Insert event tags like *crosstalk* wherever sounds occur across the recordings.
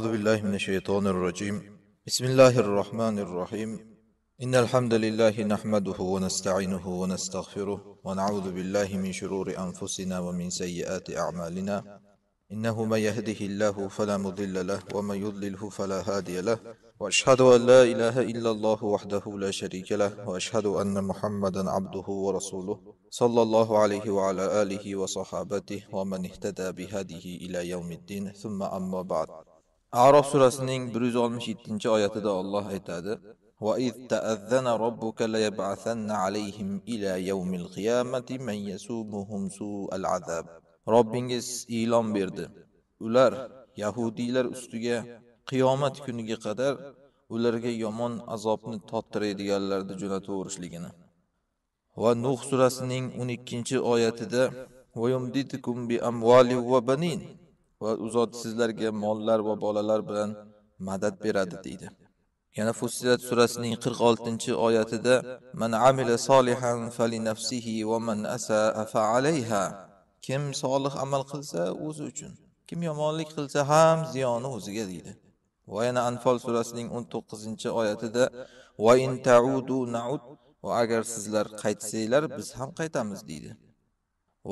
أعوذ بالله من الشيطان الرجيم بسم الله الرحمن الرحيم إن الحمد لله نحمده ونستعينه ونستغفره ونعوذ بالله من شرور أنفسنا ومن سيئات أعمالنا إنه من يهده الله فلا مضل له ومن يضلله فلا هادي له وأشهد أن لا إله إلا الله وحده لا شريك له وأشهد أن محمدا عبده ورسوله صلى الله عليه وعلى آله وصحابته ومن اهتدى بهذه إلى يوم الدين ثم أما بعد arof surasining bir yuz oltmish yettinchi oyatida olloh aytadi Robbingiz e'lon berdi. Ular yahudiylar ustiga qiyomat kuniga qadar ularga yomon azobni tottiradiganlarni jo'nataverishligini. Va Nuh surasining o'n ikkinchi oyatida va u zot sizlarga mollar va bolalar bilan madad beradi deydi yana fusilat surasining 46 oyatida man amila solihan fali nafsihi va man asaa fa alayha kim solih amal qilsa o'zi uchun kim yomonlik qilsa ham ziyoni o'ziga deydi va yana anfol surasining 19 oyatida va in taudu naud va agar sizlar qaytsanglar biz ham qaytamiz deydi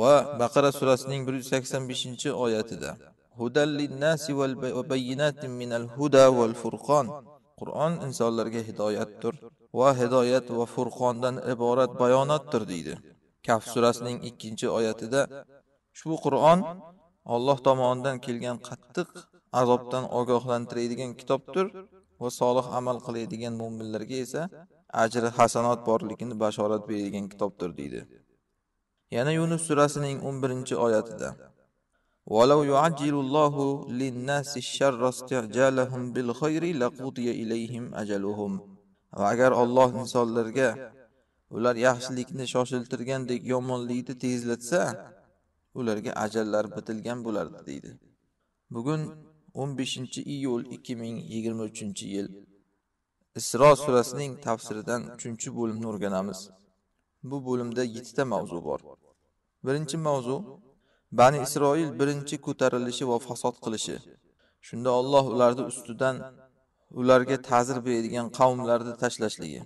va baqara surasining 185 oyatida hudal linnasi val bayyinatin minal huda val furqon Qur'on insonlarga hidoyatdir va hidoyat va furqondan iborat bayonotdir deydi. Kaf surasining 2-oyatida ushbu Qur'on Alloh tomonidan kelgan qattiq azobdan ogohlantiradigan kitobdir va solih amal qiladigan mu'minlarga esa ajri hasanot borligini bashorat beradigan kitobdir deydi. Yana Yunus surasining 11-oyatida ولو يعجل الله للناس الشر استعجالهم بالخير لقضي اليهم اجلهم وأجر الله insonlarga ular yaxshilikni shoshiltirgandek yomonlikni tezlatsa ularga ajallar bitilgan bo'lardi deydi bugun 15 iyul 2023 yil isro surasining tafsiridan 3 bo'limni o'rganamiz bu bo'limda 7 ta mavzu bor birinchi mavzu bani isroil birinchi ko'tarilishi va fasod qilishi shunda olloh ularni ustidan ularga ta'zir beradigan qavmlarni tashlashligi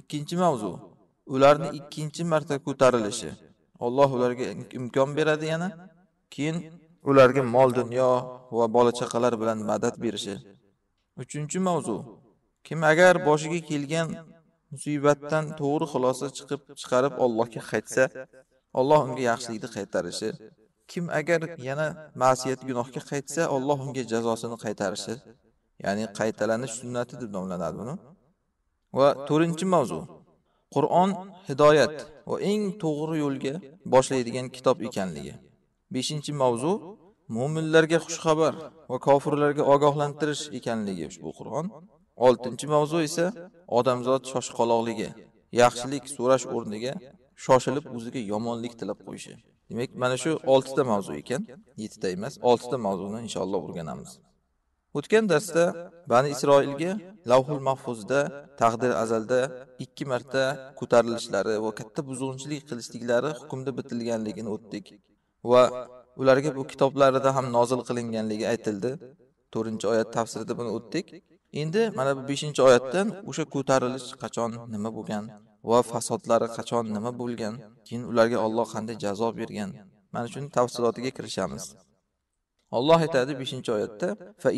ikkinchi mavzu ularni ikkinchi marta ko'tarilishi olloh ularga imkon beradi yana keyin ularga mol dunyo va bola chaqalar bilan madad berishi uchinchi mavzu kim agar boshiga kelgan musibatdan to'g'ri xulosa chiqib chiqarib ollohga qaytsa olloh unga yaxshilikni qaytarishi kim agar yana ma'siyat gunohga qaytsa Alloh unga jazosini qaytarishi, ya'ni qaytalanish sunnati deb nomlanadi buni. Va 4-mavzu. Qur'on hidoyat va eng to'g'ri yo'lga boshlaydigan kitob ekanligi. 5-mavzu mu'minlarga xushxabar va kofirlarga ogohlantirish ekanligi ushbu Qur'on. 6-mavzu esa odamzod shoshqaloqligi, yaxshilik so'rash o'rniga shoshilib o'ziga yomonlik tilab qo'yishi. demak mana shu oltita mavzu ekan yettita emas oltita mavzuni inshaalloh o'rganamiz o'tgan darsda bani isroilga lavhul mahfuzda taqdir azalda ikki marta ko'tarilishlari va katta buzg'unchilik qilishliklari hukmda bitilganligini o'tdik va ularga bu kitoblarida ham nozil qilinganligi aytildi to'rtinchi oyat tafsirida buni o'tdik endi mana bu beshinchi oyatdan o'sha ko'tarilish qachon nima bo'lgan va fasodlari qachon nima bo'lgan keyin ularga Alloh qanday jazo bergan mana shuni tafsilotiga kirishamiz Alloh aytadi 5-oyatda fa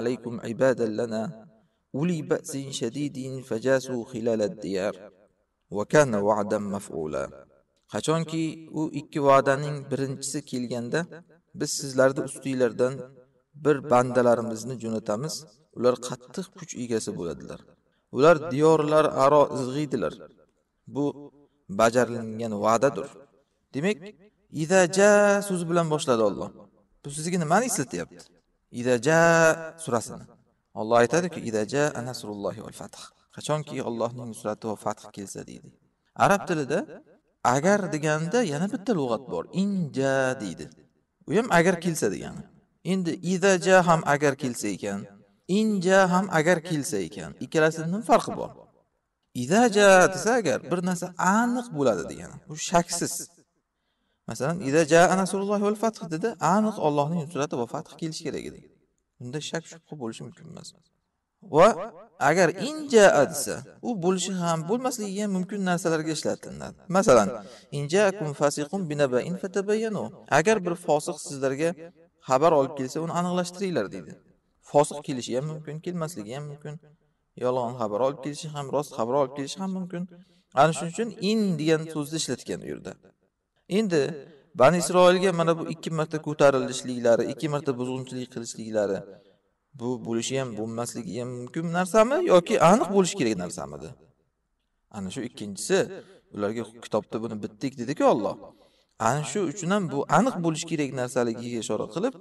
alaykum ibadan lana shadidin fajasu kana maf'ula qachonki u ikki va'daning birinchisi kelganda biz sizlarni ustinglardan bir bandalarimizni jo'natamiz ular qattiq kuch egasi bo'ladilar ular diyorlar aro izg'iydilar bu bajarilgan va'dadir demak idaja so'zi bilan boshladi olloh bu sizga nimani eslatyapti idaja surasini olloh aytadiki idaja nasrullohi va fath qachonki allohning nusrati va fath kelsa deydi arab tilida agar deganda yana bitta lug'at bor inja deydi u ham agar kelsa degani endi idaja ham agar kelsa ekan inja ham agar kelsa ekan ikkalasida nima farqi bor idaja desa agar bir narsa aniq bo'ladi degani u shaksiz masalan idaja nasululloh val fath dedi aniq ollohning nusrati va fath kelishi kerak edi unda shak shubha bo'lishi mumkin emas va agar inja desa u bo'lishi ham bo'lmasligi ham mumkin narsalarga ishlatiladi masalan injaakum fasiqun binabain fatabayyanu agar bir fosiq sizlarga xabar olib kelsa uni aniqlashtiringlar deydi fosiq kelishi ham mumkin kelmasligi ham mumkin yolg'on xabar olib kelishi ham rost xabar olib kelishi ham mumkin ana shuning uchun in degan so'zni ishlatgan u yerda endi bani isroilga mana bu ikki marta ko'tarilishliklari ikki marta buzg'unchilik qilishliklari bu bo'lishi ham bo'lmasligi ham mumkin narsami yoki aniq bo'lishi kerak narsamidi ana shu ikkinchisi ularga kitobda buni bitdik dediku olloh ana shu uchun ham bu aniq bo'lishi kerak narsaligiga ishora qilib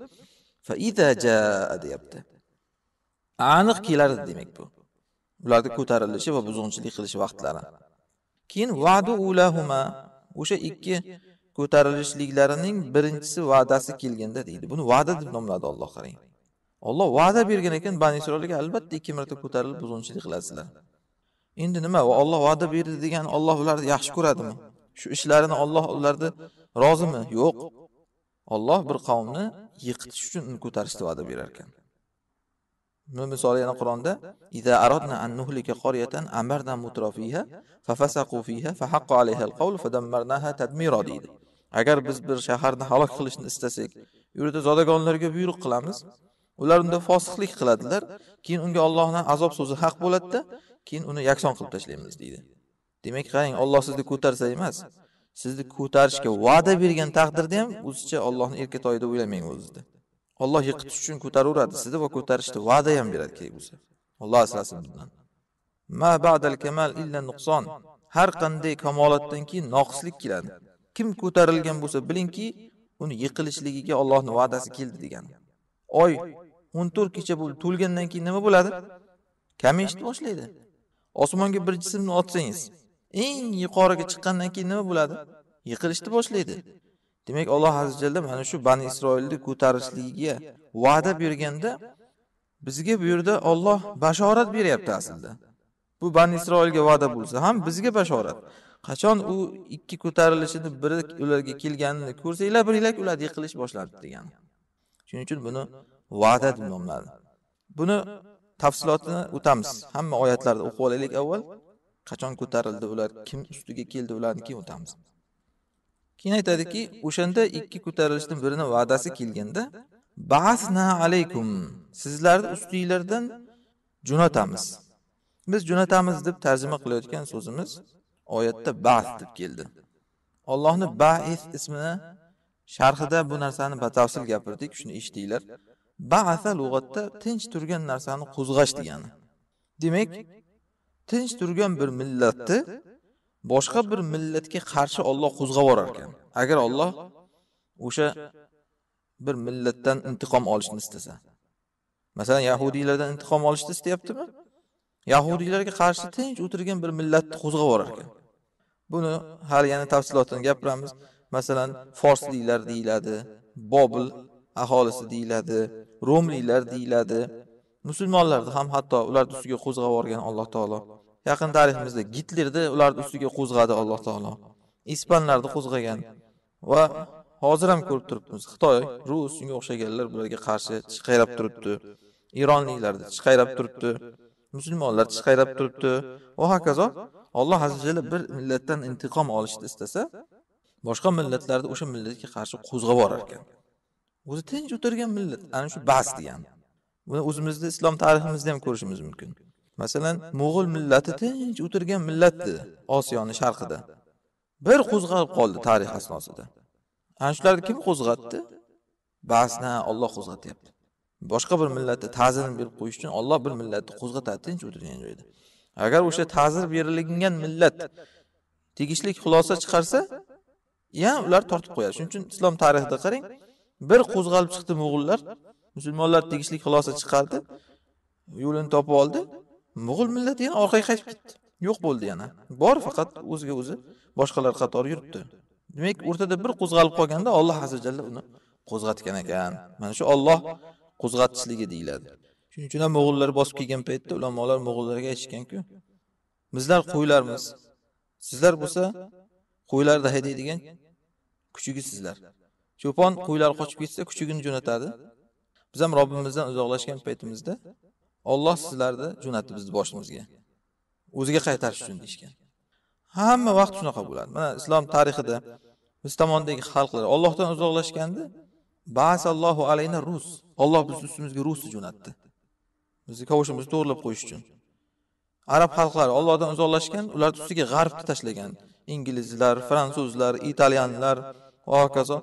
faida jaa deyapti aniq kelardi demak bu ularni ko'tarilishi va buzg'unchilik qilish vaqtlari keyin vadu ulahuma o'sha ikki ko'tarilishliklarining birinchisi va'dasi kelganda deydi buni va'da deb nomladi olloh qarang olloh va'da bergan ekan bani isroilga albatta ikki marta ko'tarilib buzg'unchilik qilasizlar endi nima va olloh va'da berdi degani olloh ularni yaxshi ko'radimi shu ishlarini olloh ularni rozimi yo'q Alloh bir qavmni yiqitish uchun uni ko'tarishni va'da berar ekan. Buni misoli yana Qur'onda idza aradna an nuhlika qaryatan amarna mutrafiha fasaqu fiha fa haqqo alayha al fa damarnaha tadmira" deydi. Agar biz bir shaharni halok qilishni istasak, yerda zodagonlarga buyruq qilamiz. Ular unda fosiqlik qiladilar, keyin unga Allohning azob so'zi haq bo'ladi-da, keyin uni yakson qilib tashlaymiz deydi. Demak, qarang, Alloh sizni ko'tarsa emas, sizni ko'tarishga va'da bergan taqdirda ham o'zicha erka toyi deb o'ylamang o'zizni Alloh yiqitish uchun ko'taraveradi sizni va ko'tarishni va'da ham beradi kerak bo'lsa Alloh asrasin bundan ma ba'dal kamal illa nuqson har qanday kamolatdan keyin noqislik keladi kim ko'tarilgan bo'lsa bilingki uni yiqilishligiga Allohning va'dasi keldi degan oy 14 kecha bo'lib to'lgandan keyin nima bo'ladi kamayish boshlaydi osmonga bir jismni otsangiz eng yuqoriga chiqqandan keyin nima bo'ladi yiqilishni boshlaydi demak alloh azza jalla mana shu bani isroilni ko'tarishligiga va'da berganda bizga bu yerda olloh bashorat beryapti aslida bu bani isroilga va'da bo'lsa ham bizga bashorat qachon u ikki ko'tarilishini biri ularga kelganini ko'rsanglar bilinglarki ular yiqilish boshladi degan shuning uchun buni va'da deb nomladi buni tafsilotini o'tamiz hamma oyatlarni o'qib olaylik avval qachon ko'tarildi ular kim ustiga keldi ularni keyin o'tamiz keyin aytadiki o'shanda ikki ko'tarilishni birini va'dasi kelganda basna alaykum sizlarni ustinglardan jo'natamiz biz jo'natamiz deb tarjima qilayotgan so'zimiz oyatda bas deb keldi ollohni bais ismini sharhida bu narsani batafsil gapirdik shuni eshitinglar baasa lug'atda tinch turgan narsani qo'zg'ash degani demak tinch turgan bir millatni boshqa bir millatga qarshi Alloh qo'zg'ab ekan. Agar Alloh o'sha bir millatdan intiqom olishni istasa. Masalan, yahudiylardan intiqom olishni istayaptimi? Yahudiylarga qarshi tinch o'tirgan bir millatni qo'zg'ab ekan. Buni hali yana tafsilotini gapiramiz. Masalan, forsliklar deyiladi, Bobil aholisi deyiladi, Romliklar deyiladi. Musulmonlarni ham hatto ularni ustiga qo'zg'ab yuborgan Alloh taolo. yaqin tariximizda gitlerni ularni ustiga qo'zg'adi alloh taolo ispanlarni qo'zg'agan va hozir ham ko'rib turibmiz xitoy rus shunga o'xshaganlar bularga qarshi chiqayrab turibdi ironliklarni chiqayrab turibdi musulmonlar chiqayrab turibdi va hokazo alloh azza bir millatdan intiqom olishni istasa boshqa millatlarni o'sha millatga qarshi qo'zg'ab yuborar ekan o'zi tinch o'tirgan millat ana shu bas degani buni o'zimizni islom tariximizda ham ko'rishimiz mumkin masalan mo'g'ul millati tinch o'tirgan millatdi osiyoni sharqida bir qo'zg'alib qoldi tarix asnosida ana shularni kim qo'zg'atdi basna olloh qo'zg'atyapti boshqa bir millatni ta'zirini berib qo'yish uchun olloh bir millatni qo'zg'atadi tinch o'tirgan joyda agar o'sha ta'zir berilgan millat tegishli xulosa chiqarsa yana ular tortib qo'yadi shuning uchun islom tarixida qarang bir qo'zg'alib chiqdi mo'g'ullar musulmonlar tegishli xulosa chiqardi yo'lini topib oldi mo'g'ul millati yana orqaga qaytib ketdi yo'q bo'ldi yana bor faqat o'ziga o'zi boshqalar qatori yuribdi demak o'rtada bir qo'zg'alib qolganda olloh azi uni qo'zg'atgan ekan mana shu olloh qo'zg'atishligi deyiladi shuning uchun ham mo'g'ullar bosib kelgan paytda ulamolar mo'g'ullarga aytishganku bizlar qo'ylarmiz sizlar bo'lsa qo'ylarni haydaydigan kuchugi sizlar cho'pon qo'ylar qochib ketsa kuchugini jo'natadi biz ham robbimizdan uzoqlashgan paytimizda Alloh sizlarni jo'natdi bizni boshimizga. O'ziga qaytarish uchun deishgan. Hamma vaqt shunaqa bo'ladi. Mana islom tarixida biz tomondagi xalqlar Allohdan uzoqlashganda Ba'sallohu alayna rus. Alloh bizni ustimizga rusni jo'natdi. Bizni kovushimizni to'g'rilab qo'yish uchun. Arab xalqlari Allohdan uzoqlashgan, ular ustiga g'arbni tashlagan. Inglizlar, fransuzlar, italyanlar va hokazo.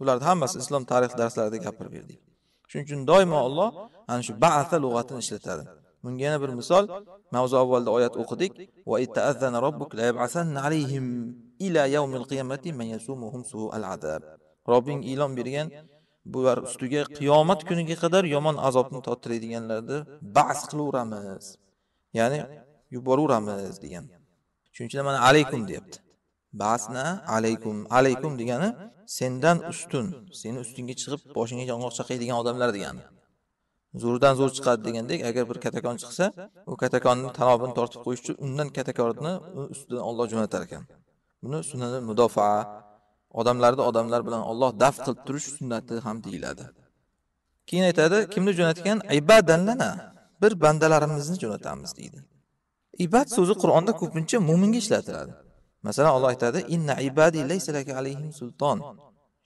Bularning hammasi islom tarix darslarida gapirib berdik. Shuning uchun doimo Alloh ana shu ba'sa lug'atini ishlatadi bunga yana bir misol mavzu avvalda oyat o'qidik robbing e'lon bergan bular ustiga qiyomat kuniga qadar yomon azobni torttiradiganlarni ba's qilaveramiz ya'ni yuboraveramiz degan shuning uchun mana alaykum deyapti ba'sna alaykum alaykum degani sendan ustun seni ustingga chiqib boshingga yong'oq chaqaydigan odamlar degani zo'rdan zo'r chiqadi degandek agar bir katakon chiqsa u katakonni tanobini tortib qo'yish uchun undan katakonni ustidan olloh jo'natar ekan buni sunnati mudofaa odamlarni odamlar bilan olloh daf qilib turish sunnati ham deyiladi keyin aytadi kimni jo'natgan ibadanlana bir bandalarimizni jo'natamiz deydi ibad so'zi qur'onda ko'pincha mo'minga ishlatiladi masalan olloh aytadi inna ibadi laysa laka alayhim sulton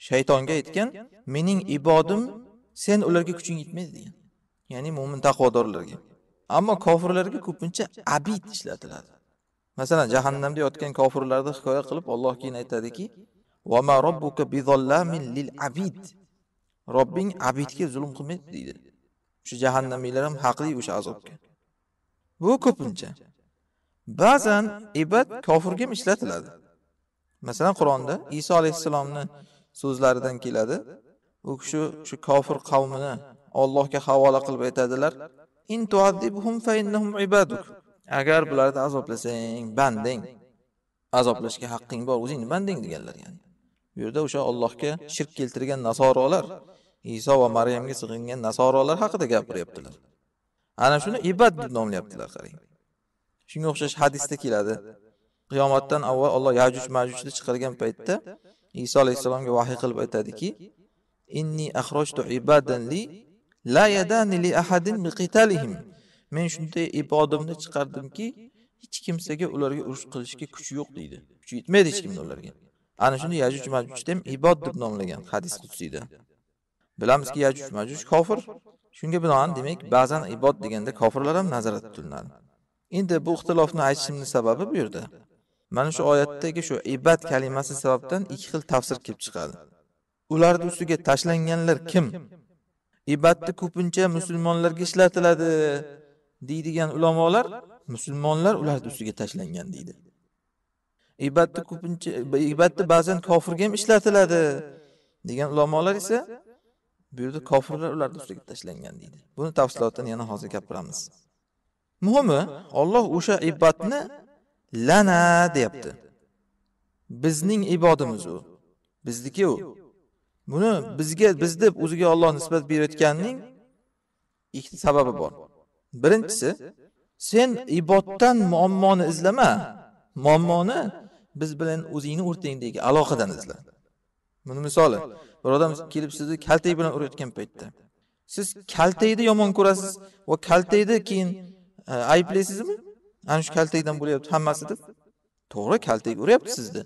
shaytonga aytgan mening ibodim sen ularga kuching yetmaydi degan ya'ni mo'min taqvodorlarga ammo kofirlarga ko'pincha abid ishlatiladi masalan jahannamda yotgan kofirlarni hikoya qilib Alloh keyin aytadiki ma robbuka bizollamin lil abid robbing abidga zulm qilmaydi deydi o'sha jahannamliklar ham haqli o'sha azobga bu ko'pincha ba'zan ibat kofirga ham ishlatiladi masalan qur'onda iso alayhissalomni so'zlaridan keladi u kishi shu kofir qavmini Allohga havola qilib aytadilar: fa innahum ibaduk." Agar bularni azoblasang, banding. Azoblashga haqqing bor, o'zingni banding deganlar ya'ni. Bu yerda o'sha Allohga shirk keltirgan nasorolar, Iso va Maryamga sig'ingan nasorolar haqida gapiryaptilar. Ana shuni ibad deb nomlayaptilar, qarang. Shunga o'xshash hadisda keladi. Qiyomatdan avval Alloh Yajuj Majujni chiqargan paytda Iso alayhissalomga vahiy qilib aytadiki: "Inni akhrajtu ibadan li la yadani li ahadin bi qitalihim men shunday ibodimni chiqardimki hech kimsaga ularga urush qilishga kuchi yo'q deydi kuchi yetmaydi hech kimni ularga ana shuni yajuj majujni ham ibod deb nomlagan hadis qudsiyda bilamizki yajuj majuj kofir shunga binoan demak ba'zan ibod deganda kofirlar ham nazarda tutilinadi endi bu ixtilofni aytishimni sababi bu yerda mana shu oyatdagi shu ibad kalimasi sababdan ikki xil tafsir kelib chiqadi ularni ustiga tashlanganlar kim ibatni ko'pincha musulmonlarga ishlatiladi deydigan ulamolar musulmonlar ularni ustiga tashlangan deydi ibatni ko'pincha ibatni ba'zan kofirga ham ishlatiladi degan ulamolar esa bu yerda kofirlar ularni ustiga tashlangan deydi buni tafsilotini yana hozir gapiramiz muhimi olloh o'sha ibatni lana deyapti bizning ibodimiz u bizniki u buni bizga biz deb o'ziga Alloh nisbat berayotganning ikkita sababi bor birinchisi sen ibotdan muammoni izlama muammoni biz bilan o'zingni o'rtangdagi aloqadan izla buni misoli bir odam kelib sizni kaltak bilan urayotgan paytda siz kaltakni yomon ko'rasiz va kaltakni keyin e, ayblaysizmi ana shu kaltakdan bo'lyapti hammasi deb to'g'ri kaltak uryapti sizni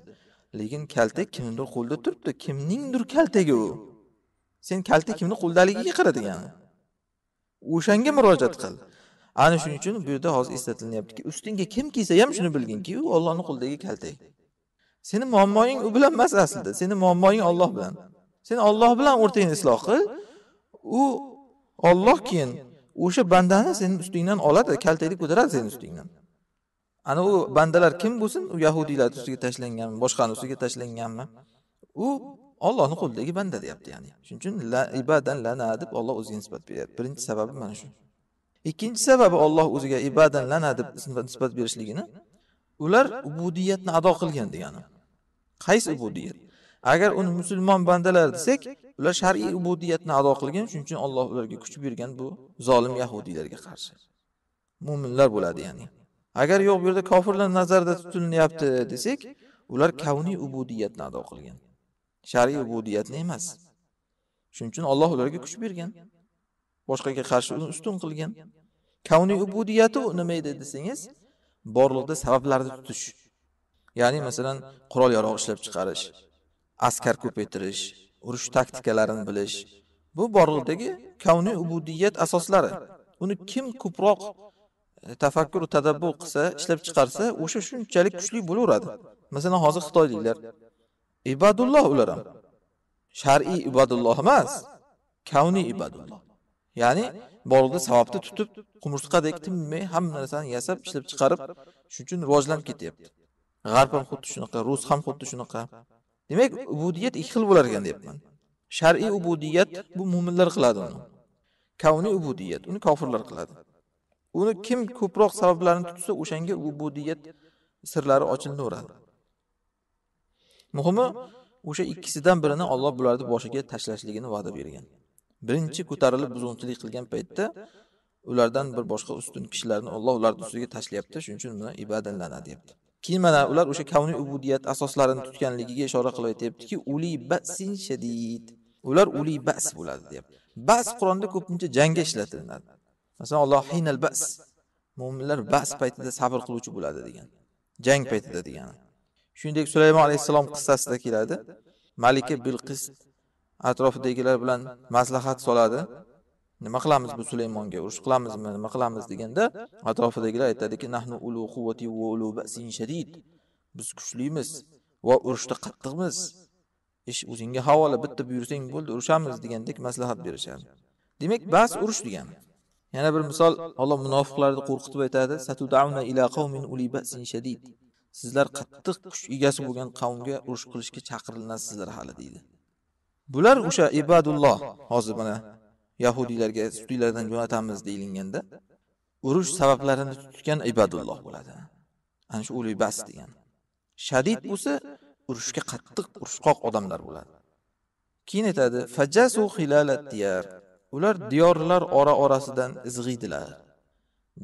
lekin kaltak kimningdir qo'lda turibdi kimningdir kaltagi u sen kaltak kimni qo'ldaligiga qaradigani o'shanga murojaat qil ana shuning uchun bu yerda hozir eslatilyaptiki ustingga kim kiysa ham shuni bilginki u ollohni qo'lidagi kaltak seni muammoing u bilan emas aslida seni muammoing olloh bilan sen olloh bilan o'rtangni isloh qil u olloh keyin o'sha bandani seni ustingdan oladi kaltakni ko'taradi seni ustingdan ana u bandalar kim bo'lsin u yahudiylarni ustiga tashlanganmi boshqani ustiga tashlanganmi u Allohni qo'lidagi banda deyapti ya'ni shuning uchun la ibadan lana deb Alloh o'ziga nisbat beryapti birinchi sababi mana shu ikkinchi sababi Alloh o'ziga ibadan lana deb nisbat berishligini ular ubudiyatni ado qilgan degani qaysi ubudiyat agar uni musulmon bandalar desak ular shar'iy ubudiyatni ado qilgan shuning uchun Alloh ularga kuch bergan bu zolim yahudiylarga qarshi mo'minlar bo'ladi ya'ni agar yo'q bu yerda kofirlar nazarda tutilyapti desak ular kavniy ubudiyatni ado qilgan shar'iy ubudiyatni emas shuning uchun Alloh ularga kuch bergan boshqaga qarshi uni ustun qilgan kavniy ubudiyati nima edi desangiz borliqda sabablarni tutish ya'ni masalan qurol yarog' ishlab chiqarish askar ko'paytirish urush taktikalarini bilish bu borliqdagi kavniy ubudiyat asoslari uni kim ko'proq E, tafakkur tadabbur qilsa ishlab chiqarsa o'sha shunchalik kuchli bo'laveradi masalan hozir xitoyliklar ibadulloh ular ham shar'iy ibadulloh emas kavniy ibadulloh ya'ni borliqni savobni tutib qumursqadek tinmay hamma narsani yasab ishlab chiqarib shuning uchun rivojlanib ketyapti g'arb ham xuddi shunaqa rus ham xuddi shunaqa demak ubudiyat ikki xil bo'lar ekan deyapman shar'iy ubudiyat bu mo'minlar qiladi uni kavniy ubudiyat uni kofirlar qiladi uni kim ko'proq sabablarini tutsa o'shanga ubudiyat sirlari ochilaveradi muhimi o'sha ikkisidan birini Alloh bularni boshiga tashlashligini va'da bergan birinchi ko'tarilib buzg'unchilik qilgan paytda ulardan bir boshqa ustun kishilarni Alloh ularni ustiga tashlayapti shuning uchun buni ibadatlana deyapti keyin mana ular o'sha kavniy ubudiyat asoslarini tutganligiga ishora qilib aytyaptiki uli basin shadid ular uli bas bo'ladi deyapti bas Qur'onda ko'pincha jangga ishlatilinadi masalan alloh hinal bas mo'minlar bas paytida sabr qiluvchi bo'ladi degan jang paytida degani shuningdek sulaymon alayhissalom qissasida keladi malika bilqis atrofidagilar bilan maslahat soladi nima qilamiz bu Sulaymonga urush qilamizmi nima qilamiz deganda atrofidagilar aytadiki nahnu ulu quvvati va ulu ba'sin shadid biz kuchlimiz va urushda qattiqmiz ish o'zingga havola bitta buyursang bo'ldi urushamiz degandek maslahat berishadi demak bas urush degani yana bir misol Alloh munofiqlarni qo'rqitib aytadi satudauna ila qaumin uli ba'sin shadid sizlar qattiq kuch egasi bo'lgan qavmga urush qilishga chaqirilnasizlar hali deydi bular o'sha ibadulloh hozir mana yahudiylarga sudiylardan jo'natamiz deyilganda urush sabablarini tutgan ibadulloh bo'ladi ana shu uli bas degan shadid bo'lsa urushga qattiq urushqoq odamlar bo'ladi keyin aytadi "Fajjasu hilalat diyar ular diyorlar ora orasidan izg'iydilar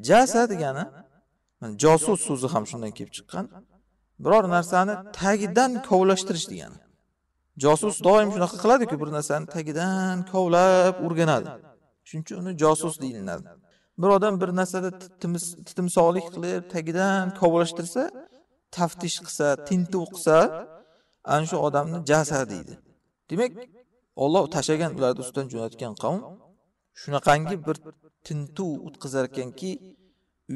jasa degani josus so'zi ham shundan kelib chiqqan biror narsani tagidan kovlashtirish degani josus doim shunaqa qiladiku bir narsani tagidan kovlab o'rganadi shuning uchun uni josus deyiladi bir odam bir narsada titimsoqlik qilib tagidan kovlashtirsa taftish qilsa tintuv qilsa ana shu odamni jasa deydi demak Alloh tashlagan ularni ustidan jo'natgan qavm shunaqangi bir tintuv o'tkazar ekanki,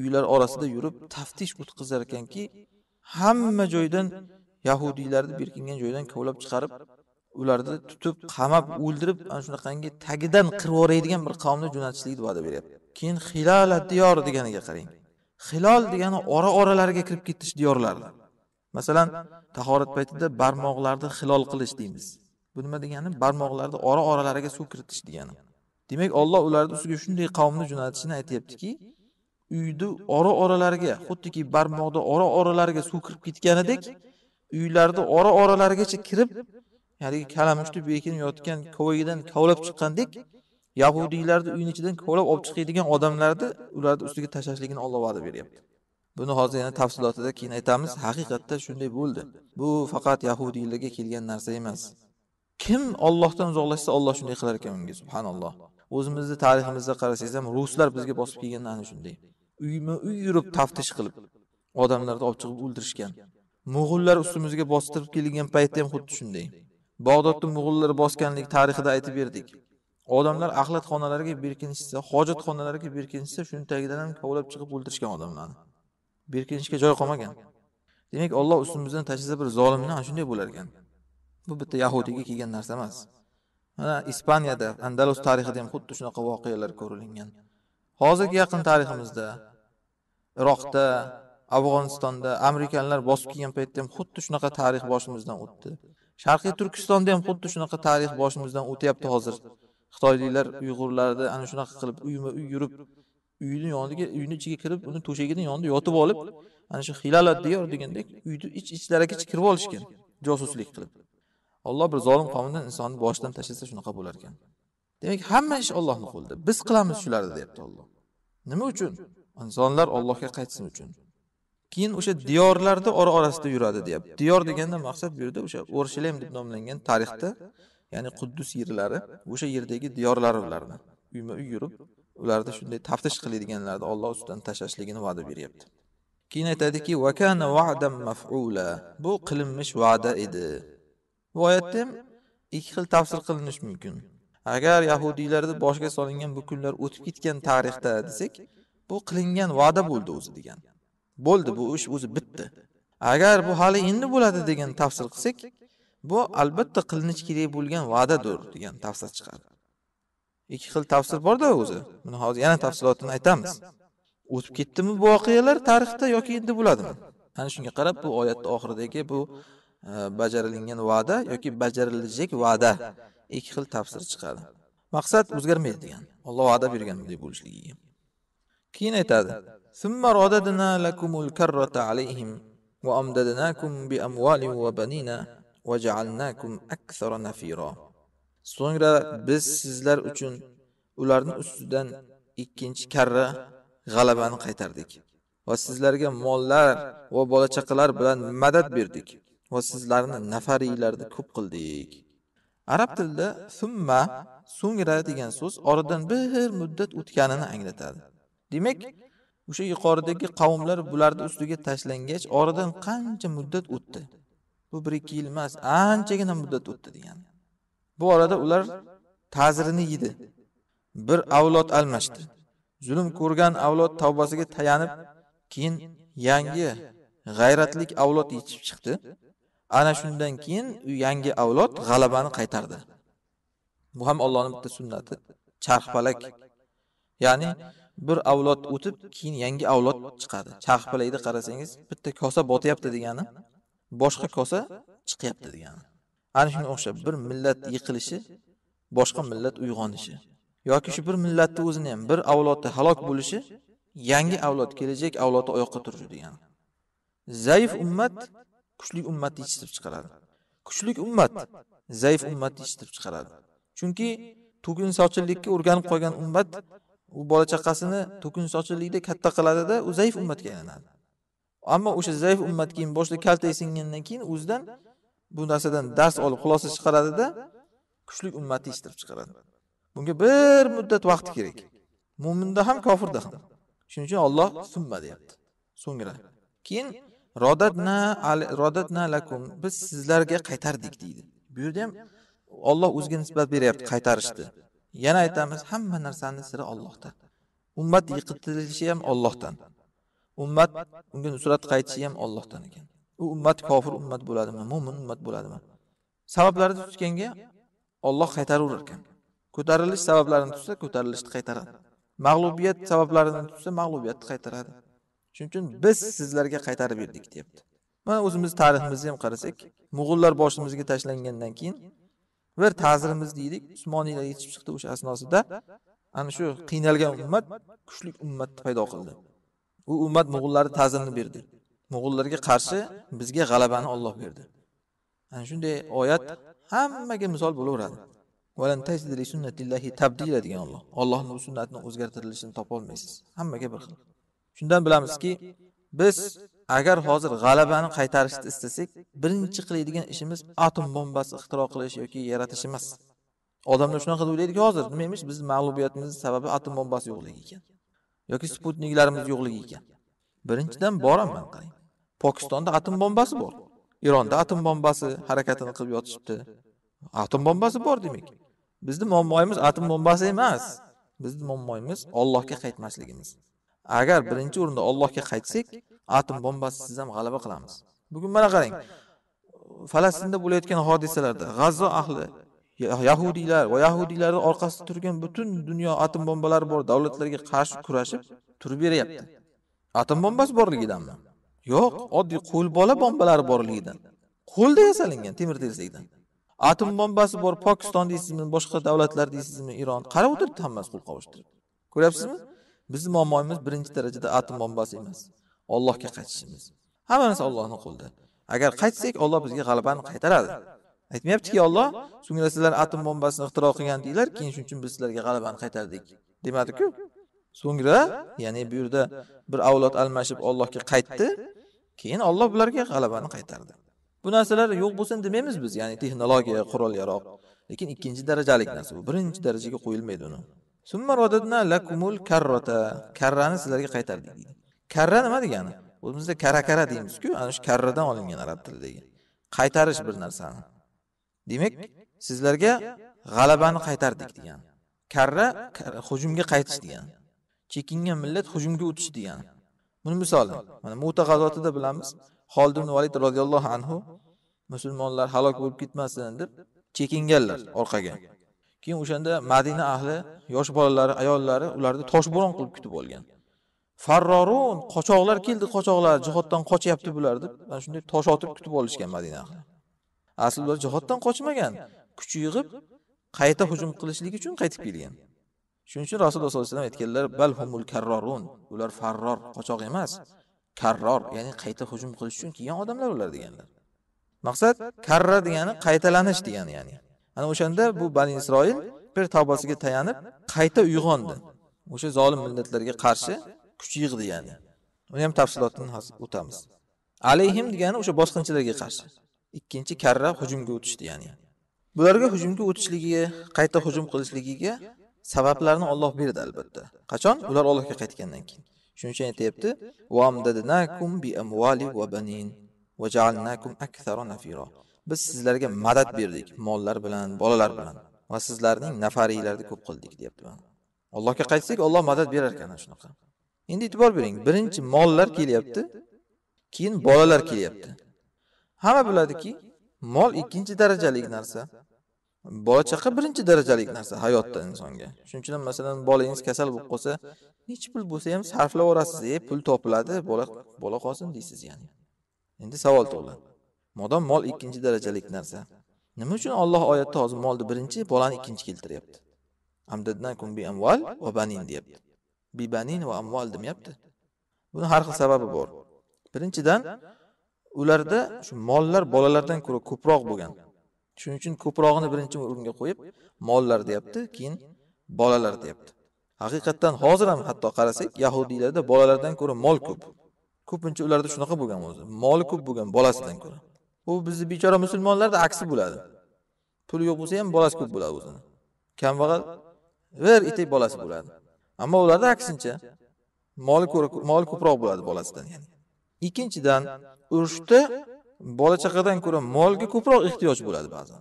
uylar orasida yurib taftish o'tkazar ekanki, hamma joydan yahudiylarni berkingan joydan kovlab chiqarib, ularni tutib, qamab, o'ldirib, ana shunaqangi tagidan qirib yoradigan bir qavmni jo'natishlikni va'da beryapti. Keyin Hilal diyor deganiga qarang. Hilol degani ora oralariga kirib ketish diyorlari. Masalan, tahorat paytida barmoqlarni hilol qilish deymiz. bu nima degani barmoqlarni ora oralariga suv kiritish degani demak olloh ularni ustiga shunday qavmni jo'natishini aytyaptiki uyni ora oralariga xuddiki barmoqni ora oralariga suv kirib ketganidek uylarni ora oralarigacha kirib haligi kalamushni bekinib yotgan kovagidan kovlab chiqqandek yahudiylarni uyini ichidan kovlab olib chiqadigan odamlarni ularni ustiga tashlashligini olloh va'da beryapti buni hozir yana tafsilotida keyin aytamiz haqiqatda shunday bo'ldi bu faqat yahudiylarga kelgan narsa emas kim Allohdan uzoqlashsa Alloh shunday qilar ekan unga subhanalloh o'zimizni tariximizda qarasangiz ham ruslar bizga bosib kelgan ana shunday uyma uy yurib taftish qilib odamlarni olib chiqib o'ldirishgan mo'g'ullar ustimizga bostirib kelgan paytda ham xuddi shunday bag'dodni mo'g'ullar bosganlik tarixida aytib berdik odamlar axlatxonalarga berkinishsa hojatxonalarga berkinishsa shuni tagidan ham kovlab chiqib o'ldirishgan odamlarni berkinishga joy qolmagan demak olloh ustimizdan tashlasa bir zolimni ana shunday bo'lar ekan bu bitta yahudiyga kelgan narsa emas mana ispaniyada andalus tarixida ham xuddi shunaqa voqealar ko'rilgan hozirgi yaqin tariximizda iroqda afg'onistonda amerikanlar bosib kelgan paytda ham xuddi shunaqa tarix boshimizdan o'tdi sharqiy turkistonda ham xuddi shunaqa tarix boshimizdan o'tyapti hozir xitoyliklar uyg'urlarni ana shunaqa qilib uyma uy yurib uyni yoniga uyni ichiga kirib uni to'shagini yonida yotib olib ana shu hilalat diyor degandek uyni ich ichlariga kirib olishgan josuslik qilib olloh bir zolim qavmdan insonni boshidan tashlasa shunaqa bo'lar ekan. Demak, hamma ish ollohni qo'lida. Biz qilamiz shularni deyapti olloh Nima uchun? Insonlar ollohga qaytsin uchun. Keyin o'sha diyorlarni ora orasida yuradi deyapti. Diyor deganda maqsad bu yerda o'sha o'rshilem deb nomlangan tarixda, ya'ni Quddus yerlari, o'sha yerdagi diyorlari ularni. Uyma-uy yurib, ularni shunday taftish qiladiganlarni olloh ustidan tashlashligini va'da beryapti. Keyin aytadiki, "Va kana va'dan maf'ula." Bu qilinmish va'da edi. Bu oyatda ham ikki xil tafsir qilinishi mumkin. Agar yahudiylarni boshga solingan bu kunlar o'tib ketgan tarixda desak, bu qilingan va'da bo'ldi o'zi degan. Bo'ldi bu ish o'zi bitdi. Agar bu hali endi bo'ladi degan tafsir qilsak, bu albatta qilinishi kerak bo'lgan va'dadir degan tafsir chiqadi. Ikki xil tafsir borda o'zi. Buni hozir yana tafsilotini aytamiz. O'tib ketdimi bu voqealar tarixda yoki endi bo'ladimi? Ana shunga qarab bu oyatning oxiridagi bu E, bajarilgan va'da yoki bajarilajak va'da ikki xil tafsir chiqadi maqsad o'zgarmaydi degan olloh va'da bergandek bo'lishligiga keyin aytadi lakumul karrata alayhim va amdadnakum bi banina ja'alnakum so'ngra biz sizlar uchun ularni ustidan ikkinchi karra g'alabani qaytardik va sizlarga mollar va bola chaqalar bilan madad berdik va sizlarni nafariylarda ko'p qildik arab tilida summa so'ngra degan so'z oradan bir muddat o'tganini anglatadi demak o'sha yuqoridagi qavmlar bularni ustiga tashlangach oradan qancha muddat o'tdi bu bir ikki yil emas anchagina muddat o'tdi degani bu orada ular ta'zirini yedi bir avlod almashdi zulm ko'rgan avlod tavbasiga tayanib keyin yangi g'ayratlik avlod yetishib chiqdi ana shundan keyin yangi avlod g'alabani qaytardi bu ham allohning bitta sunnati charxpalak ya'ni bir avlod o'tib keyin yangi avlod chiqadi charxpalakda qarasangiz bitta kosa botyapti degani boshqa kosa chiqyapti degani ana shunga o'xshab bir millat yiqilishi boshqa millat uyg'onishi yoki shu bir millatni o'zini ham bir avlodni halok bo'lishi yangi avlod kelajak avlodni oyoqqa turishi degani zaif ummat kuchli ummatni yetishtirib chiqaradi kuchli ummat zaif ummatni yetishtirib chiqaradi chunki to'kin sochinlikka o'rganib qolgan ummat u bola chaqasini to'kin sochinlikda katta qiladida u zaif ummatga aylanadi ammo o'sha zaif ummat keyin boshda kaltak singandan keyin o'zidan bu narsadan dars olib xulosa chiqaradida kuchli ummatni yetishtirib chiqaradi bunga bir muddat vaqt kerak mo'minda ham kofirda ham shuning uchun olloh summa deyapti so'ngra keyin rodatna rodatna lakum biz sizlarga qaytardik deydi bu yerda ham olloh o'ziga nisbat beryapti qaytarishni yana aytamiz hamma narsani siri ollohdan ummat yiqitilishi ham ollohdan ummat unga nusrat qaytishi ham ollohdan ekan u ummat kofir ummat bo'ladimi mo'min ummat bo'ladimi sabablarni tutganga olloh qaytaraverar ekan ko'tarilish sabablarini tutsa ko'tarilishni qaytaradi mag'lubiyat sabablarini tutsa mag'lubiyatni qaytaradi shuning uchun biz sizlarga qaytarib berdik deyapti mana o'zimizni tariximizni ham qarasak mo'g'ullar boshimizga tashlangandan keyin bir ta'zirimiz deydik usmoniylar yetishib chiqdi o'sha asnosida ana shu qiynalgan ummat kuchli ummatni paydo qildi u ummat mo'g'ullarni ta'zirini berdi mo'g'ullarga qarshi bizga g'alabani Alloh berdi ana shunday oyat hammaga misol bo'laveradi degan Alloh Allohning sunnatini o'zgartirilishini topolmaysiz hammaga bir xil shundan bilamizki biz agar hozir g'alabani qaytarishni istasak birinchi qiladigan ishimiz atom bombasi ixtiro qilish yoki yaratish emas odamlar shunaqa deb o'ylaydiki hozir nima emish bizni mag'lubiyatimizni sababi atom bombasi yo'qligi ekan yoki sputniklarimiz yo'qligi ekan birinchidan boraman qarang pokistonda atom bombasi bor eronda atom bombasi harakatini qilib yotishibdi atom bombasi bor demak bizni muammoyimiz atom bombasi emas bizni muammoyimiz ollohga qaytmasligimiz agar birinchi o'rinda Allohga qaytsak, atom bombasisiz ham g'alaba qilamiz. Bugun mana qarang. Falastinda bo'layotgan hodisalarda G'azzo ahli yahudiylar va yahudiylarni orqasida turgan butun dunyo atom bombalari bor davlatlarga qarshi kurashib turib beryapti. Atom bombasi borligidanmi? Yo'q, oddiy qo'lbola bombalari borligidan. Qo'lda yasalingan temir tersakdan. Atom bombasi bor Pokiston deysizmi, boshqa davlatlar deysizmi, Iron. Qarab o'tiribdi hammasi qo'l qovushtirib. Ko'ryapsizmi? bizni muammomiz birinchi darajada atom bombasi emas ollohga qaytishimiz hamma narsa ollohni qo'lida agar qaytsak olloh bizga g'alabani qaytaradi aytmayaptiki olloh so'ngra sizlar atom bombasini ixtiro qilgan keyin shuning uchun biz sizlarga g'alabani qaytardik demadiku so'ngra ya'ni bu yerda bir avlod almashib ollohga qaytdi keyin olloh bularga g'alabani qaytardi bu narsalar yo'q bo'lsin demaymiz biz ya'ni texnologiya qurol yaroq lekin ikkinchi darajalik narsa bu birinchi darajaga qo'yilmaydi uni summa radadna karrani sizlarga qaytardik deydi karra nima degani o'zimizda kara kara deymizku ana shu karradan olingan arab tilidagi qaytarish bir narsani demak sizlarga g'alabani qaytardik degani karra hujumga qaytish degani chekingan millat hujumga o'tish degani buni misoli mana muta g'azotida bilamiz xolid ibn valid roziyallohu anhu musulmonlar halok bo'lib ketmasin deb chekinganlar orqaga keyin o'shanda madina ahli yosh bolalari ayollari ularni toshbo'ron qilib kutib olgan farrorun qochoqlar keldi qochoqlar jihoddan qochyapti bular deb mana shunday tosh otib kutib olishgan madina ahli asli ular jihoddan qochmagan kuch yig'ib qayta hujum qilishlik uchun qaytib kelgan shuning uchun rasululloh sollallohu alayhi vasallam aytganlar bal humul karrorun ular farror qochoq emas karror ya'ni qayta hujum qilish uchun kelgan odamlar ular deganlar maqsad karra degani qaytalanish degani ya'ni ana o'shanda bu bani isroil bir tavbasiga tayanib qayta uyg'ondi o'sha zolim millatlarga qarshi kuch yig'di ya'ni uni ham tafsilotini o'tamiz alayhim degani o'sha bosqinchilarga qarshi ikkinchi karra hujumga o'tishdi ya'ni bularga hujumga o'tishligiga qayta hujum qilishligiga sabablarni Alloh berdi albatta qachon ular Allohga qaytgandan keyin shuning uchun aytyapti bi amvali va banin va ja'alnakum akthara nafira biz sizlarga madad berdik mollar bilan bolalar bilan va sizlarning nafariylarni ko'p qildik deyapti allohga qaytsak olloh madad berar ekan shunaqa endi e'tibor bering birinchi mollar kelyapti keyin bolalar kelyapti hamma biladiki mol ikkinchi darajalik narsa bola chaqa birinchi darajalik narsa hayotda insonga shuning uchun ham masalan bolangiz kasal bo'lib qolsa nechi pul bo'lsa ham sarflab yuborasiz e pul topiladi bola bola qolsin deysiz ya'ni endi savol tug'iladi Modom mol ikkinchi darajalik narsa. Nima uchun Alloh oyatda hozir molni birinchi, bolani ikkinchi keltiryapti? Amdadnakum bi amwal va banin deyapti. Bi banin va amwal demayapti. Buni har xil sababi bor. Birinchidan ularda shu mollar bolalardan ko'ra ko'proq bo'lgan. Shuning uchun ko'prog'ini birinchi o'ringa qo'yib, mollar deyapti, keyin bolalar deyapti. Haqiqatan hozir ham hatto qarasak, yahudiylarda bolalardan ko'ra mol ko'p. Ko'pincha ularda shunaqa bo'lgan o'zi. Moli ko'p bo'lgan bolasidan ko'ra. u bizni bechora musulmonlarda aksi bo'ladi puli yo'q bo'lsa ham bolasi ko'p bo'ladi o'zini kambag'al bir etak bolasi bo'ladi ammo ularda aksincha moli moli ko'proq bo'ladi bolasidan ya'ni ikkinchidan urushda bola chaqadan ko'ra molga ko'proq ehtiyoj bo'ladi ba'zan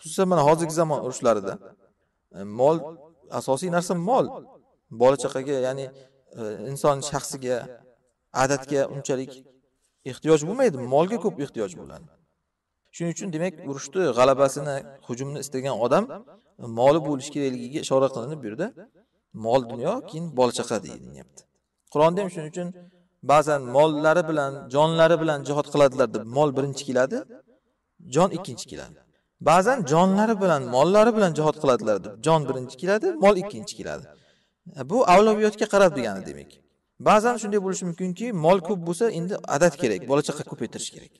xususan mana hozirgi zamon urushlarida e, mol asosiy narsa mol bola chaqaga ya'ni e, inson shaxsiga adatga unchalik ehtiyoj bo'lmaydi molga ko'p ehtiyoj bo'ladi shuning uchun demak urushni g'alabasini hujumni istagan odam moli bo'lishi kerakligiga ishora qilinib bu yerda mol dunyo keyin bola chaqa deyilyapti qur'onda ham shuning uchun ba'zan mollari bilan jonlari bilan jihod qiladilar deb mol birinchi keladi jon ikkinchi keladi ba'zan jonlari bilan mollari bilan jihod qiladilar deb jon birinchi keladi mol ikkinchi keladi bu avlobiyotga qarab degani demak ba'zan shunday bo'lishi mumkinki mol ko'p bo'lsa endi adat kerak bola chaqa ko'paytirish kerak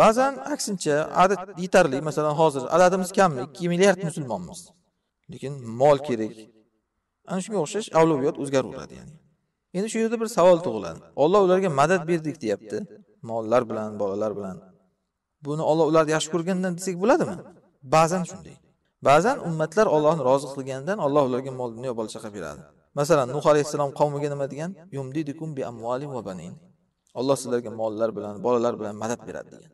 ba'zan aksincha adat yetarli masalan hozir adadimiz kammi ikki milliard musulmonmiz lekin mol kerak ana shunga o'xshash avloviyot o'zgaraveradi ya'ni endi shu yerda bir savol tug'iladi olloh ularga madad berdik deyapti mollar bilan bolalar bilan buni olloh ularni yaxshi ko'rgandan desak bo'ladimi ba'zan shunday ba'zan ummatlar ollohni rozi qilgandan olloh ularga mol dunyo bola chaqa beradi masalan nuh alayhissalom qavmiga nima degan olloh bi amvali va banin alloh sizlarga mollar bilan bolalar bilan madad beradi degan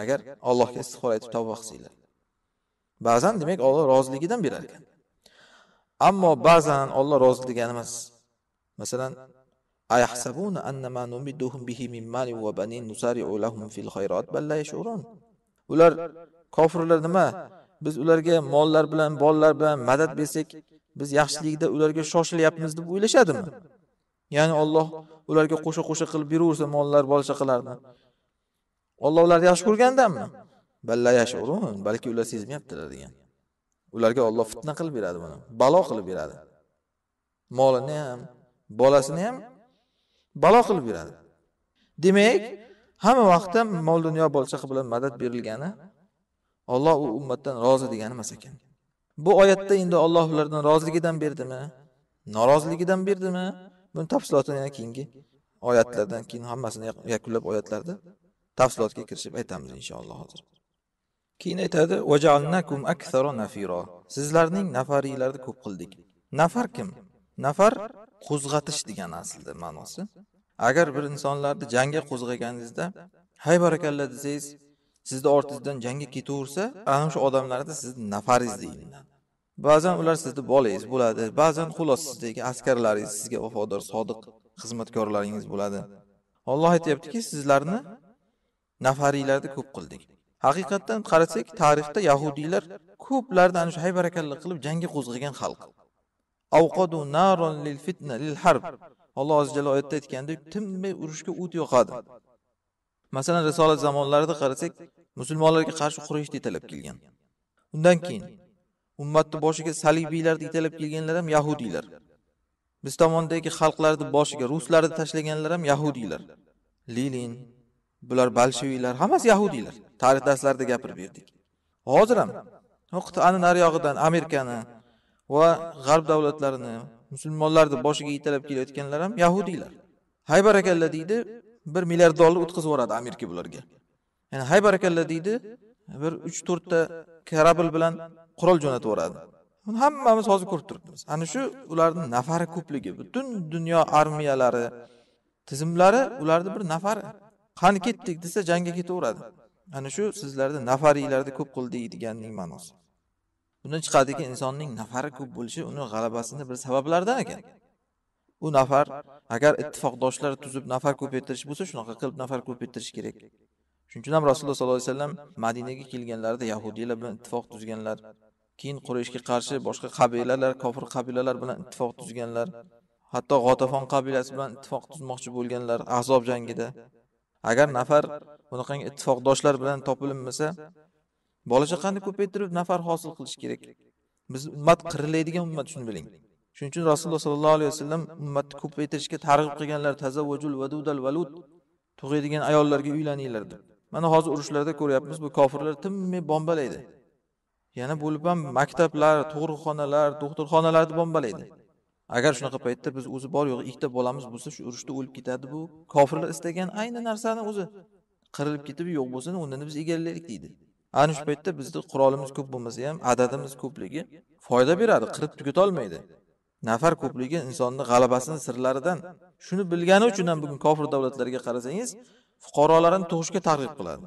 agar allohga istig'for aytib tavba qilsanglar ba'zan demak olloh roziligidan berar ekan ammo ba'zan olloh rozi degani emas masalan annama bihi min mali va banin fil bal ular kofirlar nima biz ularga mollar bilan bolalar bilan madad bersak biz yaxshilikda ularga shoshilyapmiz deb o'ylashadimi ya'ni olloh ularga qo'sha qo'sha qilib beraversa mollar bola chaqalarni olloh ularni yaxshi ko'rgandanmi balla yashurun balki ular sezmayaptilar degan ularga olloh fitna qilib beradi buni balo qilib beradi molini ham bolasini ham balo qilib beradi demak hamma vaqtda mol dunyo bola chaqa bilan madad berilgani olloh u ummatdan rozi degani emas ekan Bu oyatda endi Alloh ulardan roziligidan berdimi, noroziligidan berdimi? Buni tafsilotini yana keyingi oyatlardan keyin hammasini yakunlab oyatlarda tafsilotga kirishib aytamiz inshaalloh hozir. Keyin aytadi: akthara Sizlarning nafaringlarni ko'p qildik. Nafar kim? Nafar qo'zg'atish degani aslida ma'nosi. Agar bir insonlarni jangga qo'zg'aganingizda, "Hay barakalla" desangiz, sizni ortingizdan jangga ketaversa ana shu odamlarni sizni nafaringiz deyiladi ba'zan ular sizni bolangiz bo'ladi ba'zan xullas sizdagi askarlaringiz sizga vafodor sodiq xizmatkorlaringiz bo'ladi olloh aytyaptiki sizlarni nafariylarni ko'p qildik haqiqatdan qarasak tarixda yahudiylar ko'plarni ana shu haybarakallik qilib jangga qo'zg'agan xalq avqodu naron lil fitna lil harb alloh azza jalla oyatda aytgandek tinmay urushga o't yoqadi masalan risolat zamonlarida qarasak musulmonlarga qarshi Qurayshni italab kelgan. Undan keyin ummatni boshiga salibiylarni italab kelganlar ham yahudiylar. Biz tomondagi xalqlarni boshiga ruslarni tashlaganlar ham yahudiylar. Lenin, bular bolsheviklar, hammasi yahudiylar. Tarix darslarida gapirib berdik. Hozir ham qit'ani nariyog'idan Amerikani va g'arb davlatlarini musulmonlarni boshiga yetalab kelayotganlar ham yahudiylar. hay barakalla deydi, 1 milliard dollar o'tkazib yuboradi Amerika bularga. ya'ni hay barakalla deydi bir uch to'rtta karabl bilan qurol jo'natib yuboradi buni hammamiz hozir ko'rib turibmiz ana shu ularni nafari ko'pligi butun dunyo armiyalari tizimlari ularni bir nafari qani ketdik desa jangga ketaveradi ana shu sizlarda nafariylarda ko'p qildik deganning ma'nosi bundan chiqadiki insonning nafari ko'p bo'lishi uni g'alabasini bir sabablaridan ekan u nafar agar ittifoqdoshlar tuzib nafar ko'paytirish bo'lsa shunaqa qilib nafar ko'paytirish kerak Shuning uchun ham Rasululloh sollallohu alayhi vasallam Madinaga kelganlarida yahudiylar bilan ittifoq tuzganlar, keyin Qurayshga qarshi boshqa qabilalar, kofir qabilalar bilan ittifoq tuzganlar, hatto G'otafon qabilasi bilan ittifoq tuzmoqchi bo'lganlar Ahzob jangida. Agar nafar bunaqangi ittifoqdoshlar bilan topilinmasa, bola chaqani ko'paytirib nafar hosil qilish kerak. Biz ummat qirilaydigan ummat shuni biling. Shuning uchun Rasululloh sollallohu alayhi vasallam ummatni ko'paytirishga targ'ib qilganlar tazavvujul vadudal valud tug'adigan ayollarga uylaninglar deb. mana hozir urushlarda ko'ryapmiz bu kofirlar tinmay bombalaydi yana bo'lib ham maktablar tug'ruqxonalar doktorxonalarni bombalaydi agar shunaqa paytda biz o'zi bor yo'q ikkita bolamiz bo'lsa shu urushda o'lib ketadi bu kofirlar istagan ayni narsani o'zi qirilib ketib yo'q bo'lsin undan biz egallaylik deydi ana shu paytda bizni qurolimiz ko'p bo'lmasa ham adadimiz ko'pligi foyda beradi qirib tugatolmaydi nafar ko'pligi insonni g'alabasini sirlaridan shuni bilgani uchun ham bugun kofir davlatlarga qarasangiz fuqarolarini tug'ishga targ'ib qiladi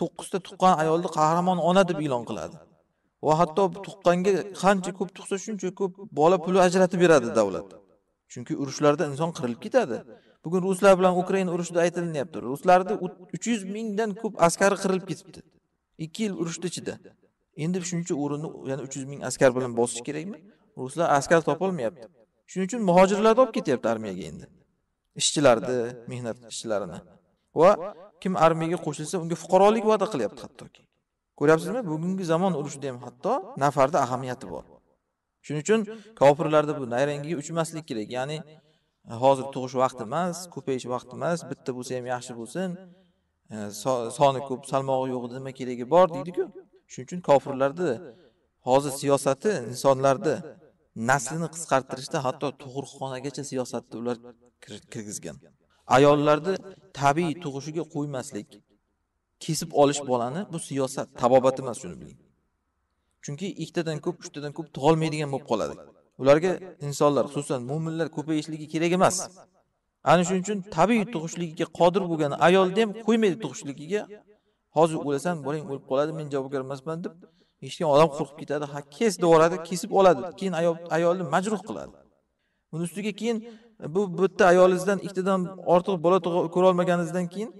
to'qqizta tuqqan ayolni qahramon ona deb e'lon qiladi va hatto tuqqanga qancha ko'p tug'sa shuncha ko'p bola puli ajratib beradi davlat chunki urushlarda inson qirilib ketadi bugun ruslar bilan ukraina urushida aytilinyapti ruslarni uch yuz mingdan ko'p askari qirilib ketibdi ikki yil urushni ichida endi shuncha o'rinni yana uch yuz ming askar bilan bosish kerakmi ruslar askar topolmayapti shuning uchun muhojirlarni olib ketyapti armiyaga endi ishchilarni mehnat ishchilarini va kim armiyaga qo'shilsa unga fuqarolik va'da qilyapti hattoki ko'ryapsizmi bugungi zamon urushida ham hatto nafarda ahamiyati bor shuning uchun kofirlarda bu nayrangiga uchmaslik kerak ya'ni e, hozir tug'ish vaqti emas ko'payish vaqti emas bitta bo'lsa ham yaxshi bo'lsin e, soni ko'p salmog'i yo'q nima keragi bor deydiku shuning uchun kofirlarni hozir siyosati insonlarni naslini qisqartirishda hatto tug'ruqxonagacha siyosatni ular kirgizgan ayollarni tabiiy tug'ishiga qo'ymaslik kesib olish bolani bu siyosat tabobat emas shuni biling chunki ikkitadan ko'p uchtadan ko'p tug'olmaydigan bo'lib qoladi ularga insonlar xususan mo'minlar ko'payishligi kerak emas ana shuning uchun tabiiy tug'ishligiga qodir bo'lgan ayolni ham qo'ymaydi tug'ishligiga hozir o'lasan bolang o'lib qoladi men javobgar emasman deb eshitgan odam qo'rqib ketadi ha kes devoradi kesib oladi keyin ayolni majruh qiladi buni ustiga keyin bu bitta ayolingizdan ikkitadan ortiq bola ko'rolmaganingizdan keyin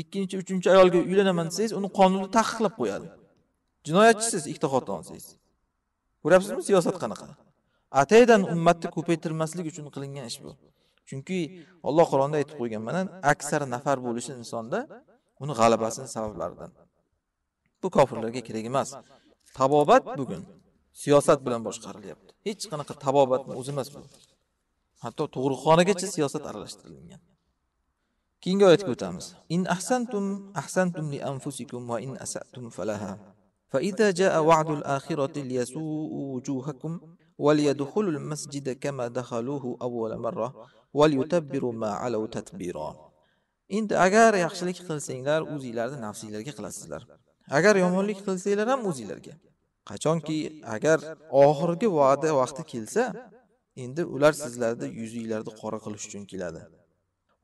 ikkinchi uchinchi ayolga uylanaman desangiz uni qonunda taqiqlab qo'yadi jinoyatchisiz ikkita xotin ko'ryapsizmi siyosat qanaqa ataydan ummatni ko'paytirmaslik uchun qilingan ish bu chunki olloh qur'onda aytib qo'ygan mana aksar nafar bo'lishi insonda uni g'alabasini sabablaridan bu kofirlarga kerak emas tabobat bugun siyosat bilan boshqarilyapti hech qanaqa tabobatni o'zi emas bu hatto tug'ruqxonagacha siyosat aralashtirilgan keyingi oyatga o'tamiz in ahsantum ahsantum li anfusikum va in asatum falaha fa idza jaa wa'du al فإذا جاء وعد الآخرة ليسوء وجوهكم وليدخلوا kama كما دخلوه أول مرة وليتبروا ma علوا تتبيرا endi agar yaxshilik qilsanglar o'zinglarni nafsinglarga qilasizlar agar yomonlik qilsanglar ham o'zinglarga qachonki agar oxirgi va'da vaqti kelsa endi ular sizlarni yuzinglarni qora qilish uchun keladi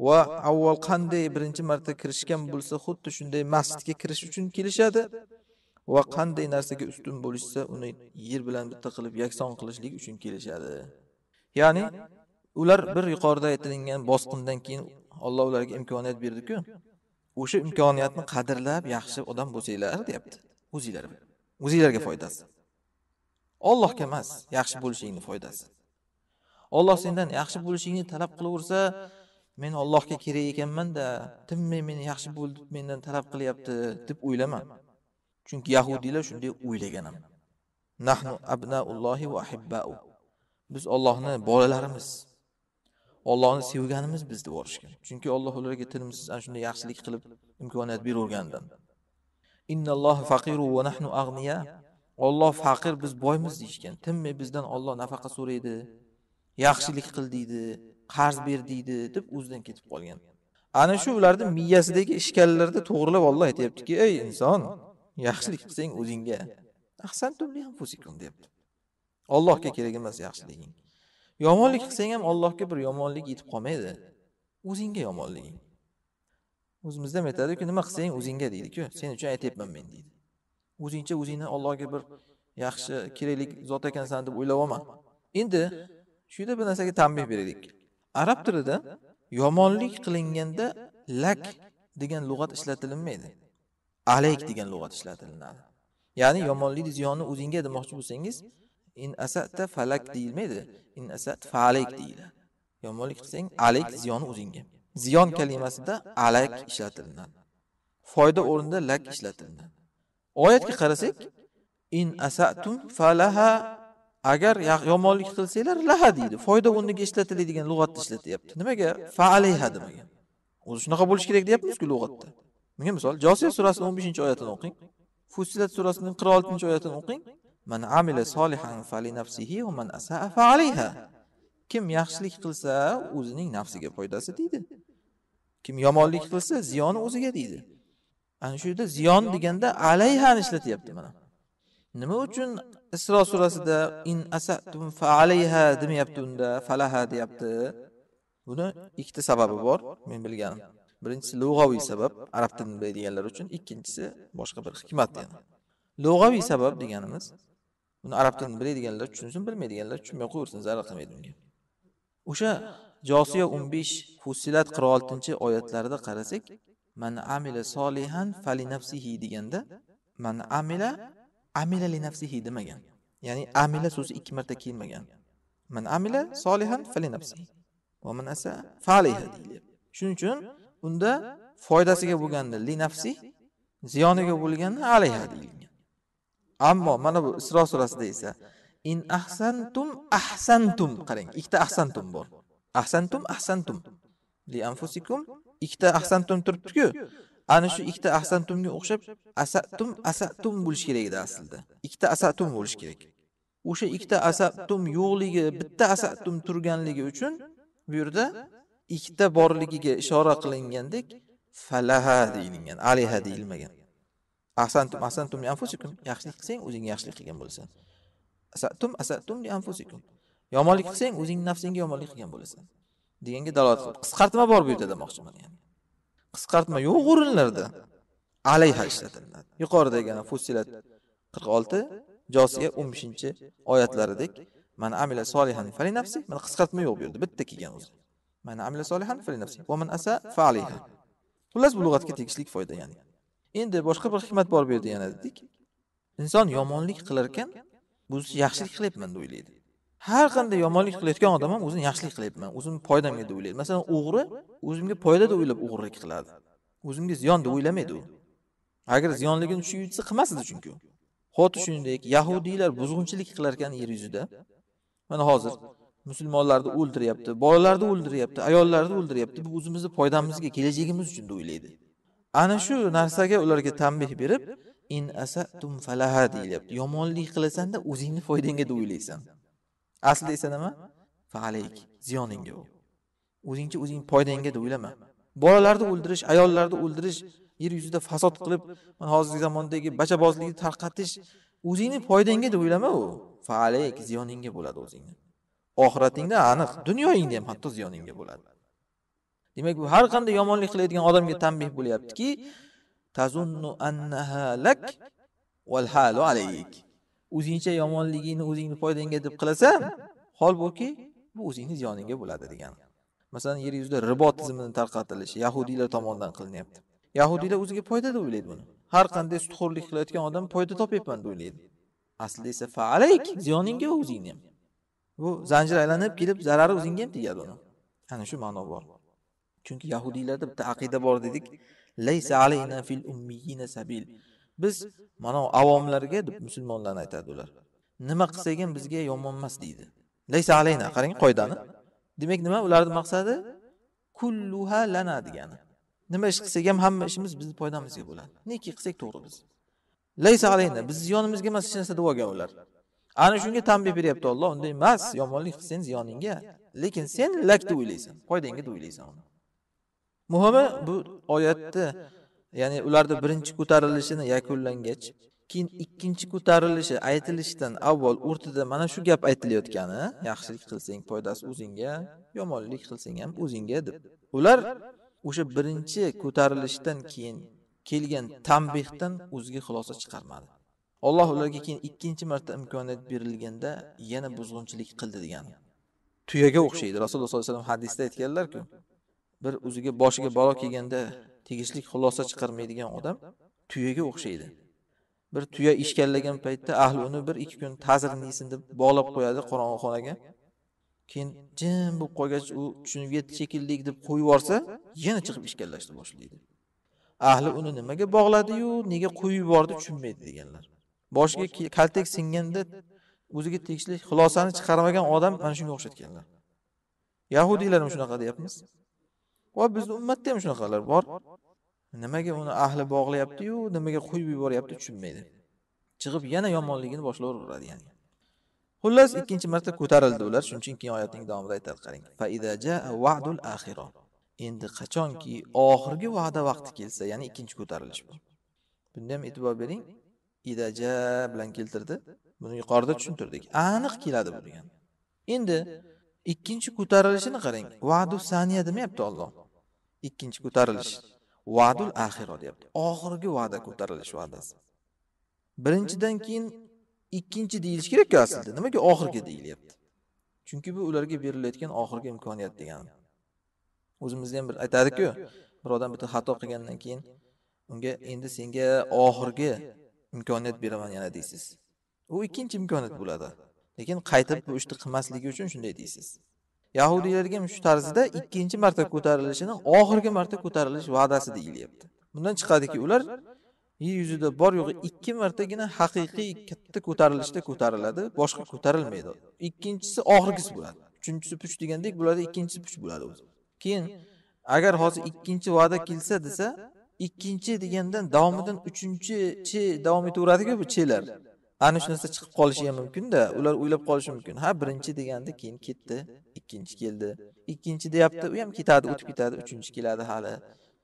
va avval qanday birinchi marta kirishgan bo'lsa xuddi shunday masjidga kirish uchun kelishadi va qanday narsaga ustun bo'lishsa uni yer bilan bitta qilib yakson qilishlik uchun kelishadi ya'ni ular bir yuqorida aytilingan bosqindan keyin Alloh ularga imkoniyat berdi-ku. O'sha imkoniyatni qadrlab yaxshi odam bo'lsanglar deyapti. O'zinglar o'zinglarga foydasi. Allohga emas, yaxshi bo'lishingni foydasi. Alloh sendan yaxshi bo'lishingni talab qilaversa, men Allohga kerak ekanman tinmay meni yaxshi bo'l deb mendan talab qilyapti deb o'ylama. Chunki yahudiylar shunday o'ylagan ham. Nahnu abnaullohi va ahibba'u. Biz ollohni bolalarimiz. Allohni sevganimiz biz deb yuborishgan Chunki Alloh ularga tinimsiz ana shunday yaxshilik qilib imkoniyat beravergandan. Innallohu faqiru va nahnu Alloh faqir biz boymiz deyishgan. Tinmay bizdan Alloh nafaqa so'raydi. yaxshilik qil deydi qarz ber deydi deb o'zidan ketib qolgan ana shu ularni miyasidagi ishkallarni to'g'rilab olloh aytyaptiki ey inson yaxshilik qilsang o'zingga deyapti ollohga kerak emas yaxshiliging yomonlik qilsang ham allohga bir yomonlik yetib qolmaydi o'zingga yomonliging o'zimizda ham aytadiku nima qilsang o'zingga deydiku sen uchun aytyapman men deydi o'zingcha o'zingni allohga bir yaxshi kerakli zot ekansan deb o'ylab olma endi shu yerda bir narsaga tanbeh beraylik arab tilida yomonlik qilinganda lak degan lug'at ishlatilinmaydi alayk degan lug'at ishlatilinadi ya'ni yomonlikni ziyonni o'zingga demoqchi bo'lsangiz in asata falak deyilmaydi in asat falayk deyiladi yomonlik qilsang alayk ziyoni o'zingga ziyon kalimasida alak ishlatilinadi foyda o'rnida lak ishlatilinadi oyatga qarasak in asatum falaha agar yomonlik qilsanglar laha deydi foyda o'rniga ishlatiladigan lug'atni ishlatyapti nimaga faalayha demagan o'zi shunaqa bo'lishi kerak deyapmizku lug'atda bunga misol josiya surasini o'n beshinchi oyatini o'qing fusilat surasining qirq oltinchi oyatini o'qing man amila solihan fali nafsihi va man asaa faalayha kim yaxshilik qilsa o'zining nafsiga foydasi deydi kim yomonlik qilsa ziyoni o'ziga deydi ana shu yerda ziyon deganda alayhani ishlatyapti mana nima uchun isro surasida in asatum fa alayha demayapti unda falaha deyapti buni ikkita sababi bor men bilganim birinchisi lug'aviy sabab arab tilini biladiganlar uchun ikkinchisi boshqa bir hikmat yana lug'aviy sabab deganimiz buni arab tilini biladiganlar tushunsin bilmaydiganlar tushunmay qo'yaversin zarar qilmaydi unga o'sha josiya o'n besh fusilat qirq oltinchi oyatlarida qarasak man amila solihan fali nafsihi deganda man amila amila li nafsihi demagan ya'ni amila so'zi ikki marta kelmagan man amila solihan fali nafsihi va man asa falayha deyilyapti shuning uchun unda foydasiga bo'lganda li nafsi ziyoniga bo'lganda alayha deyilgan ammo mana bu isro surasida esa in ahsantum ahsantum qarang ikkita ahsantum bor ahsantum ahsantum li anfusikum ikkita ahsantum turibdiku ana shu ikkita ahsantumga o'xshab asatum asatum bo'lishi kerak edi aslida ikkita asatum bo'lishi kerak o'sha ikkita asatum yo'qligi bitta asatum turganligi uchun bu yerda ikkita borligiga ishora qilingandek falaha deyilgan aliha deyilmagan ahsantum asantum li anfusikum yaxshilik qilsang o'zing yaxshilik qilgan bo'lasan asatum asatum li anfusikum yomonlik qilsang o'zing nafsingga yomonlik qilgan bo'lasan deganga dalolat qilib qisqartma bor bu yerda demoqchiman ya'ni qisqartma yo'q o'rinlarda alayha ishlatiladi yuqoridagi ana fusilat 46 josiya 15 oyatlaridek mana amila solihan fali nafsi mana qisqartma yo'q bu yerda bitta kelgan o'zi mana amila solihan fali nafsi va man asa faliha xullas bu lug'atga tegishlik foyda ya'ni endi boshqa bir hikmat bor bu yerda yana dedik inson yomonlik qilar ekan bu yaxshilik qilyapman deb o'ylaydi har qanday yomonlik qilayotgan odam ham o'zini yaxshilik qilyapman o'zimni foydamga deb o'ylaydi masalan o'g'ri o'zimga foyda deb o'ylab o'g'irlik qiladi o'zimga ziyon deb o'ylamaydi u agar ziyonligini tushunib yetsa qilmasdi chunki xuddi shuningdek yahudiylar buzg'unchilik qilar ekan yer yuzida mana hozir musulmonlarni o'ldiryapti bolalarni o'ldiryapti ayollarni o'ldiryapti bu o'zimizni foydamizga kelajagimiz uchun deb o'ylaydi ana shu narsaga ularga tanbeh berib in asatum falaha deyilyapti yomonlik qilasanda o'zingni foydangga deb o'ylaysan aslida esa nima faalik ziyoningga u o'zingcha o'zing foydangga deb o'ylama bolalarni o'ldirish ayollarni o'ldirish yer yuzida fasod qilib hozirgi zamondagi bachabozlikni tarqatish o'zingni foydangga deb o'ylama u faalik ziyoningga bo'ladi o'zingni oxiratingda aniq dunyoyingda ham hatto ziyoningga bo'ladi demak bu har qanday yomonlik qiladigan odamga tanbeh bo'lyaptiki tazunnu annaha lak val halu alayk o'zingcha yomonligingni o'zingni foydangga deb qilasan holbuki bu o'zingni ziyoningga bo'ladi degan masalan yer yuzida ribo tizimini tarqatilishi yahudiylar tomonidan qilinyapti yahudiylar o'ziga foyda deb o'ylaydi buni har qanday sutxo'rlik qilayotgan odam foyda topyapman deb o'ylaydi aslida esa faalayk ziyoningga o'zingni ham bu zanjir aylanib kelib zarari o'zingga ham tegadi uni ana shu ma'no bor chunki yahudiylarda bitta aqida bor dedik laysa alayna fil ummiyina sabil biz mana avomlarga deb musulmonlarni aytadi ular nima qilsak ham bizga yomon emas deydi laysa alayna qarang qoidani demak nima ularni maqsadi kulluha lana degani nima ish qilsak ham hamma ishimiz bizni foydamizga bo'ladi neki qilsak to'g'ri biz laysa alayna bizni yonimizga emas hech narsa deb olgan ular ana shunga tanbeh beryapti olloh unday emas yomonlik qilsangiz yoningga lekin sen lak deb o'ylaysan foydangga deb o'ylaysan muhimi bu oyatni ya'ni ularni birinchi ko'tarilishini yakunlangach keyin ikkinchi ko'tarilishi aytilishidan avval o'rtada mana shu gap aytilayotgani yaxshilik qilsang foydasi o'zingga yomonlik qilsang ham o'zingga deb ular o'sha birinchi ko'tarilishdan keyin kelgan tanbehdan o'ziga xulosa chiqarmadi alloh ularga keyin ikkinchi marta imkoniyat berilganda yana buzg'unchilik qildi degan tuyaga o'xshaydi rasululloh sollallohu alayhi vasallam hadisda aytganlarku bir o'ziga boshiga balo kelganda tegishli xulosa chiqarmaydigan odam tuyaga o'xshaydi bir tuya ishkallagan paytda ahli uni bir ikki kun ta'zirini yesin deb bog'lab qo'yadi qorong'i xonaga keyin jim bo'lib qolgach u tushunib yetdi shekilli deb qo'yib yuborsa yana chiqib ishkallashni boshlaydi ahli uni nimaga bog'ladiyu nega qo'yib yubordi tushunmaydi deganlar boshiga kaltak singanda o'ziga tegishli xulosani chiqarmagan odam mana shunga o'xshatganlar yahudiylar ham shunaqa deyapmiz va bizni ummatda ham shunaqalar bor nimaga uni ahli bog'layapti-yu, nimaga qo'yib yuboryapti tushunmaydi chiqib yana yomonligini boshlayveradi ya'ni xullas ikkinchi marta ko'tarildi ular shuning uchun oyatning davomida aytadi qarang fa va'dul endi qachonki oxirgi va'da vaqti kelsa ya'ni ikkinchi ko'tarilish bu bunda ham e'tibor bering idaja bilan keltirdi buni yuqorida tushuntirdik aniq keladi bu degani endi ikkinchi ko'tarilishini qarang va'du saniya demayapti Alloh ikkinchi ko'tarilish vadul axiro deyapti oxirgi va'da ko'tarilish va'dasi birinchidan keyin ikkinchi deyilishi kerakku aslida nimaga oxirgi deyilyapti chunki bu ularga berilayotgan oxirgi imkoniyat degani o'zimizda ham bir aytadiku bir odam bitta xato qilgandan keyin unga endi senga oxirgi imkoniyat beraman yana deysiz u ikkinchi imkoniyat bo'ladi lekin qaytib bu ishni qilmasligi uchun shunday deysiz yahudiylarga shu tarzda ikkinchi marta ko'tarilishini oxirgi marta ko'tarilish va'dasi deyilyapti bundan chiqadiki ular yer yuzida bor yo'g'i ikki martagina haqiqiy katta ko'tarilishda ko'tariladi boshqa ko'tarilmaydi ikkinchisi oxirgisi bo'ladi uchinchisi puch degandek bularda ikkinchisi puch bo'ladi o'zi keyin agar hozir ikkinchi va'da kelsa desa ikkinchi degandan davomidan uchinchi che davom etaveradiku bu chelar ana shu narsa chiqib qolishi ham mumkinda ular o'ylab qolishi mumkin ha birinchi deganda keyin ketdi ikkinchi keldi ikkinchi deyapti u ham ketadi o'tib ketadi uchinchi keladi hali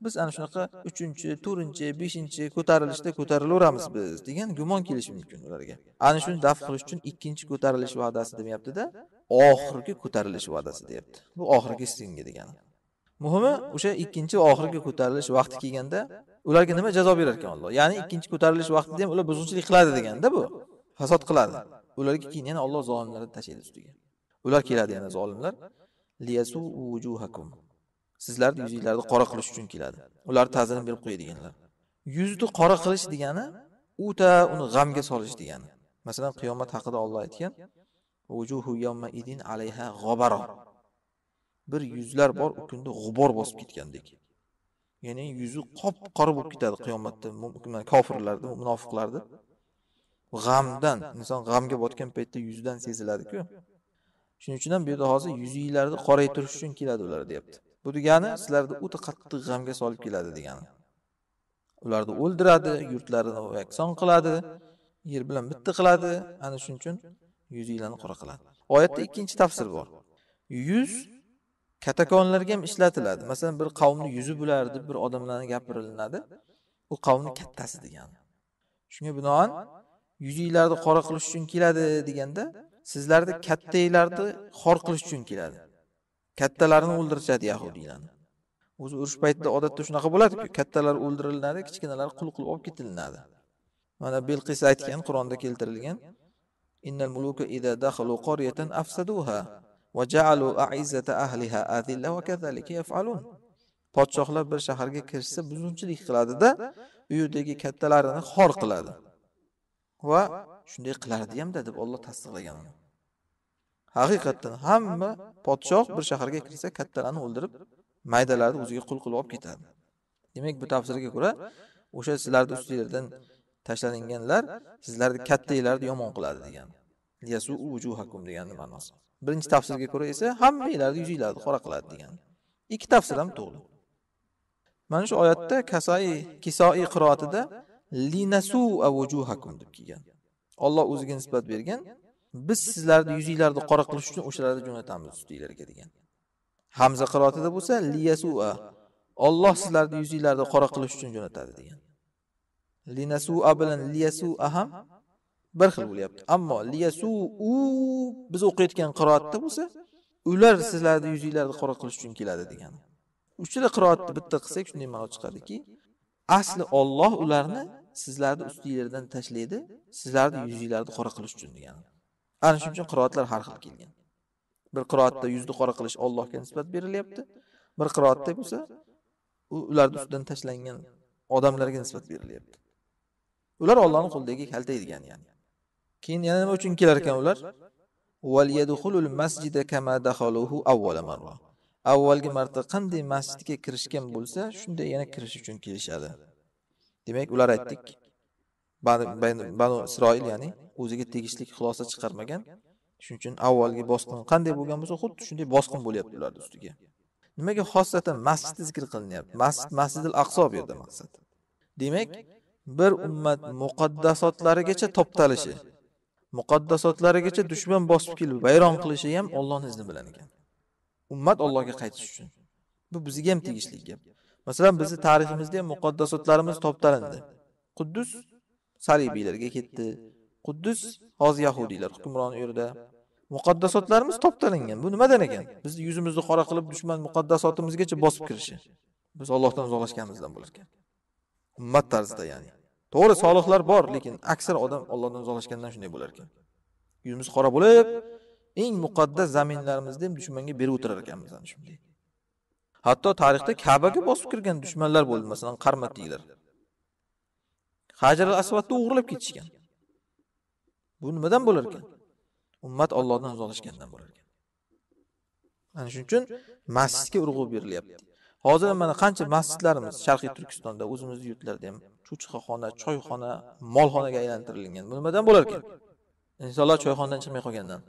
biz ana shunaqa uchinchi to'rtinchi beshinchi ko'tarilishda ko'tarilaveramiz biz degan gumon kelishi mumkin ularga ana shuni daf qilish uchun ikkinchi ko'tarilish va'dasi demayaptida oxirgi ko'tarilish va'dasi deyapti bu oxirgi singi degani muhimi o'sha ikkinchi oxirgi ko'tarilish vaqti kelganda ularga nima jazo berar ekan Alloh ya'ni ikkinchi ko'tarilish vaqtida ham ular buzg'unchilik qiladi deganda bu fasod qiladi ularga keyin yana Alloh zolimlarni tashlaydi ustiga ular keladi yana zolimlar sizlarni yuzinglarni qora qilish uchun keladi ularni ta'zini berib qo'yadiganlar deganlar yuzni qora qilish degani o'ta uni g'amga solish degani masalan qiyomat haqida Alloh aytgan bir yuzlar bor u kunda g'ubor bosib ketgandek ya'ni yuzi qop qora bo'lib ketadi qiyomatda kofirlarni munofiqlarni g'amdan inson g'amga botgan paytda yuzidan seziladiku shuning uchun ham bu yerda hozir yuzinglarni qorayib turish uchun keladi ular deyapti bu degani sizlarni o'ta qattiq g'amga solib keladi degani ularni o'ldiradi yurtlarini yakson qiladi yer bilan bitta qiladi ana shuning uchun yuzinglarni qora qiladi oyatda ikkinchi tafsir bor yuz katakonlarga ham ishlatiladi masalan bir qavmni yuzi bular deb bir odamlarni gapirilinadi u qavmni kattasi degani shunga binoan yuzinglarni qora qilish uchun keladi deganda sizlarni kattanglarni xor qilish uchun keladi kattalarni o'ldirishadi yahudiylarni o'zi urush paytida odatda shunaqa bo'ladiku kattalar o'ldirilinadi kichkinalar qul qilib olib ketilinadi mana belqis aytgan qur'onda keltirilgan innal idza qaryatan afsaduha وجعلوا أعزة أهلها أذلة وكذلك يفعلون podshohlar bir shaharga kirishsa buzunchilik qiladida хор қилади kattalarini xor qiladi va shunday деб аллоҳ deb Alloh tasdiqlagan uni haqiqatdan hamma podshoh bir shaharga kirsa kattalarni o'ldirib maydalarni o'ziga qul qilib olib ketadi demak bu tafsirga ko'ra o'sha sizlarni ustinglardan ёмон sizlarni kattanglarni yomon qiladi degan degan ma'nosi birinchi tafsirga ko'ra esa hammanglarni yuzinglarni qora qiladi degan ikki tafsir ham to'g'ri mana shu oyatda kasoiy kisoiy qiroatida linasu vujuhakum deb kelgan olloh o'ziga nisbat bergan biz sizlarni yuzinglarni qora qilish uchun o'shalarni jo'natamiz ustinglarga degan hamza qiroatida bo'lsa liyasua olloh sizlarni yuzinglarni qora qilish uchun jo'natadi degan linasua bilan liyasua ham bir xil bo'lyapti ammo liyasu u biz o'qiyotgan qiroatda bo'lsa ular sizlarni yuzinglarni qora qilish uchun keladi degani uchta qiroatni bitta qilsak shunday ma'no chiqadiki asli Alloh ularni sizlarni ustinglardan tashlaydi sizlarni yuzinglarni qora qilish uchun degani ana shuning uchun qiroatlar har xil kelgan bir qiroatda yuzni qora qilish Allohga nisbat berilyapti bir qiroatda bo'lsa u ularni ustidan tashlangan odamlarga nisbat berilyapti ular Allohning qo'lidagi kalta degani ya'ni keyin yana nima uchun kelar ekan ular avvalgi marta qanday masjidga kirishgan bo'lsa shunday yana kirish uchun kelishadi demak ular aytdik banu isroil ya'ni o'ziga tegishli xulosa chiqarmagan shuning uchun avvalgi bosqin qanday bo'lgan bo'lsa xuddi shunday bosqin bo'lyapti ularni ustiga nimaga xosatan masjid zikr qilinyapti masjid masjidil aqso bu yerda maqsad demak bir ummat muqaddasotlarigacha toptalishi muqaddasotlarigacha dushman bosib kelib vayron qilishi ham Allohning izni bilan ekan ummat Allohga qaytish uchun bu bizga ham tegishli gap masalan bizni tariximizda ham muqaddasotlarimiz toptalindi quddus salibiylarga ketdi quddus hozir yahudiylar hukmron yerda muqaddasotlarimiz toptalingan bu nimadan ekan bizni yuzimizni qora qilib dushman muqaddasotimizgacha bosib kirishi biz Allohdan uzoqlashganimizdan bo'larkan ummat tarzida ya'ni to'g'ri solihlar bor lekin aksar odam Allohdan uzoqlashgandan shunday bo'lar ekan yuzimiz qora bo'lib eng muqaddas zaminlarimizni ham dushmanga berib o'tirar ekanmiz ana shunday hatto tarixda kabaga bosib kirgan dushmanlar bo'ldi masalan qarmatiylar hajr al asvadni o'g'irlab ketishgan bu nimadan bo'lar ekan ummat Allohdan uzoqlashgandan bo'lar ekan ana shuning uchun masjidga urg'u berilyapti hozir mana qancha masjidlarimiz sharqiy turkistonda o'zimizni yurtlarda ham cho'chqaxona choyxona molxonaga aylantirilgan bu nimadan bo'larkan insonlar choyxonadan chiqmay qolgandan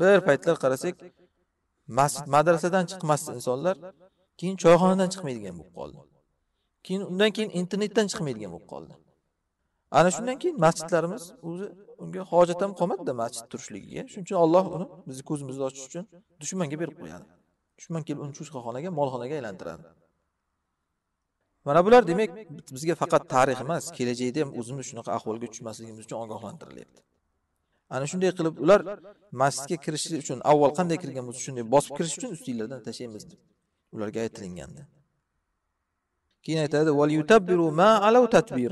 bir paytlar qarasak masjid madrasadan chiqmasdi insonlar keyin choyxonadan chiqmaydigan bo'lib qoldi keyin undan keyin internetdan chiqmaydigan bo'lib qoldi ana shundan keyin masjidlarimiz o'zi unga hojat ham qolmadida masjid turishligiga shuning uchun olloh uni bizni ko'zimizni ochish uchun dushmanga berib qo'yadi dushman kelib uni cho'chqaxonaga molxonaga aylantiradi mana bular demak bizga faqat tarix emas kelajakda ham o'zimiz shunaqa ahvolga tushmasligimiz uchun ogohlantirilyapti ana shunday qilib ular masjidga kirish uchun avval qanday kirgan bo'lsa shunday bosib kirish uchun ustinglardan tashlaymiz deb ularga aytilinganda keyin aytadi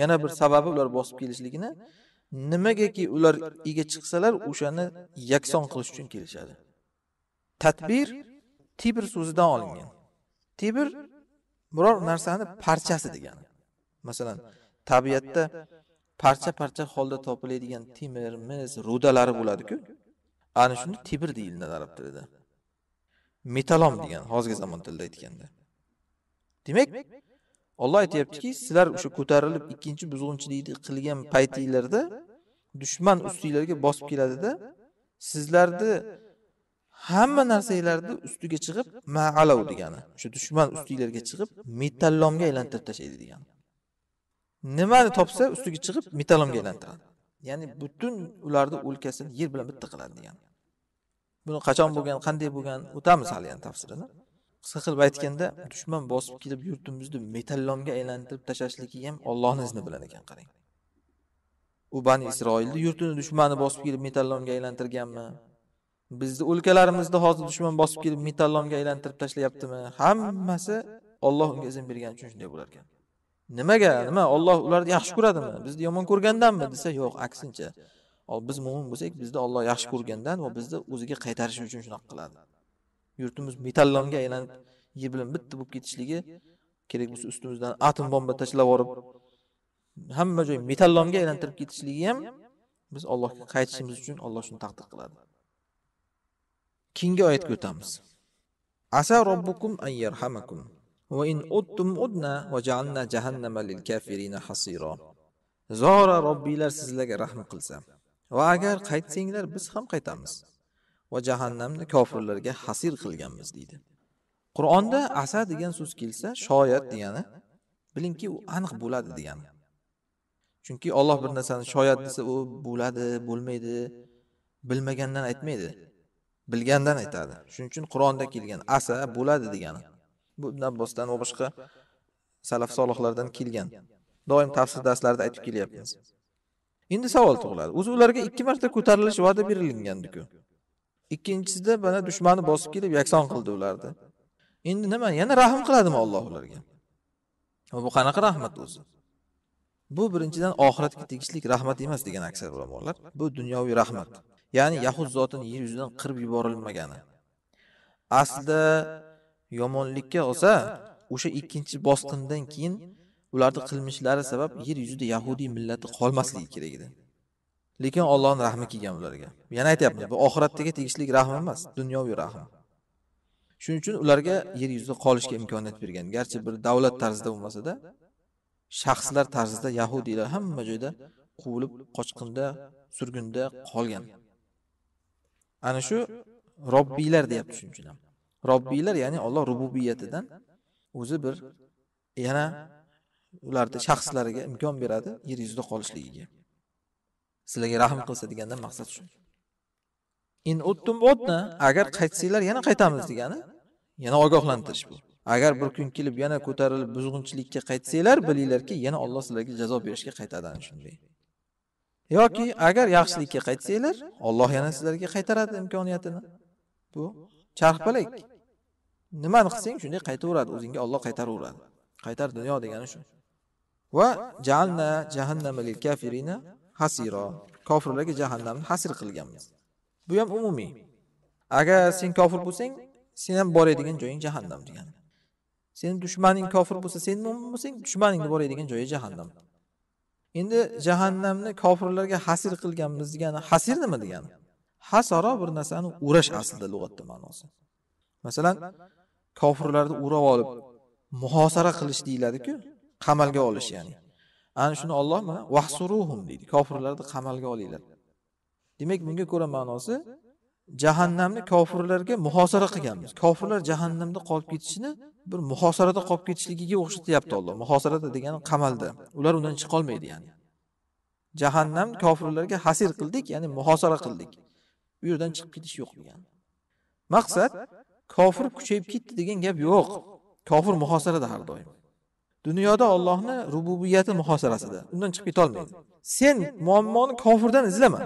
yana bir sababi ular bosib kelishligini nimagaki ular ega chiqsalar o'shani yakson qilish uchun kelishadi tadbir tibr so'zidan olingan tibr biror narsani parchasi degani masalan tabiatda parcha parcha holda topiladigan temir mis rudalari bo'ladiku ana shuni tibir deyiladi arab tilida metalom degan hozirgi zamon tilida aytganda demak olloh aytyaptiki sizlar o'sha ko'tarilib ikkinchi buzg'unchilikni qilgan paytinglarda dushman ustinglarga bosib keladida sizlarni hamma narsalarni ustiga chiqib ma'alov degani o'sha dushman ustinglarga chiqib metallomga aylantirib tashlaydi degani nimani topsa ustiga chiqib metallomga aylantiradi ya'ni butun ularni o'lkasini yer bilan bitta qiladi degani buni qachon bo'lgan qanday bo'lgan o'tamiz hali yani tafsirini qisqa qilib aytganda dushman bosib kelib yurtimizni metallomga aylantirib tashlashligi ham ollohni izni bilan ekan qarang u bani isroilni yurtini dushmani bosib kelib metallomga aylantirganmi bizni o'lkalarimizni hozir dushman bosib kelib metallomga aylantirib tashlayaptimi hammasi Alloh unga izn bergani uchun shunday bo'lar ekan nimaga nima Alloh ularni yaxshi ko'radimi bizni yomon ko'rgandanmi desa yo'q aksincha biz mo'min bo'lsak bizni Alloh yaxshi ko'rgandan va bizni o'ziga qaytarishi uchun shunaqa qiladi yurtimiz metallomga aylanib yer bilan bitta bo'lib ketishligi kerak bo'lsa ustimizdan atom bomba tashlab yuborib hamma joy metallomga aylantirib ketishligi ham biz Allohga qaytishimiz uchun Alloh shuni taqdir qiladi kinga oyatga o'tamiz asa robbukum an yarhamakum va in uttum udna va ja'alna jahannama lil kafirina hasira zora robbilar sizlarga rahm qilsa va agar qaytsanglar biz ham qaytamiz va jahannamni kofirlarga hasir qilganmiz deydi qur'onda asa degan so'z kelsa shoyat degani bilingki u aniq bo'ladi degani chunki olloh bir narsani shoyat desa u bo'ladi bo'lmaydi bilmagandan aytmaydi bilgandan aytadi shuning uchun qur'onda kelgan asa bo'ladi degani bu ibn abbosdan va boshqa salaf solihlardan kelgan doim tafsir darslarida aytib kelyapmiz endi savol tug'iladi o'zi ularga ikki marta ko'tarilish va'da berilgandiku ikkinchisida mana dushmani bosib kelib yakson qildi ularni endi nima yana rahm qiladimi olloh ularga bu qanaqa rahmat o'zi bu birinchidan oxiratga tegishli rahmat emas degan aksar ulamolar bu dunyoviy rahmat ya'ni yahud zotini yer yuzidan qirib yuborilmagani aslida yomonlikka olsa o'sha ikkinchi bosqindan keyin ularni qilmishlari sabab yer yuzida yahudiy millati qolmasligi kerak edi lekin Allohning rahmi kelgan ularga yana aytayapman, bu oxiratdagi tegishli rahm emas dunyoviy rahm shuning uchun ularga yer yuzida qolishga imkoniyat bergan garchi bir davlat tarzida bo'lmasa-da shaxslar tarzida yahudiylar hamma joyda quvilib qochqinda surgunda qolgan ana shu robbiylar deyapti ham robbiylar ya'ni olloh rububiyatidan o'zi bir yana ularni shaxslariga imkon beradi yer yuzida qolishligiga sizlarga rahm qilsa degandan maqsad shu in uttum utna agar qaytsanglar yana qaytamiz degani yana ogohlantirish bu agar bir kun kelib yana ko'tarilib buzg'unchilikka qaytsanglar bilinglarki yana olloh sizlarga jazo berishga qaytadi ana shunday yoki agar yaxshilikka qaytsanglar Alloh yana sizlarga qaytaradi imkoniyatini bu charxpalak nimani qilsang shunday qaytaveradi o'zingga Alloh qaytaraveradi qaytar dunyo degani shu va ja'alna jahannama lil kafirina hasiro kofirlarga jahannamni hasir qilganmiz bu ham umumiy agar sen kofir bo'lsang sen ham boradigan joying jahannam degani seni dushmaning kofir bo'lsa sen mo'min bo'lsang dushmaningni boradigan joyi jahannam endi jahannamni kofirlarga hasir qilganmiz degani hasir nima degani hasaro bir narsani urash aslida lug'atda ma'nosi masalan kofirlarni urib olib muhosara qilish deyiladiku qamalga olish ya'ni ana shuni olloh mana vahsuruhum deydi kofirlarni qamalga olinglar demak bunga ko'ra ma'nosi jahannamni kofirlarga muhosara qilganmiz kofirlar jahannamda qolib ketishini bir muhosarada qolib ketishligiga o'xshatyapti Alloh. Muhosarada degani qamalda. Ular undan chiqa olmaydi, ya'ni. Jahannam kofirlarga hasir qildik, ya'ni muhosara qildik. U yerdan chiqib ketish yo'q degan. Maqsad kofir kuchayib ketdi degan gap yo'q. Kofir muhosarada har doim. Dunyoda Allohni rububiyati muhosarasida. Undan chiqib keta olmaydi. Sen muammoni kofirdan izlama.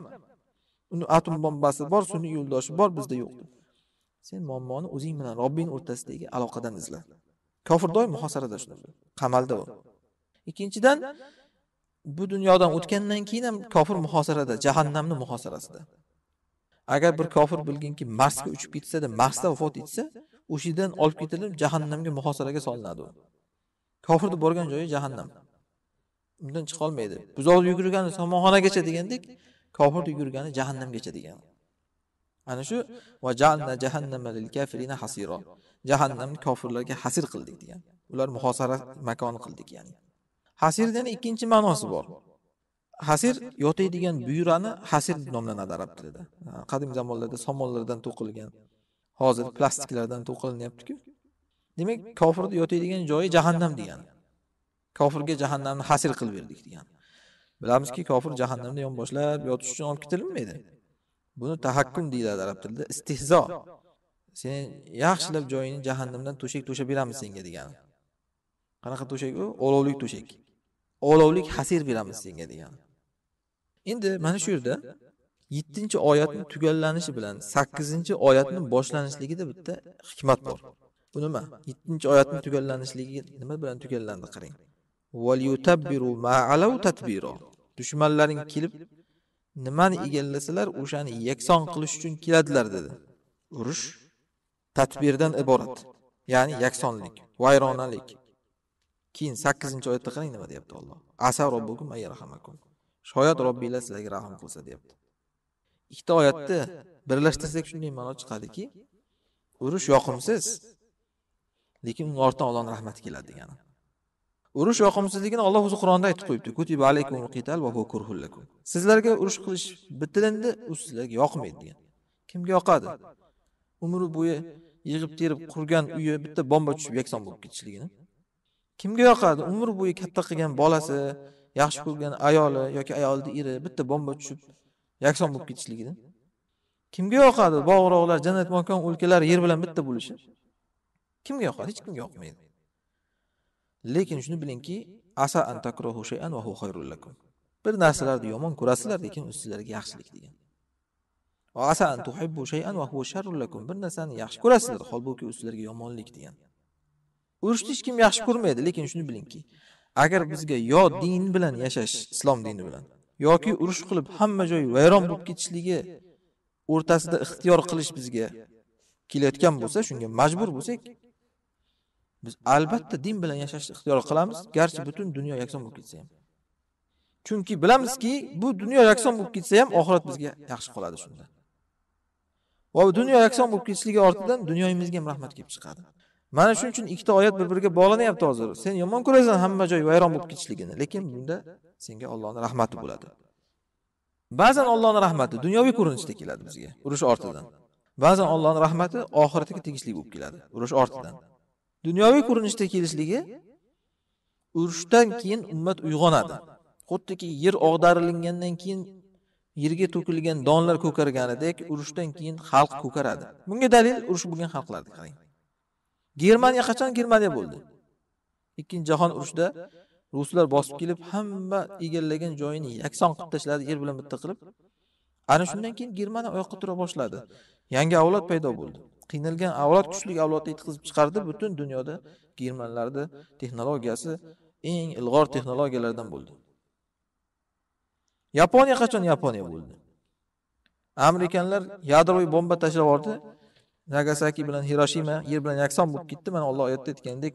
Uni atom bombasi bor, sun'iy yo'ldoshi bor, bizda yo'q. sen muammoni o'zing bilan robbing o'rtasidagi aloqadan izla kofir doim muhosarada shunaqa qamalda u ikkinchidan bu dunyodan o'tgandan keyin ham kofir muhosarada jahannamni muhosarasida agar bir kofir bilginki marsga uchib ketsada marsda vafot etsa o'sha yerdan olib ketilib jahannamga muhosaraga solinadi u kofirni borgan joyi jahannam undan chiqolmaydi buzoq yugurgani somonxonagacha degandek kofir yugurgani jahannamgacha degan ana shu va jalna jahannama lil kafirina hasira jahannam kofirlarga hasir qildik degan ular muhosara makoni qildik ya'ni hasir ikkinchi ma'nosi bor hasir yotadigan buyrani hasir deb nomlanadi arab tilida qadim zamonlarda somonlardan to'qilgan hozir plastiklardan to'qilinyaptiku demak kofirni yotadigan joyi jahannam degani kofirga jahannamni hasir qilib berdik degani bilamizki kofir jahannamda yonboshlab yotish uchun olib ketilinmaydi buni tahakkum deyiladi arab tilida istehzo seni yaxshilab joyingni jahannamdan to'shak to'shab beramiz senga degani qanaqa to'shak u olovlik to'shak olovlik hasir beramiz senga degani endi mana shu yerda yettinchi oyatni tugallanishi bilan sakkizinchi oyatni boshlanishligida bitta hikmat bor bu nima yettinchi oyatni tugallanishligi nima bilan tugallandi qarang dushmanlaring kelib nimani egallasalar o'shani yakson qilish uchun keladilar dedi urush tadbirdan iborat ya'ni yaksonlik vayronalik keyin sakkizinchi oyatda qarang nima deyapti olloh asa robbukum ayyarhamakum shoyat robbinglar sizlarga rahm qilsa deyapti ikkita oyatni birlashtirsak shunday ma'no chiqadiki urush yoqimsiz lekin uni ortidan allohni rahmati keladi degani urush yoqimsizligini Alloh o'zi Qur'onda aytib qo'yibdi. va Sizlarga urush qilish bitilindi, u sizlarga yoqmaydi degan. Kimga yoqadi? umr bo'yi yig'ib terib qurgan uyi bitta bomba tushib yakson bo'lib ketishligini. Kimga yoqadi? umr bo'yi katta qilgan bolasi, yaxshi ko'rgan ayoli yoki ayolni eri bitta bomba tushib yakson bo'lib ketishligini. Kimga yoqadi? Bog'roqlar, jannat makon o'lkalar yer bilan bitta bo'lishi. Kimga yoqadi? Hech kimga yoqmaydi. lekin shuni bilingki asa an shay'an va huwa khayrul lakum bir narsalarni yomon ko'rasizlar lekin u sizlarga yaxshilik degan va asa an tuhibbu shay'an va huwa sharrul lakum bir narsani yaxshi ko'rasizlar holbuki u sizlarga yomonlik degan urushni hech kim yaxshi ko'rmaydi lekin shuni bilingki agar bizga yo din bilan yashash islom dini bilan yoki urush qilib hamma joy vayron bo'lib ketishligi o'rtasida ixtiyor qilish bizga kelayotgan bo'lsa shunga majbur bo'lsak biz albatta din bilan yashashni ixtiyor qilamiz garchi butun dunyo yakson bo'lib ketsa ham chunki bilamizki bu dunyo yakson bo'lib ketsa ham oxirat bizga yaxshi qoladi shunda va dunyo yakson bo'lib ketishligi ortidan dunyoyimizga ham rahmat kelib chiqadi mana shuning uchun ikkita oyat bir biriga bog'lanyapti hozir sen yomon ko'rasan hamma joy vayron bo'lib ketishligini lekin bunda senga ollohni rahmati bo'ladi ba'zan ollohni rahmati dunyoviy ko'rinishda keladi bizga urush ortidan ba'zan ollohni rahmati oxiratga tegishli bo'lib keladi urush ortidan dunyoviy ko'rinishda kelishligi urushdan keyin ummat uyg'onadi xuddiki yer og'darilingandan keyin yerga to'kilgan donlar ko'karganidek urushdan keyin xalq ko'karadi bunga dalil urush bo'lgan xalqlarni qarang germaniya qachon germaniya bo'ldi ikkinchi jahon urushida ruslar bosib kelib hamma egallagan joyini yakson qilib tashladi yer bilan bitta qilib ana shundan keyin germaniya oyoqqa tura boshladi yangi avlod paydo bo'ldi qiynalgan avlod kuchli avlodni yetkazib chiqardi butun dunyoda germanlarni texnologiyasi eng ilg'or texnologiyalardan bo'ldi yaponiya qachon yaponiya bo'ldi amerikanlar yadroviy bomba tashlab yubordi nagasaki bilan hiroshima yer bilan yakson bo'lib ketdi mana olloh oyatda aytgandek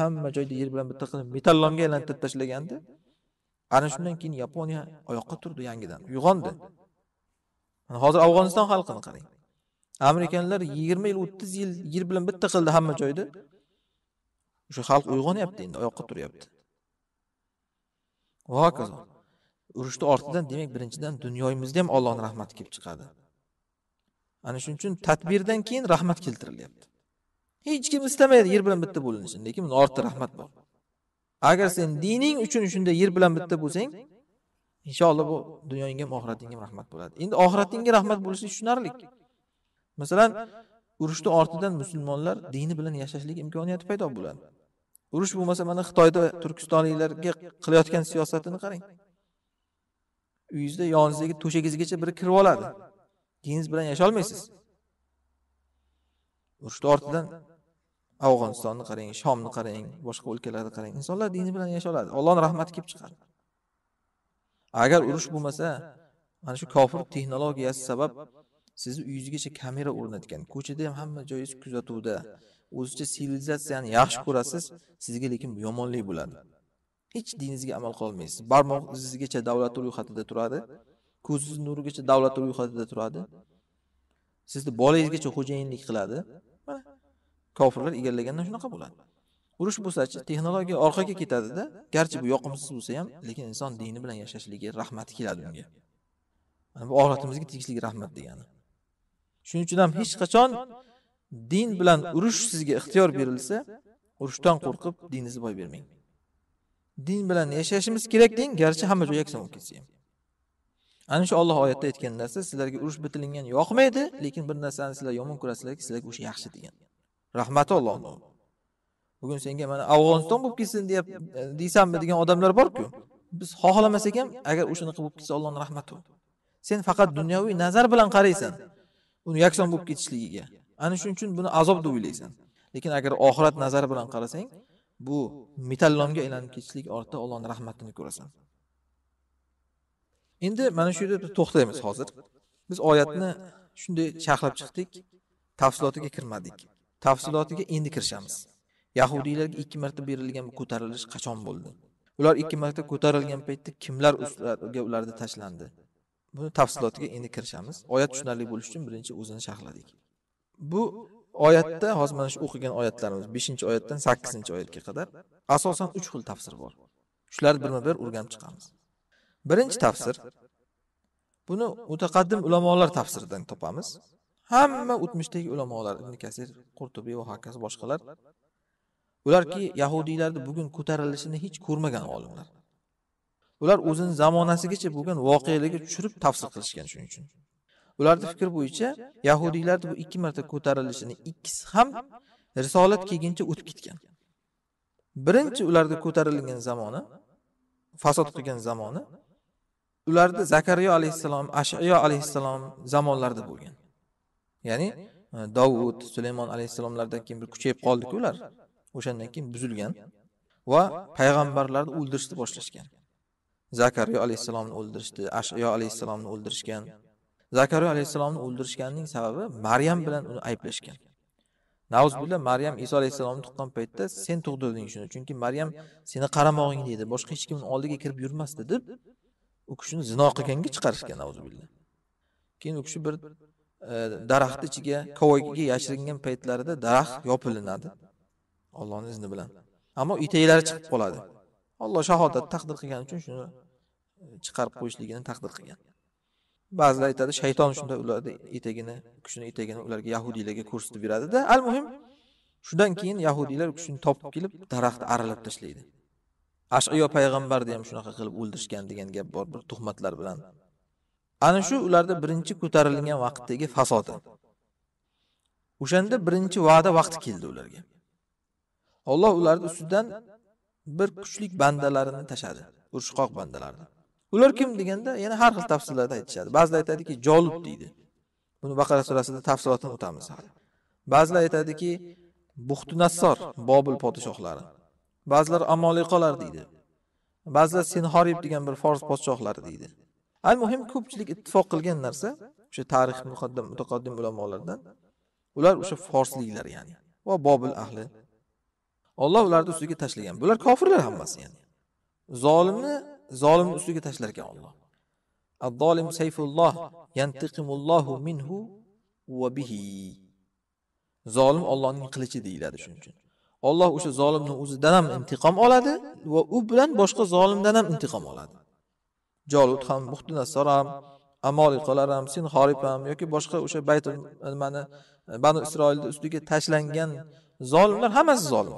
hamma joyda yer bilan bitta qilib metallomga aylantirib tashlagandi ana shundan keyin yaponiya oyoqqa turdi yangidan uyg'ondi hozir afg'oniston xalqini qarang amerikanlar yigirma yil o'ttiz yil yer bilan bitta qildi hamma joyda o'sha xalq uyg'onyapti endi oyoqqa turyapti va hokazo urushni ortidan demak birinchidan dunyoyimizda ham ollohni rahmati kelib chiqadi ana shuning uchun tadbirdan keyin rahmat keltirilyapti hech kim istamaydi yer bilan bitta bo'linishni lekin uni ortida rahmat bor agar sen dining uchun shunday yer bilan bitta bo'lsang inshaalloh bu dunyoying ham oxiratingga ham rahmat bo'ladi endi oxiratingga rahmat bo'lishi tushunarli masalan urushni ortidan musulmonlar dini bilan yashashlik imkoniyati paydo bo'ladi urush bo'lmasa mana xitoyda turkistonliklarga qilayotgan siyosatini qarang uyingizda yonizdagi to'shagingizgacha biri kirib oladi diningiz bilan yasholmaysiz urushni ortidan afg'onistonni qarang shomni qarang boshqa o'lkalarni qarang insonlar dini bilan yasholadi ollohni rahmati kelib chiqadi agar urush bo'lmasa mana shu kofir texnologiyasi sabab sizni uyingizgacha kamera o'rnatgan ko'chada ham hamma joyingiz kuzatuvda o'zicha sivilizatsiyani yaxshi ko'rasiz sizga lekin yomonlik bo'ladi hech diningizga amal qilolmaysiz barmoq izingizgacha davlat ro'yxatida turadi ko'zingiz nurigacha davlat ro'yxatida turadi sizni bolangizgacha xo'jayinlik qiladi mana kofirlar egallaganda shunaqa bo'ladi urush bo'lsachi texnologiya orqaga ketadida garchi bu yoqimsiz bo'lsa ham lekin inson dini bilan yashashligi rahmati keladi unga bu oxiratimizga tegishligi rahmat degani shuning uchun ham hech qachon din bilan urush sizga ixtiyor berilsa urushdan qo'rqib diningizni boy bermang din bilan yashashimiz kerak deng garchi hamma joy yakson bo'lib ketsa ham ana shu olloh oyatda aytgan narsa sizlarga urush bitilingan yoqmaydi lekin bir narsani sizlar yomon ko'rasizlarki sizlarga o'sha yaxshi degan rahmati ollohni bugun senga mana afg'oniston bo'lib ketsin deyap deysanmi degan odamlar borku biz xohlamasak ham agar o'shanaqa bo'lib ketsa ollohni rahmati sen faqat dunyoviy nazar bilan qaraysan uni yakson bo'lib ketishligiga ana shuning uchun buni azob deb o'ylaysan lekin agar oxirat nazari bilan qarasang bu metallomga aylanib ketishlik ortida allohni rahmatini ko'rasan endi mana shu yerda to'xtaymiz hozir biz oyatni shunday sharhlab chiqdik tafsilotiga kirmadik tafsilotiga endi kirishamiz yahudiylarga ikki marta berilgan ko'tarilish qachon bo'ldi ular ikki marta ko'tarilgan paytda kimlar ustiga ularda tashlandi buni tafsilotiga endi kirishamiz oyat tushunarli bo'lishi uchun birinchi o'zini sharhladik bu oyatda hozir mana shu o'qigan oyatlarimiz beshinchi oyatdan sakkizinchi oyatga qadar asosan uch xil tafsir bor shularni birma bir o'rganib chiqamiz birinchi tafsir buni mutaqaddim ulamolar tafsiridan topamiz hamma o'tmishdagi ulamolar ibn kasir qurtubiy va hokazo boshqalar ularki yahudiylarni bugun ko'tarilishini hech ko'rmagan olimlar ular o'zini zamonasigacha bo'lgan voqealarga tushirib tafsir qilishgan shuning uchun ularni fikri bo'yicha yahudiylarni bu ikki marta ko'tarilishini ikkisi ham risolat kelguncha o'tib ketgan birinchi ularda ko'tarilgan zamoni fasod qilgan zamoni ularni zakariyo alayhissalom ashiyo alayhissalom zamonlarida bo'lgan ya'ni e, dovud sulaymon alayhissalomlardan keyin bir kuchayib qoldiku ular o'shandan keyin buzilgan va payg'ambarlarni o'ldirishni boshlashgan zakariya alayhissalomni o'ldirishdi ashyo alayhissalomni o'ldirishgan zakariya alayhissalomni o'ldirishganining sababi maryam bilan uni ayblashgan nauzbillah maryam iso alayhissalomni tuqqan paytda sen tug'dirding shuni chunki maryam seni qaramog'ing deydi boshqa hech kimni oldiga kirib yurmasdi deb u kishini zino qilganga chiqarishgan nauzbillah keyin u kishi bir e, daraxtni ichiga kovoyga yashiringan paytlarida daraxt yopilinadi ollohni izni bilan ammo etaklari chiqib qoladi olloh shahodat taqdir qilgani uchun shuni chiqarib qo'yishligini taqdir qilgan ba'zilar aytadi shayton shunda ularni etagini kuchini etagini ularga yahudiylarga ko'rsatib beradida al muhim shundan keyin yahudiylar kuchini topib kelib daraxtni aralab tashlaydi ash'iyo payg'ambarni ham shunaqa qilib o'ldirishgan degan gap bor bir tuhmatlar bilan ana shu ularni birinchi ko'tarilgan vaqtdagi fasodi o'shanda birinchi va'da vaqti keldi ularga olloh ularni ustidan bir kuchlik bandalarini tashladi urushqoq bandalarni ular kim deganda yana har xil tafsirlarda aytishadi ba'zilar aytadiki jolub deydi buni baqara surasida tafsilotini o'tamiz hali ba'zilar aytadiki buxtinassor bobil podshohlari ba'zilar amoliqolar deydi ba'zilar senhorib degan bir fors podshohlari deydi al muhim ko'pchilik ittifoq qilgan narsa o'sha tarix muqaddam mutaqaddim ulamolardan ular o'sha forsliklar ya'ni va bobil ahli olloh ularni ustiga tashlagan bular kofirlar hammasi ya'ni zolimni zolimni ustiga tashlar ekan Alloh الظالم sayfulloh yantiqimullohu minhu va bihi zolim Allohning qilichi deyiladi shuning uchun Alloh o'sha zolimni o'zidan ham intiqom oladi va u bilan boshqa zolimdan ham intiqom oladi jolud ham Muhtin ham amoliqolar ham Sinxorib ham yoki boshqa o'sha bayt nimani e, Banu Isroilni ustiga tashlangan zolimlar hammasi zolim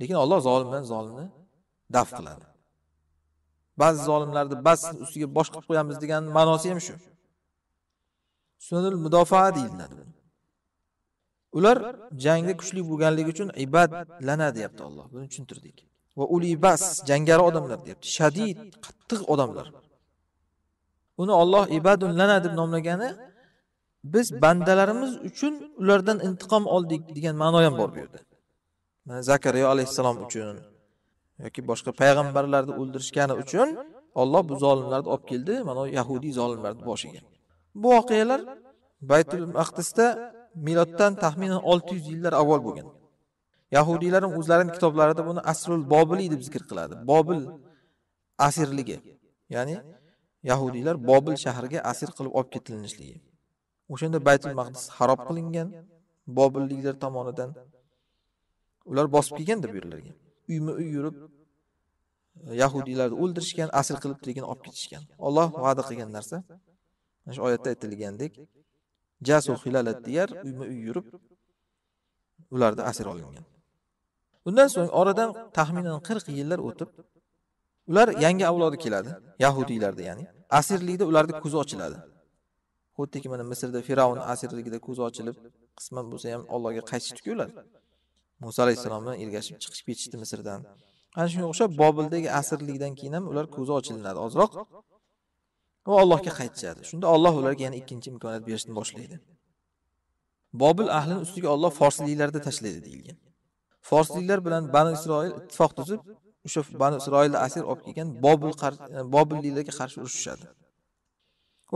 lekin Alloh zolimdan zolimni daf qiladi ba'zi zolimlarni bas ustiga bosh qilib qo'yamiz degan ma'nosi ham shu sunul mudofaa deyiladi ular jangda kuchli bo'lganligi uchun ibadlana deyapti olloh buni tushuntirdik va uli bas jangari odamlar deyapti shadid qattiq odamlar uni olloh ibadun lana deb nomlagani biz bandalarimiz uchun ulardan intiqom oldik degan ma'no ham bor bu yerda mana zakariyo alayhissalom uchun yoki boshqa payg'ambarlarni o'ldirishgani uchun Alloh bu zolimlarni olib keldi mana yahudiy zolimlarni boshiga bu voqealar baytul maqdisda miloddan taxminan 600 yillar avval bo'lgan yahudiylar o'zlarini o'zlarining kitoblarida buni asrul bobili deb zikr qiladi bobil asirligi ya'ni yahudiylar bobil shahriga asir qilib olib ketilinishligi o'shanda baytul maqdis harob qilingan bobilliklar tomonidan ular bosib kelgan deb yerlarga uyma uy yurib e, yahudiylarni o'ldirishgan asir qilib tiligini olib ketishgan olloh va'da qilgan narsa mana shu oyatda aytilgandek jasu hilalat deyar uyma uy yurib ularni asir olingan undan so'ng oradan taxminan qirq yillar o'tib ular yangi avlodi keladi yahudiylarda ya'ni asirlikda ularni ko'zi ochiladi xuddiki mana misrda firavn asirligida ko'zi ochilib qisman bo'lsa ham allohga qaytishdiku ular Musa alayhissalom ergashib chiqib ketishdi Misrdan. Ana shunga o'xshab Bobildagi asirlikdan keyin ham ular ko'zi ochilinadi ozroq va Allohga qaytishadi. Shunda Alloh ularga yana ikkinchi imkoniyat berishni boshlaydi. Bobil ahlini ustiga Alloh forsliklarda tashlaydi deyilgan. Forsliklar bilan bani Isroil ittifoq tuzib, o'sha bani isroilni asir olib kelgan Bobil e, Bobilliklarga qarshi urushishadi.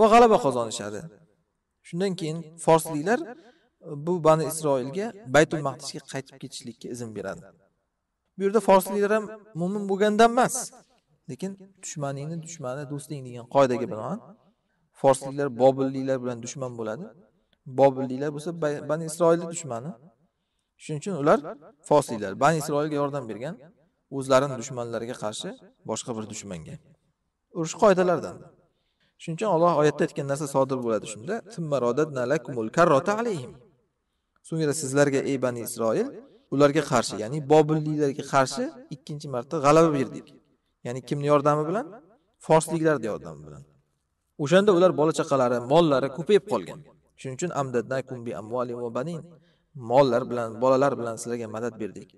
Va g'alaba qozonishadi. Shundan keyin forsliklar bu bani isroilga baytul maqdisga qaytib ketishlikka izn beradi bu yerda forsliklar ham mo'min bo'lgandan emas lekin dushmaningni dushmani do'sting degan qoidaga binoan forsliklar bobilliklar bilan dushman bo'ladi bobilliklar bo'lsa bani isroilni dushmani shuning uchun ular forsliklar bani isroilga yordam bergan o'zlarini dushmanlariga qarshi boshqa bir dushmanga urush qoidalaridan shuning uchun Alloh oyatda aytgan narsa sodir bo'ladi shunda so'ngra sizlarga ey bani isroil ularga qarshi ya'ni bobilliklarga qarshi ikkinchi marta g'alaba berdik ya'ni kimni yordami bilan forsliklar yordami bilan o'shanda ular bola chaqalari mollari ko'payib qolgan shuning uchun amdadnakum bi amvali va banin mollar bilan bolalar bilan sizlarga madad berdik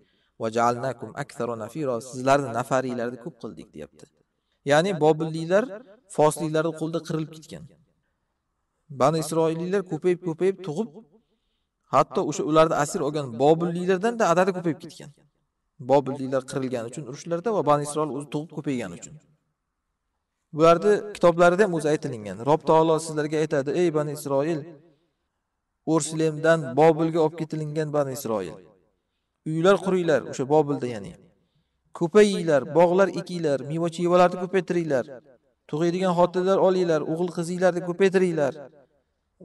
va ja'alnakum akthara nafiro sizlarni nafariylarni ko'p qildik deyapti ya'ni bobilliklar forsliklarni qo'lida qirilib ketgan bani isroilliklar ko'payib ko'payib tug'ib hatto o'sha ularni asir olgan bobilliklardan-da adadi ko'payib ketgan bobilliklar qirilgani uchun urushlarda va bani isroil o'zi tug'ib ko'paygani uchun bularni kitoblarida ham o'zi aytilingan rob taolo sizlarga aytadi ey bani isroil o'rslemdan bobilga olib ketilingan bani isroil uylar quringlar o'sha bobilda ya'ni ko'payinglar bog'lar ekinglar meva chevalarni ko'paytiringlar tug'iydigan xotinlar olinglar o'g'il qizinglarni ko'paytiringlar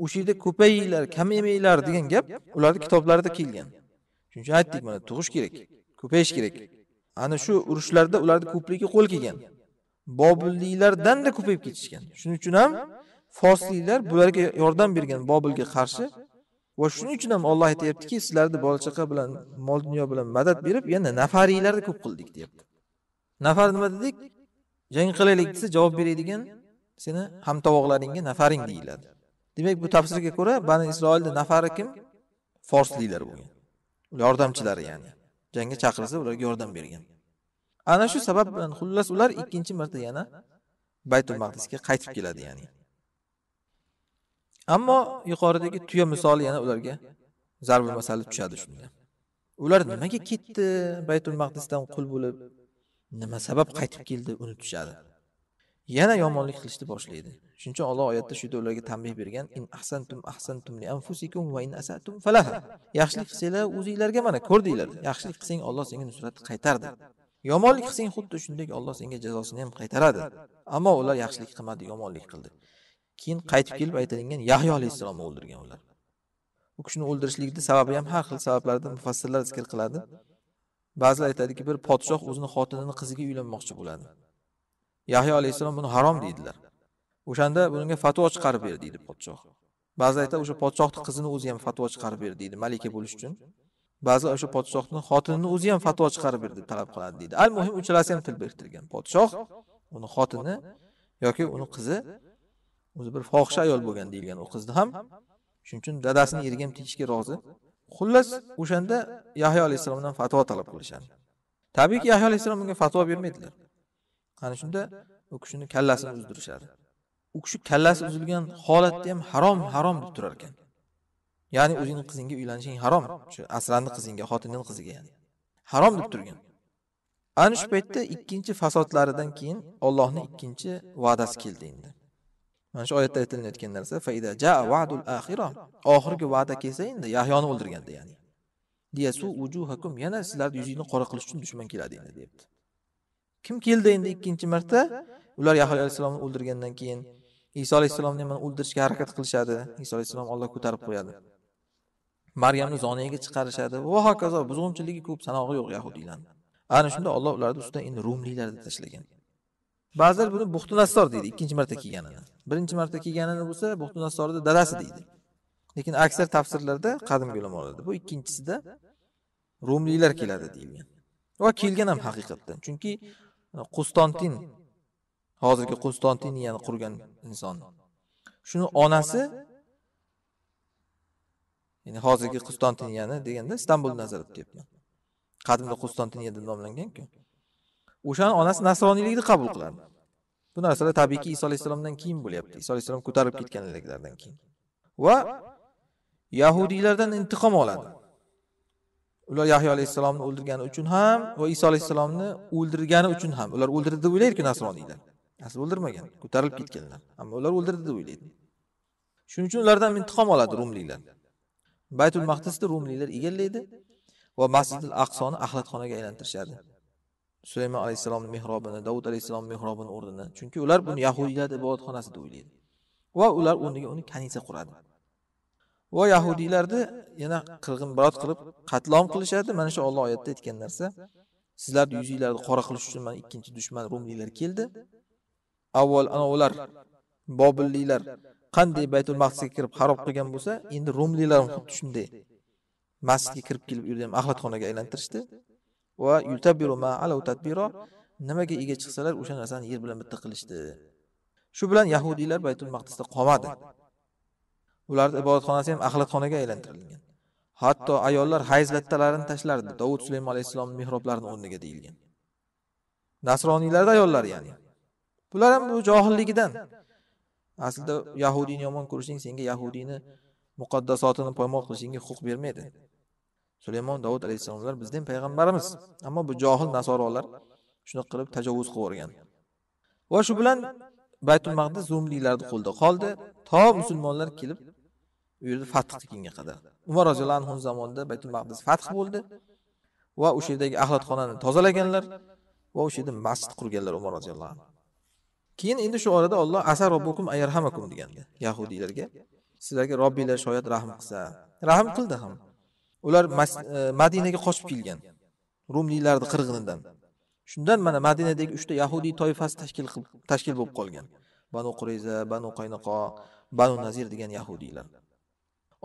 o'sha yerda ko'payinglar kamaymanglar degan gap ularni kitoblarida kelgan shuning uchun aytdik mana tug'ish kerak ko'payish kerak ana shu urushlarda ularni ko'pligi qo'l kelgan bobilliklardan da ko'payib ketishgan shuning uchun ham forsliklar bularga yordam bergan bobilga qarshi va shuning uchun ham olloh aytyaptiki sizlarni bola chaqa bilan mol dunyo bilan madad berib yana nafariylarni ko'p qildik deyapti nafar nima dedik jang qilaylik desa javob beradigan seni hamtovoqlaringga nafaring deyiladi demak bu tafsirga ko'ra bani isroilni nafari kim forsliklar bo'lgan yordamchilari ya'ni jangga chaqirsa ularga yordam bergan ana shu sabab bilan xullas ular ikkinchi marta yana baytul maqdisga qaytib keladi ya'ni ammo yuqoridagi tuya misoli yana ularga zarbi masali tushadi shunda ular nimaga ketdi baytul maqdisdan qul bo'lib nima sabab qaytib keldi uni tushadi yana yomonlik qilishni boshlaydi shuning uchun olloh oyatda shu yerda ularga tanbeh bergan in ahsantum ahsantum li anfusikum va in asatum falaha yaxshilik qilsanglar o'zinglarga mana ko'rdinglar yaxshilik qilsang olloh senga nusratni qaytardi yomonlik qilsang xuddi shunday olloh senga jazosini ham qaytaradi ammo ular yaxshilik qilmadi yomonlik qildi keyin qaytib kelib aytadigan yahyo alayhissalomni o'ldirgan ular u kishini o'ldirishlikni sababi ham har xil sabablarni mufassirlar zikr qiladi ba'zilar aytadiki bir podshoh o'zini xotinini qiziga uylanmoqchi bo'ladi yahyo alayhissalom buni harom deydilar o'shanda bunga fatvo chiqarib ber deydi podshoh ba'zi aytadi o'sha podshohni qizini o'zi ham fatvo chiqarib ber deydi malika bo'lish uchun ba'zi o'sha podshohni xotinini o'zi ham fatvo chiqarib ber deb talab qiladi deydi al muhim uchalasi ham til biriktirgan podshoh uni xotini yoki uni qizi o'zi bir fohisha ayol bo'lgan deyilgan u qizni ham shuning uchun dadasini eriga ham tegishga rozi xullas o'shanda yahyo alayhissalomdan fatvo talab qilishadi tabiiyki yahyo alayhissalom bunga fatvo bermaydilar ana shunda u kishini kallasini uzdirishadi u kishi kallasi uzilgan holatda ham harom harom deb turar ekan ya'ni o'zingni qizingga uylanishing harom shu asrandi qizingga xotinini qiziga ya'ni harom deb turgan ana shu paytda ikkinchi fasodlaridan keyin ollohni ikkinchi va'dasi keldi endi mana shu oyatda aytilayotgan narsa faida jaa vadul axiro oxirgi va'da kelsa endi yahyoni o'ldirganda ya'ni yana sizlarni yuzingni qora qilish uchun dushman keladi endi deyapti kim keldi endi ikkinchi marta ular yahyo alayhissalomni o'ldirgandan keyin iso alayhissalomni ham o'ldirishga harakat qilishadi iso alayhissalom olloh ko'tarib qo'yadi maryamni zoniyaga chiqarishadi va hokazo buzg'unchiligi ko'p sanog'i yo'q yahudiylarni ana shunda olloh ularni ustidan endi rumliklar deb tashlagan ba'zilar buni buxti deydi ikkinchi marta kelganini birinchi marta kelganini bo'lsa buxti dadasi deydi lekin aksar tafsirlarda qadimgi ulamolarda bu ikkinchisida rumliylar keladi deyilgan va kelgan ham haqiqatdan chunki Qustantin hozirgi Qustantiniyani qurgan inson. Shuni onasi ya'ni hozirgi Qustantiniyani deganda Istanbul nazarda tutyapman. Qadimda Qustantiniya deb nomlangan-ku. O'shaning onasi nasroniylikni qabul qiladi. Bu narsalar tabiiyki Iso alayhisolamdan keyin bo'lyapti. Iso alayhisolam ko'tarib ketganliklardan keyin. Va yahudiylardan intiqom oladi. ular yahyo alayhissalomni o'ldirgani uchun ham va iso alayhissalomni o'ldirgani uchun ham ular o'ldirdi deb o'ylaydiku nasroniylar asli o'ldirmagan ko'tarilib ketganlar ammo ular o'ldirdi deb o'ylaydi shuning uchun ulardan intiqom oladi rumliklar baytul maqdisni rumliklar egallaydi va masjidil aqsoni axlatxonaga aylantirishadi sulaymon alayhissalomni mehrobini davud alayhissalomni mehrobini o'rnini chunki ular buni yahudiylar ibodatxonasi deb o'ylaydi va ular o'rniga uni kanisa quradi va yahudiylarni yana qirg'inbarot qilib qatlom qilishadi mana shu Alloh oyatda aytgan narsa sizlarni yuzinglarni qora qilish uchun mana ikkinchi dushman rumliklar keldi avval ana ular bobilliklar qanday baytul maqdisga kirib xarob qilgan bo'lsa endi rumliklar ham xuddi shunday masjidga kirib kelib u ham axlatxonaga aylantirishdi va yutabiru ma alau tadbiro nimaga ega chiqsalar o'sha narsani yer bilan bitta qilishdi shu bilan yahudiylar baytul maqdisda qolmadi ularni ibodatxonasi ham axlatxonaga aylantirilgan hatto ayollar hayz lattalarini tashlardi dovud sulaymon alayhissalomni mehroblarini o'rniga deyilgan nasroniylarda ayollar ya'ni bular ham bu johilligidan aslida yahudiyni yomon ko'rishing senga yahudiyni muqaddasotini poymol qilishingga huquq bermaydi sulaymon dovud alayhissalomlar bizni ham payg'ambarimiz ammo bu johil nasorolar shunaqa qilib tajovuz qilib yuborgan va shu bilan baytul maqdis rumliklarni qo'lida qoldi to musulmonlar kelib u yerda fath qilgunga qadar umar roziyallohu anhu zamonida baytul maqdis fath bo'ldi va o'sha yerdagi axlatxonani tozalaganlar va o'sha yerda masjid qurganlar umar roziyallohu anhu keyin endi shu orada olloh asar robbukum ayarhamakum deganda yahudiylarga sizlarga robbinglar shoyat rahm qilsa rahm qildi ham ular e, madinaga qochib kelgan rumliklarni qirg'inidan shundan mana madinadagi uchta yahudiy toifasi tashkil tashkil bo'lib qolgan banu qurayza banu qaynaqo banu nazir degan yahudiylar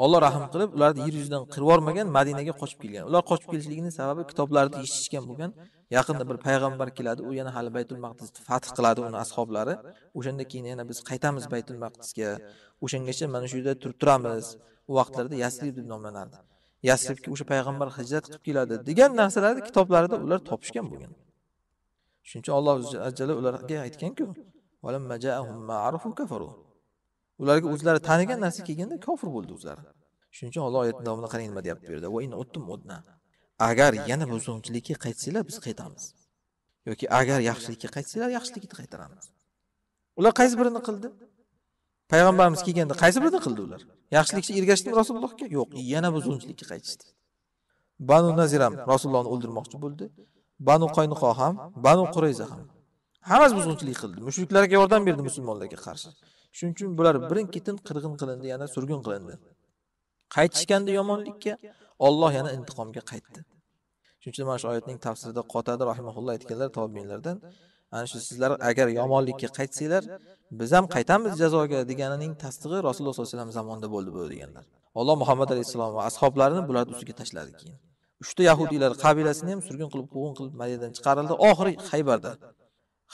alloh rahm qilib ularni yer yuzidan qirib yubormagan madinaga qochib kelgan ular qochib kelishligini sababi kitoblarni eshitishgan bo'lgan yaqinda bir payg'ambar keladi u yana hali baytul maqdisni fath qiladi uni ashoblari o'shanda keyin yana biz qaytamiz baytul maqdisga o'shangacha mana shu yerda turib turamiz u vaqtlarda yasrib deb nomlanardi yasribga o'sha payg'ambar hijrat qilib keladi degan narsalarni kitoblarida ular topishgan bo'lgan shuning uchun olloh ajala ularga aytganku ularga o'zlari tanigan narsa kelganda kofir bo'ldi o'zlari shuning uchun olloh oyatni davomida qarang nima deyapti bu yerda agar yana buzg'unchilikka qaytsanglar biz qaytamiz yoki agar yaxshilikka qaytsanglar yaxshilikni qaytaramiz ular qaysi birini qildi payg'ambarimiz kelganda qaysi birini qildi ular yaxshilikka ergashdimi rasulullohga yo'q yana buzg'unchilikka qaytishdi banu nazir rasulullohni o'ldirmoqchi bo'ldi banu qaynuqo ham banu qurayza ham hammasi buzg'unchilik qildi mushriklarga yordam berdi musulmonlarga qarshi shuning uchun bular birin ketin qirg'in qilindi yana surgun qilindi qaytishganda yomonlikka olloh yana intiqomga qaytdi shuning uchun mana shu oyatning tafsirida qotadi rahimaulloh aytganlar tobiinlardan ana shu sizlar agar yomonlikka qaytsanglar biz ham qaytamiz jazoga deganining tasdig'i rasululloh sollallohu alayhi vasallam zamonida bo'ldi bu deganlar alloh muhammad alayhissalom va ashoblarini bularni ustiga tashladi keyin uchta yahudiylar qabilasini ham surgun qilib quvg'in qilib madinadan chiqarildi oxiri haybarda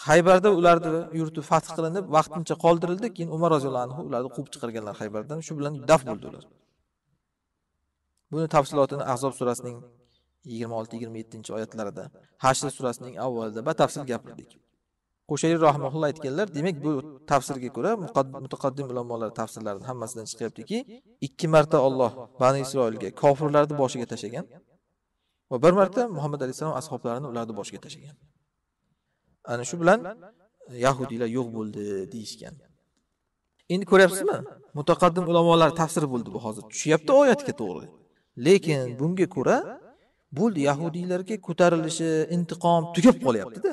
haybarda ularni yurti fath qilinib vaqtincha qoldirildi keyin umar roziyallohu anhu ularni quvib chiqarganlar haybardan shu bilan daf bo'ldi ular buni tafsilotini ahzob surasining yigirma olti yigirma yettinchi oyatlarida hashr surasining avvalida batafsil gapirdik qo'shayli rahmaulloh aytganlar demak bu tafsirga ko'ra mutaqaddim ulamolar tafsirlarini hammasidan chiqyaptiki ikki marta olloh bani isroilga kofirlarni boshiga tashlagan va bir marta muhammad alayhissalom ashoblarini ularni boshiga tashlagan ana shu bilan yahudiylar yo'q bo'ldi deyishgan endi ko'ryapsizmi mutaqaddim ulamolar tafsir bo'ldi bu hozir tushyapti oyatga to'g'ri lekin bunga ko'ra bo'ldi yahudiylarga ko'tarilishi intiqom tugab qolyaptida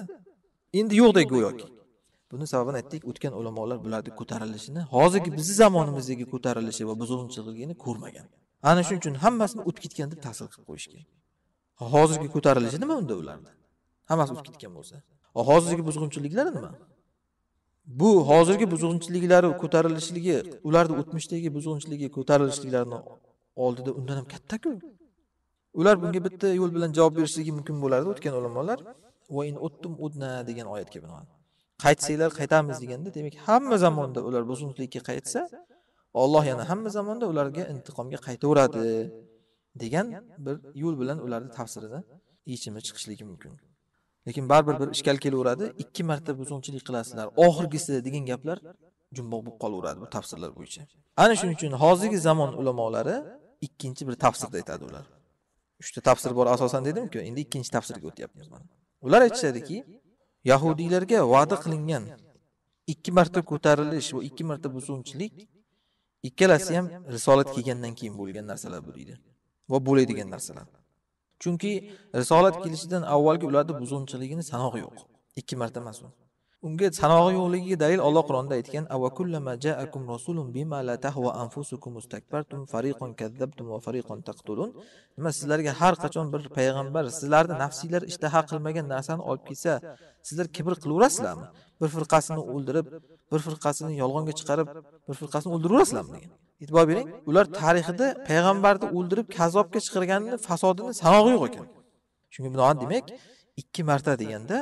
endi yo'qdek go'yoki buni sababini aytdik o'tgan ulamolar bularni ko'tarilishini hozirgi bizni zamonimizdagi ko'tarilishi va buzg'unchiligini ko'rmagan ana shuning uchun hammasini o'tib ketgan deb ta'sir qilib qo'yishgan hozirgi ko'tarilishi nima unda ularni hammasi o'tib ketgan bo'lsa hozirgi buzg'unchiliklari nima bu hozirgi buzg'unchiliklari ko'tarilishligi ularni o'tmishdagi buzg'unchiligi ko'tarilishliklarini oldida undan ham kattaku ular bunga bitta yo'l bilan javob berishligi mumkin bo'lardi o'tgan ulamolar va in o'ttum udna degan oyatga binoan qaytsanglar qaytamiz deganda demak hamma zamonda ular buzg'unchilikka qaytsa olloh yana hamma zamonda ularga intiqomga qaytaveradi degan bir yo'l bilan ularni tafsirida yechimi chiqishligi mumkin lekin baribir bir ishkal kelaveradi ikki marta buzg'unchilik qilasizlar oxirgisi degan gaplar jumboq bo'lib qolaveradi bu tafsirlar bo'yicha ana shuning uchun hozirgi zamon ulamolari ikkinchi bir tafsirda aytadi ular uchta tafsir bor asosan dedimku endi ikkinchi tafsirga o'tyapmiz mana ular aytishadiki yahudiylarga va'da qilingan ikki marta ko'tarilish va ikki marta buzg'unchilik ikkalasi ham risolat kelgandan keyin bo'lgan narsalar bo'ladi va bo'laydigan narsalar chunki risolat kelishidan avvalgi ularni buzg'unchiligini sanog'i yo'q ikki marta emas u unga sanog'i yo'qligiga dalil Alloh Qur'onda aytgan kullama ja'akum rasulun bima la tahwa anfusukum mustakbartum fariqan kazzabtum va fariqan taqtulun nima sizlarga har qachon bir payg'ambar sizlarni nafsinglar ishtaha qilmagan narsani olib kelsa sizlar kibr qilaverasizlarmi bir firqasini o'ldirib bir firqasini yolg'onga chiqarib bir firqasini o'ldiraverasizlarmi degan e'tibor bering ular tarixida payg'ambarni o'ldirib kazobga chiqirganini fasodini sanog'i yo'q ekan shunga binoan demak ikki marta deganda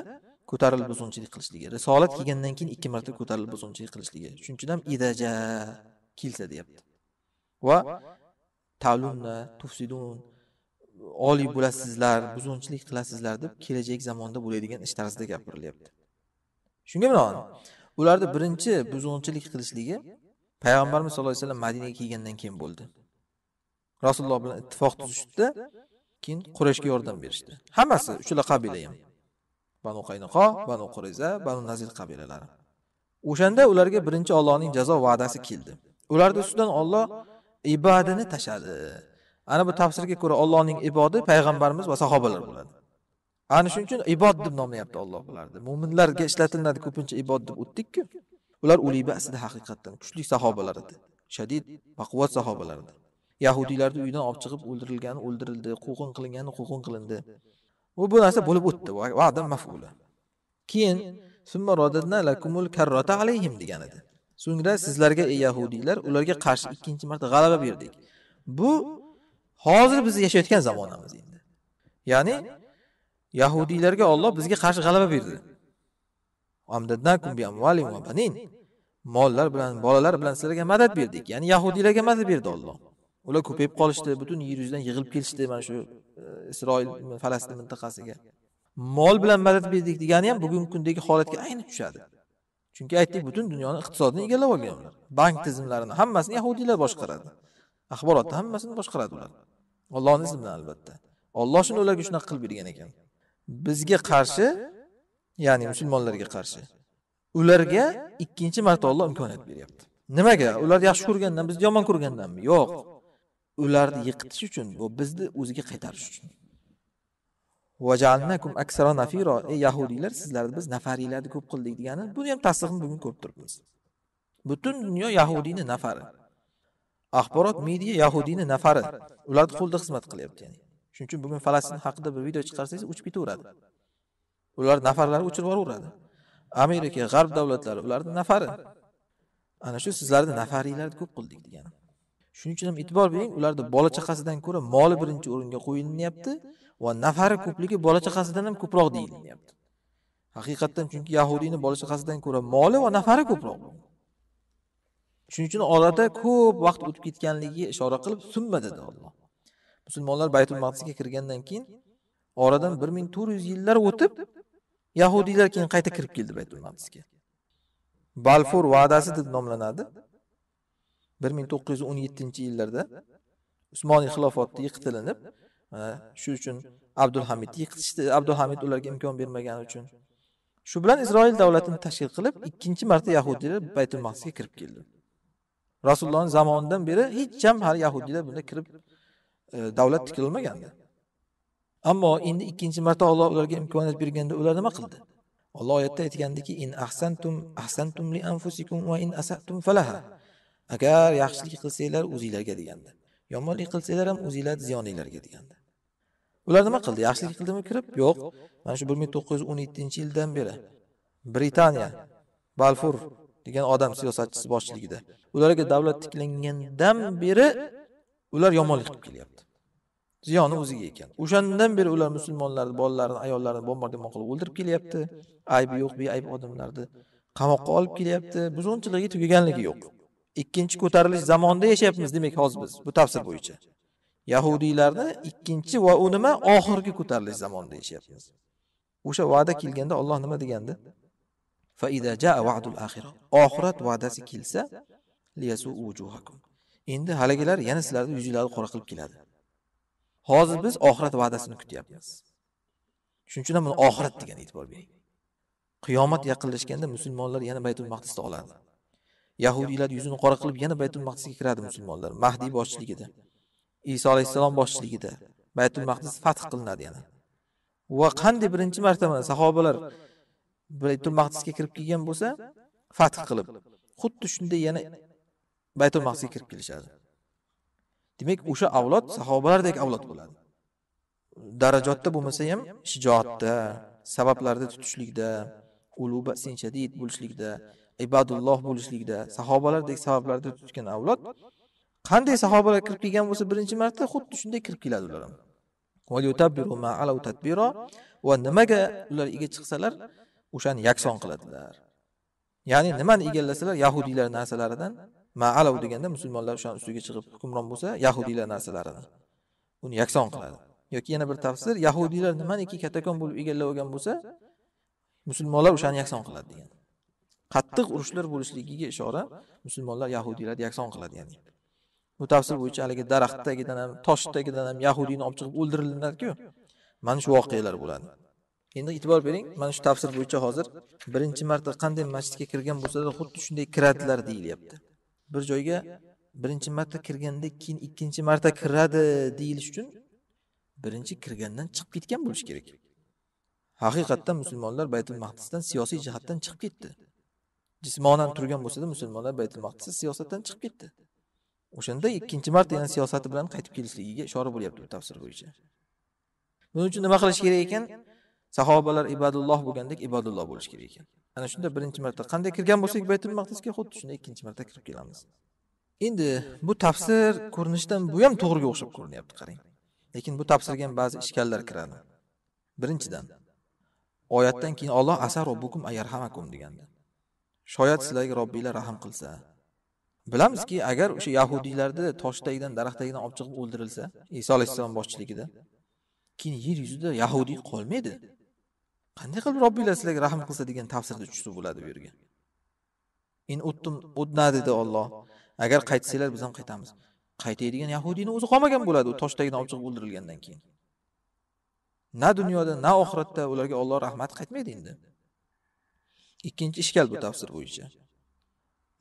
ko'tarilib buzg'unchilik qilishligi risolat kelgandan keyin ikki marta ko'tarilib buzg'unchilik qilishligi shuning uchun ham idaja kelsa deyapti va ta'lumna tufsidun oliy bo'lasizlar buzg'unchilik qilasizlar deb kelajak zamonda bo'ladigan ish tarzida gapirilyapti shunga binoan ularni birinchi buzg'unchilik qilishligi payg'ambarimiz sallallohu alayhi vasallam madinaga kelgandan keyin bo'ldi rasululloh bilan ittifoq tuzishdida keyin qurashga yordam berishdi hammasi uchala qabila ham banu qaynoqo banu qurayza banu nazir qabilalari o'shanda ularga birinchi ollohning jazo va'dasi keldi ularni ustidan olloh ibodini tashladi ana bu tafsirga ko'ra ollohning ibodi payg'ambarimiz va sahobalar bo'ladi ana shuning uchun ibod deb nomlayapti olloh bularni mo'minlarga ishlatilinadi ko'pincha ibod deb o'tdikku ular uli aslida haqiqatdan kuchli sahobalar edi shadid baquvvat sahobalar edi yahudiylarni uydan olib chiqib o'ldirilgani o'ldirildi quvg'in qilingani quvg'in qilindi u bu narsa bo'lib o'tdi va'da mafula keyin summa lakumul alayhim degan edi so'ngra sizlarga ey yahudiylar ularga qarshi ikkinchi marta g'alaba berdik bu hozir biz yashayotgan zamonamiz endi ya'ni yahudiylarga Alloh bizga qarshi g'alaba berdi bi va banin mollar bilan bolalar bilan sizlarga madad berdik ya'ni yahudiylarga madad berdi Alloh ular ko'payib qolishdi butun yer yuzidan yig'ilib kelishdi mana shu e, isroil falastin mintaqasiga mol bilan madad berdik degani ham bugungi kundagi holatga ayni tushadi chunki aytdik butun dunyoni iqtisodini egallab olgan ular bank tizimlarini hammasini yahudiylar boshqaradi axborotni hammasini boshqaradi ular ollohni izni bilan albatta olloh shuni ularga shunaqa qilib bergan ekan bizga qarshi ya'ni musulmonlarga qarshi ularga ikkinchi marta Alloh imkoniyat beryapti nimaga ular yaxshi ko'rgandan bizni yomon ko'rgandanmi yo'q ularni yiqitish uchun va bizni o'ziga qaytarish uchun ey yahudiylar sizlarni biz nafariylarni ko'p qildik degani buni ham tasdig'ini bugun ko'rib turibmiz butun dunyo yahudiyni nafari axborot media yahudiyni nafari ularni qo'lida xizmat qilyapti ya'ni shuning uchun bugun falastin haqida bir video chiqarsangiz uchib ketaveradi ular nafarlari uchun boraveradi amerika g'arb davlatlari ularni nafari ana shu sizlarni nafaringlarni ko'p qildik degani shuning uchun ham e'tibor bering ularda bola chaqasidan ko'ra moli birinchi o'ringa qo'yilyapti va nafari ko'pligi bola chaqasidan ham ko'proq deyilyapti haqiqatdan chunki yahudiyni bola chaqasidan ko'ra moli va nafari ko'proq shuning uchun orada ko'p vaqt o'tib ketganligiga ishora qilib summa dedi olloh musulmonlar baytul maqdisga kirgandan keyin oradan bir ming to'rt yuz yillar o'tib yahudiylar keyin qayta kirib keldi baytul maqdisga balfur va'dasi deb nomlanadi bir ming to'qqiz yuz o'n yettinchi yillarda usmoniy xilofati yiqitilinib e, shu uchun abdulhamid yiqitishdi abdulhamid ularga imkon bermagani uchun shu bilan isroil davlatini tashkil qilib ikkinchi marta yahudiylar baytul maqdisga kirib keldi rasulullohni zamonidan beri hech ham hali yahudiylar bunda kirib e, davlat tikilolmagandi ammo endi ikkinchi marta olloh ularga imkoniyat berganda ular nima qildi olloh oyatda aytgandiki in ahsantum ahsantum li anfusikum va in asatum falaha agar yaxshilik qilsanglar o'zinglarga deganda yomonlik qilsanglar ham o'zinglarni ziyoninglarga deganda ular nima qildi yaxshilik qildimi kirib yo'q mana shu bir ming to'qqiz yuz o'n yettinchi yildan beri britaniya balfur degan odam siyosatchisi boshchiligida ularga davlat tiklangandan beri ular yomonlik qilib kelyapti ziyoni o'ziga ekan o'shandan beri ular musulmonlarni bolalarini ayollarini bombardimon qilib o'ldirib kelyapti aybi yo'q beayb odamlarni qamoqqa olib kelyapti buzg'unchiligi tugaganligi yo'q ikkinchi ko'tarilish zamonida yashayapmiz demak hozir biz bu tafsir bo'yicha yahudiylarni ikkinchi va u nima oxirgi ko'tarilish zamonida yashayapmiz o'sha va'da kelganda olloh nima degandi oxirat va'dasi kelsa endi haligilar yana sizlarni yuzinglarni qora qilib keladi hozir biz oxirat va'dasini kutyapmiz shuning uchun ham buni oxirat degan e'tibor bering qiyomat yaqinlashganda musulmonlar yana baytul maqdisni oladi yahudiylar yuzini qora qilib yana baytul maqdisga kiradi musulmonlar mahdiy boshchiligida iso alayhissalom boshchiligida baytul maqdis fath qilinadi yana va qanday birinchi marta mana sahobalar baytul maqdisga kirib kelgan bo'lsa fath qilib xuddi shunday yana baytul maqdisga kirib kelishadi demak o'sha avlod sahobalardek avlod bo'ladi darajotda bo'lmasa ham shijoatda sabablarda tutishlikda uluba bo'lishlikda ibadulloh bo'lishlikda sahobalardek sabablarda tutgan avlod qanday sahobalar kirib kelgan bo'lsa birinchi marta xuddi shunday kirib keladi ular ham va nimaga ular ega chiqsalar o'shani yakson qiladilar ya'ni nimani egallasalar yahudiylar narsalaridan ma'alav deganda musulmonlar o'shani ustiga chiqib hukmron bo'lsa yahudiylar narsalarini uni yakson qiladi yoki yana bir tafsir yahudiylar nimaniki katakon bo'lib egallab olgan bo'lsa musulmonlar o'shani yakson qiladi degan qattiq urushlar bo'lishligiga ishora musulmonlar yahudiylarni yakson qiladi ya'ni bu tafsir bo'yicha haligi daraxt tagidan ham tosh tagidan ham yahudiyni olib chiqib o'ldiriladiku mana shu voqealar bo'ladi endi e'tibor bering mana shu tafsir bo'yicha hozir birinchi marta qanday masjidga kirgan bo'lsalar xuddi shunday kiradilar deyilyapti bir joyga birinchi marta kirganda keyin ikkinchi marta kiradi deyilish uchun birinchi kirgandan chiqib ketgan bo'lishi kerak haqiqatdan musulmonlar baytul maqdisdan siyosiy jihatdan chiqib ketdi jismonan turgan bo'lsada musulmonlar baytul maqdisdan siyosatdan chiqib ketdi o'shanda ikkinchi marta yana siyosati bilan qaytib kelishligiga ishora bo'lyapti bu tafsir bo'yicha buning uchun nima qilish kerak ekan sahobalar ibadulloh bo'lgandek ibodulloh bo'lish kerak ekan ana shunda birinchi marta qanday kirgan bo'lsak baytul maqdisga xuddi shunday ikkinchi marta kirib kelamiz endi bu tafsir ko'rinishidan bu ham to'g'riga o'xshab ko'rinyapti qarang lekin bu tafsirga ham ba'zi ishkallar kiradi birinchidan oyatdan keyin olloh asar agar ayarhamakum deganda shoyat sizlarga robbinglar rahm qilsa bilamizki agar o'sha yahudiylarni tosh tagidan daraxt tagidan olib chiqib o'ldirilsa iso alayhissalom boshchiligida keyin yer yuzida yahudiy qolmaydi qanday qilib robbinglar sizlarga rahm qilsa degan tafsirda tushsa bo'ladi bu yerga in uttum udna dedi olloh agar qaytsanglar biz ham qaytamiz qaytaydigan yahudiyni o'zi qolmagan bo'ladi u tosh tagidan olib chiqib o'ldirilgandan keyin na dunyoda na oxiratda ularga olloh rahmati qaytmaydi endi ikkinchi ishkal bu tafsir bo'yicha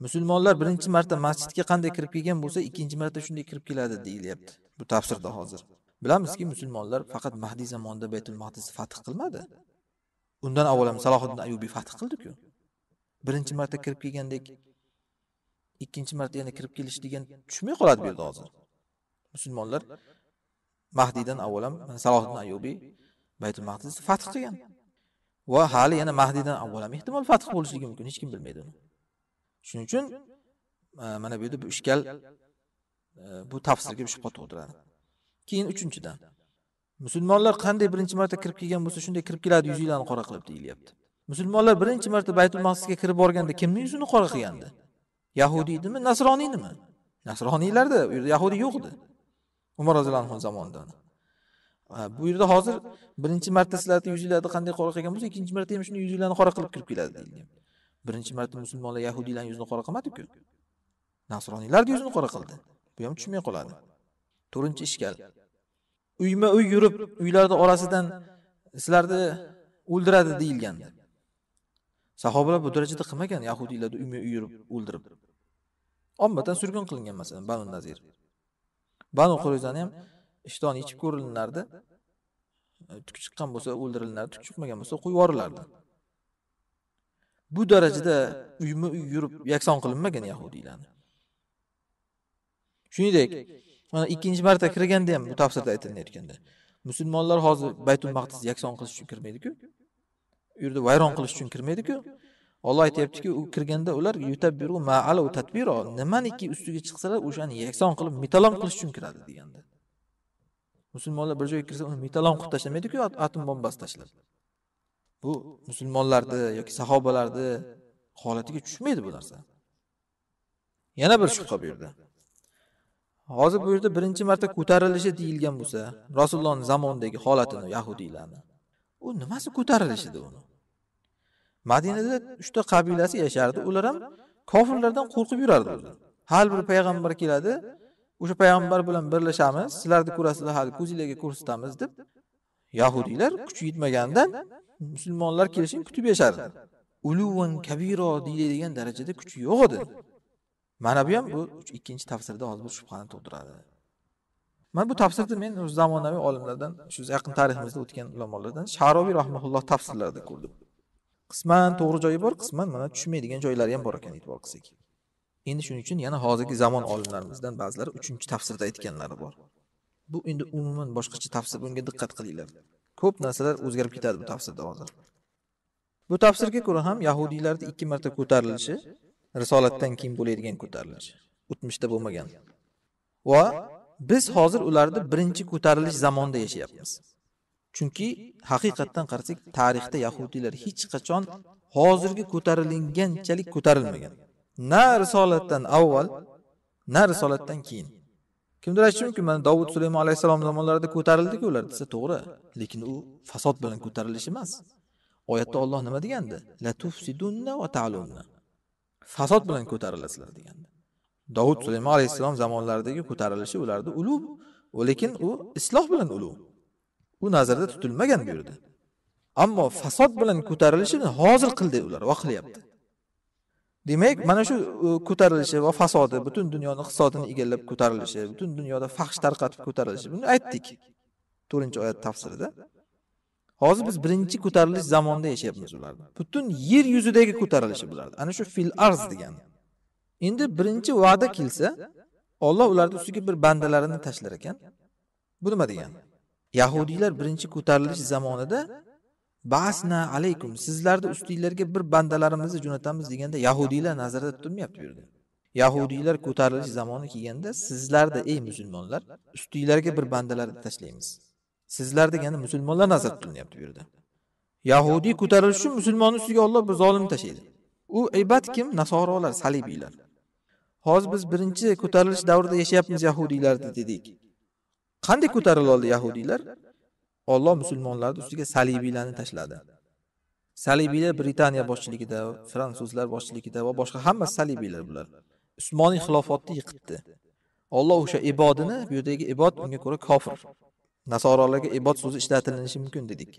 musulmonlar birinchi marta masjidga qanday kirib kelgan bo'lsa ikkinchi marta shunday kirib keladi deyilyapti bu tafsirda hozir bilamizki musulmonlar faqat mahdiy zamonida baytul mahdisni fath qilmadi undan avval ham salohiddin ayubiy fath qildiku birinchi marta kirib kelgandek ikkinchi marta yana kirib kelish degan tushmay qoladi bu yerda hozir musulmonlar mahdiydan avval ham salohiddin ayubiy baytul maqdisni fath qilgan va hali yana mahdiydan avval ham ehtimol fath bo'lishligi mumkin hech kim bilmaydi uni shuning uchun e, mana bu yerda bu ishkal e, bu tafsirga shubha tug'diradi keyin uchinchidan musulmonlar qanday birinchi marta kirib kelgan bo'lsa shunday kirib keladi yuzinglarni qora qilib deyilyapti musulmonlar birinchi marta baytul maqsisga kirib borganda kimni yuzini qora qilgandi yahudiynimi nasroniynimi nasroniylarda u yerda yahudiy yo'q edi umar roziyallohu anhu zamonida bu yerda hozir birinchi marta sizlarni yuzinglarni qanday qora qilgan bo'lsa ikkinchi marta ham shuni yuzinglarni qora qilib kirib keladi deyilyapti birinchi marta musulmonlar yahudiylarni yuzini qora qilmadiku nasroniylarni yuzini qora qildi bu ham tushmay qoladi to'rtinchi ishkal uyma uy yurib uylarni orasidan sizlarni o'ldiradi deyilgan sahobalar bu darajada qilmagan yahudiylarni uyma uy yurib o'ldirib ommadan surgun qilingan masalan banu nazir banu qurayzani ham ishton ichib ko'rilinardi tuk chiqqan bo'lsa o'ldirilinardi tuk chiqmagan bo'lsa qo'yib yuborilardi bu darajada uyma uy yurib yakson qilinmagan yahudiylarni shuningdek mana ikkinchi marta kirganda ham bu tafsirda aytilayotganda musulmonlar hozir baytul maqdisni yakson qilish uchun kirmaydiku u yerda vayron qilish uchun kirmaydiku olloh aytyaptiki u kirganda ular tadbiro nimaniki ustiga chiqsalar o'shani yakson qilib metalon qilish uchun kiradi deganda musulmonlar bir joyga kirsa uni metalon qilib tashlamaydiku atom bombasi tashlab bu musulmonlarni yoki sahobalarni holatiga tushmaydi bu narsa yana bir shubha bu yerda hozir bu yerda birinchi marta ko'tarilishi deyilgan bo'lsa rasulullohni zamonidagi holatini yahudiylarni u nimasi ko'tarilish edi uni madinada uchta qabilasi yashardi ular ham kofirlardan qo'rqib yurardi o'zi har bir payg'ambar keladi o'sha payg'ambar bilan birlashamiz sizlarni ko'rasizlar hali ko'zinglarga ko'rsatamiz deb yahudiylar kuchi yetmaganidan musulmonlar kelishini kutib yashardi uluvan kabiro deyiladigan darajada kuchi yo'q edi mana bu ham bu ikkinchi tafsirda hozir bir shubhani tug'diradi mana bu tafsirni men o'zi zamonaviy olimlardan shu yaqin tariximizda o'tgan ulamolardan sharobiy rahmaulloh tafsirlarida ko'rdim qisman to'g'ri joyi bor qisman mana tushunmaydigan joylari ham bor ekan e'tibor qilsak endi shuning uchun yana hozirgi zamon olimlarimizdan ba'zilari uchinchi tafsirda aytganlari bor bu endi umuman boshqacha tafsir bunga diqqat qilinglar ko'p narsalar o'zgarib ketadi bu tafsirda hozir bu tafsirga ko'ra ham yahudiylarni ikki marta ko'tarilishi risolatdan keyin bo'ladigan ko'tarilish o'tmishda bo'lmagan va biz hozir ularni birinchi ko'tarilish zamonida yashayapmiz chunki haqiqatdan qarasak tarixda yahudiylar hech qachon hozirgi ko'tarilinganchalik ko'tarilmagan na risolatdan avval na risolatdan keyin kimdir aytishi mumkin mana dovud sulaymon alayhissalom zamonlarida ko'tarildiku ular desa to'g'ri lekin u fasod bilan ko'tarilish emas oyatda olloh nima degandi latufsidunna va talunna fasod bilan ko'tarilasizlar deganda dovud sulaymon alayhissalom zamonlaridagi ko'tarilishi ularni ulug' lekin u isloh bilan ulug' u nazarda tutilmagan bu yerda ammo fasod bilan ko'tarilishini hozir qildi ular va qilyapti demak mana shu e, ko'tarilishi va fasodi butun dunyoni iqtisodini egallab ko'tarilishi butun dunyoda faxsh tarqatib ko'tarilishi buni aytdik to'rtinchi oyat tafsirida hozir biz birinchi ko'tarilish zamonida yashayapmiz ularni butun yer yuzidagi ko'tarilishi bularni ana shu fil arz degani endi birinchi va'da kelsa olloh ularni ustiga bir bandalarini tashlar ekan bu nima degani yahudiylar birinchi ko'tarilish zamonida basna alaykum sizlarni ustinglarga bir bandalarimizni jo'natamiz deganda yahudiylar nazarda tutilmayapti bu yerda yahudiylar ko'tarilish zamoni kelganda sizlarni ey musulmonlar ustinglarga bir bandalarni tashlaymiz sizlar degani musulmonlar nazar qilinyapti bu yerda yahudiy ko'tarilish uchun musulmonni ustiga olloh bir zolimni tashlaydi u ibat kim nasorolar salibiylar hozir biz birinchi ko'tarilish davrida yashayapmiz yahudiylarni dedik qanday ko'tarila oldi yahudiylar olloh musulmonlarni ustiga salibiylarni tashladi salibiylar britaniya boshchiligida fransuzlar boshchiligida va boshqa hammasi salibiylar bular usmoniy xilofatni yiqitdi olloh o'sha ibodini bu yerdagi ibod unga ko'ra kofir nasorolarga ibod so'zi ishlatilishi mumkin dedik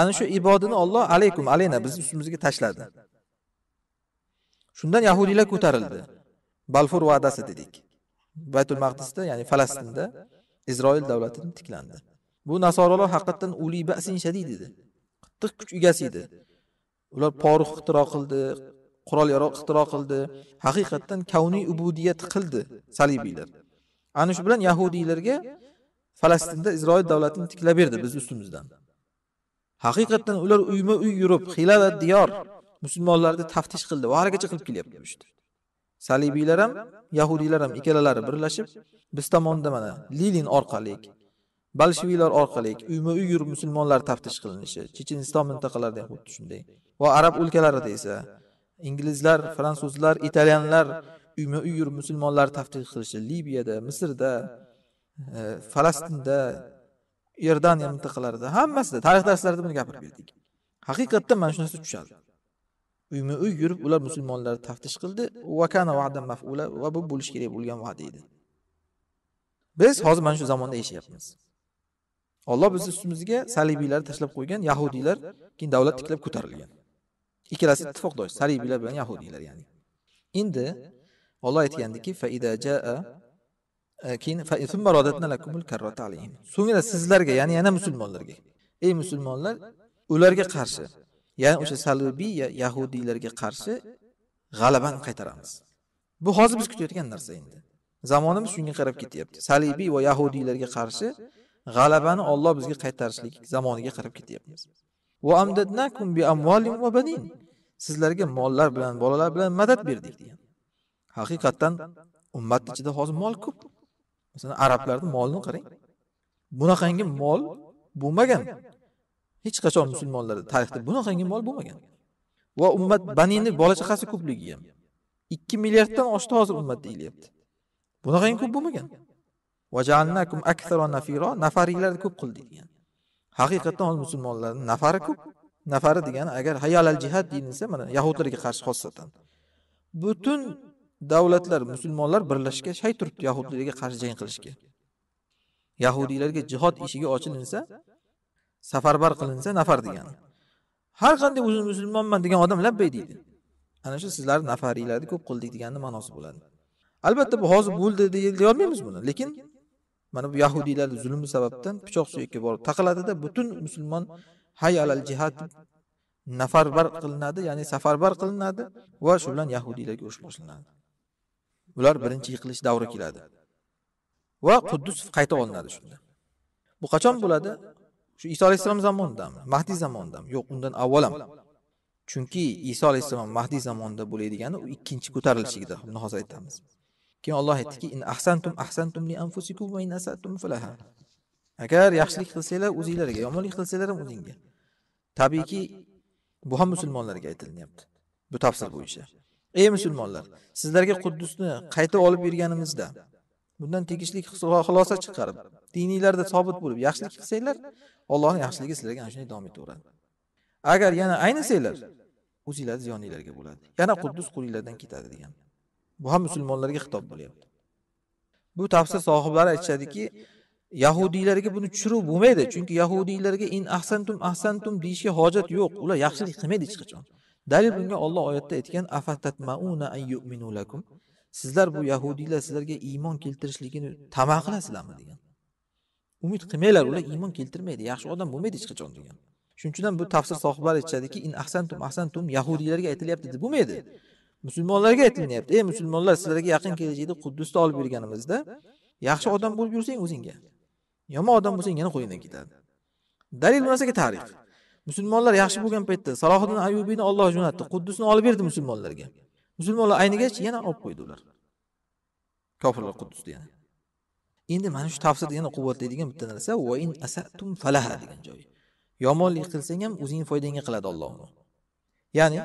ana shu ibodini Alloh alaykum alayna bizni ustimizga tashladi shundan yahudiylar ko'tarildi balfur va'dasi dedik baytul maqdisda ya'ni falastinda izroil davlati tiklandi bu nasorolar haqiqatdan uli basin shadid edi qattiq kuch egasi edi ular porux ixtiro qildi qurol yaroq ixtiro qildi haqiqatdan kavniy ubudiyat qildi salibiylar ana shu bilan yahudiylarga falastinda isroil davlatini tiklab berdi biz ustimizdan haqiqatdan ular uyma uy yurib xila va diyor musulmonlarni taftish qildi va haligacha qilib kelyapti işte. salibiylar ham yahudiylar ham ikkalalari birlashib biz tomonda mana lilin orqali balsheviklar orqali uyma uy yurib musulmonlar taftish qilinishi checheniston mintaqalarida ham xuddi shunday va arab o'lkalarida esa inglizlar fransuzlar italyanlar uyma uy yurib musulmonlar taftish qilishi libiyada misrda falastinda iordaniya mintaqalarida hammasida tarix darslarida buni gapirib berdik haqiqatdan mana shu narsa tushadi uyma uy yurib ular musulmonlarni taftish qildi vakana vada mafula va bu bo'lishi kerak bo'lgan va'da edi biz hozir mana shu zamonda yashayapmiz olloh bizni ustimizga salibiylarni tashlab qo'ygan yahudiylar keyin davlat tiklab ko'tarilgan ikkalasi ittifoqdosh salibiylar bilan yahudiylar ya'ni endi olloh aytgandiki jaa keyin so'ngra sizlarga ya'ni yana musulmonlarga ey musulmonlar ularga qarshi ya'ni o'sha salubiy yahudiylarga qarshi g'alabani qaytaramiz bu hozir biz kutayotgan narsa endi zamonimiz shunga qarab ketyapti salibiy va yahudiylarga qarshi g'alabani Alloh bizga qaytarishlik zamoniga qarab ketyapmiz sizlarga mollar bilan bolalar bilan madad berdik degan haqiqatdan ummat ichida hozir mol ko'p masalan arablarni molini qarang bunaqangi mol bo'lmagan hech qachon musulmonlarda tarixda bunaqangi mol bo'lmagan va ummat banini bola chaqasi ko'pligi ham ikki milliarddan oshdi hozir ummat deyilyapti bunaqangi ko'p bo'lmagan nafaringlarni ko'p qildik yani. haqiqatdan hozir musulmonlarni nafari ko'p nafari degani agar hayal al jihad deyilsa mana yahudlarga qarshi xosatan butun davlatlar musulmonlar birlashishga shay turibdi yahudlarga qarshi jang qilishga yahudiylarga jihod eshigi ochilinsa safarbar qilinsa nafar degani har qanday o'zim musulmonman degan odam labbay deydi ana shu sizlarni nafariylarni ko'p qildik deganni ma'nosi bo'ladi albatta bu hozir bo'ldi deyolmaymiz buni lekin mana bu yahudiylarni zulmi sababdan pichoq suyakka borib taqiladida butun musulmon hay alal jihad nafarbar qilinadi ya'ni safarbar qilinadi va shu bilan yahudiylarga urush boshlanadi ular birinchi yiqilish davri keladi va quddus qayta olinadi shunda bu qachon bo'ladi shu iso alayhissalom zamonidami mahdiy zamonidami yo'q undan avval ham chunki iso alayhissalom mahdiy zamonida bo'laydigani u ikkinchi ko'tarilishidadir buni hozir aytamiz keyin olloh aytdiki in ahsantum ahsantum li anfusikum va in asatum falaha agar yaxshilik qilsanglar o'zinglarga yomonlik qilsanglar ham o'zingga tabiiyki bu ham musulmonlarga aytilinyapti bu tafsir bo'yicha ey musulmonlar sizlarga quddusni qayta olib berganimizda bundan tegishli xulosa chiqarib diniylarda sobit bo'lib yaxshilik qilsanglar allohni yaxshiligi sizlarga ana shunday davom etaveradi agar yana aynisanglar o'zinglarni ziyoninglarga bo'ladi yana quddus qo'linglardan ketadi degan bu ham musulmonlarga xitob bo'lyapti bu tafsir sohiblari aytishadiki yahudiylarga buni tushirib bo'lmaydi chunki yahudiylarga in ahsantum ahsantum deyishga hojat yo'q ular yaxshilik qilmaydi hech qachon dalil bunga Alloh oyatda aytgan lakum sizlar bu yahudiylar sizlarga iymon keltirishligini tama qilasizlarmi degan umid qilmanglar ular iymon keltirmaydi yaxshi odam bo'lmaydi hech qachon degan shuning uchun bu tafsir sohiblari aytishadiki in ahsantum ahsantum yahudiylarga aytilyapti deb bo'lmaydi musulmonlarga aytilyapti ey musulmonlar sizlarga yaqin kelajakda quddusni olib yurganimizda yaxshi odam bo'lib yursang o'zingga yomon odam bo'lsang yana qo'lingdan ketadi dalil bu narsaga tarix musulmonlar yaxshi bo'lgan paytda salohiddin ayubiyni olloh jo'natdi quddusni olib berdi musulmonlarga musulmonlar aynigach yana olib qo'ydi ular kofirlar quddusni yana endi mana shu tafsirni yana quvvatlaydigan bitta narsa vain in asatum falaha degan joyi yomonlik qilsang ham o'zingni foydangga qiladi olloh uni ya'ni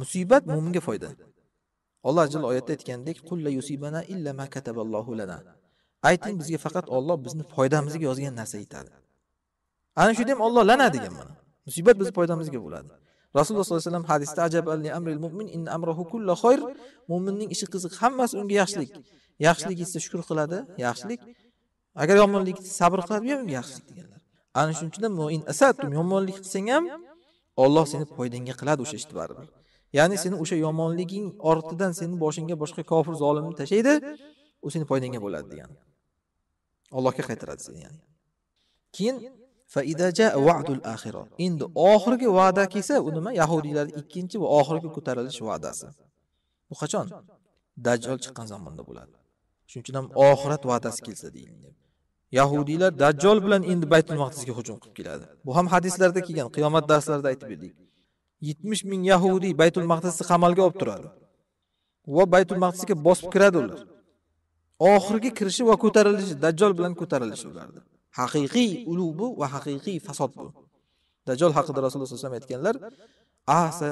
musibat mo'minga foyda alloh jalla oyatda aytgandek qulla yusibana illa ma kataballohu lana ayting bizga faqat olloh bizni foydamizga yozgan narsa yetadi ana shunda ham olloh la'nat degan mana musibat bizni foydamizga bo'ladi rasululloh sollallohu alayhi vasallam hadisda mu'min amrohu kullu xoyr mo'minning ishi qiziq hammasi unga yaxshilik yaxshilik esa shukr qiladi yaxshilik agar yomonlik sabr qiladi bu ham unga yaxshilik deganlar ana shuning uchun ham yomonlik qilsang ham olloh seni foydangga qiladi o'sha ishni baribir ya'ni seni o'sha yomonliging ortidan seni boshingga boshqa kofir zolimni tashlaydi u seni foydangga bo'ladi degan allohga qaytaradi seni ya'ni keyin endi oxirgi va'da kelsa u nima yahudiylarni ikkinchi va oxirgi ko'tarilish va'dasi bu qachon dajjol chiqqan zamonda bo'ladi shuning uchun ham oxirat va'dasi kelsa deyilgan yahudiylar dajjol bilan endi baytul maqdisga hujum qilib keladi bu ham hadislarda kelgan qiyomat darslarida aytib berdik yetmish ming yahudiy baytul maqdisni qamalga olib turadi va baytul maqdisga bosib kiradi ular oxirgi kirishi va ko'tarilishi dajjol bilan ko'tarilishi ularni haqiqiy ulug' bu va haqiqiy fasod bu dajol haqida rasululloh alayhi vasallam aytganlar asa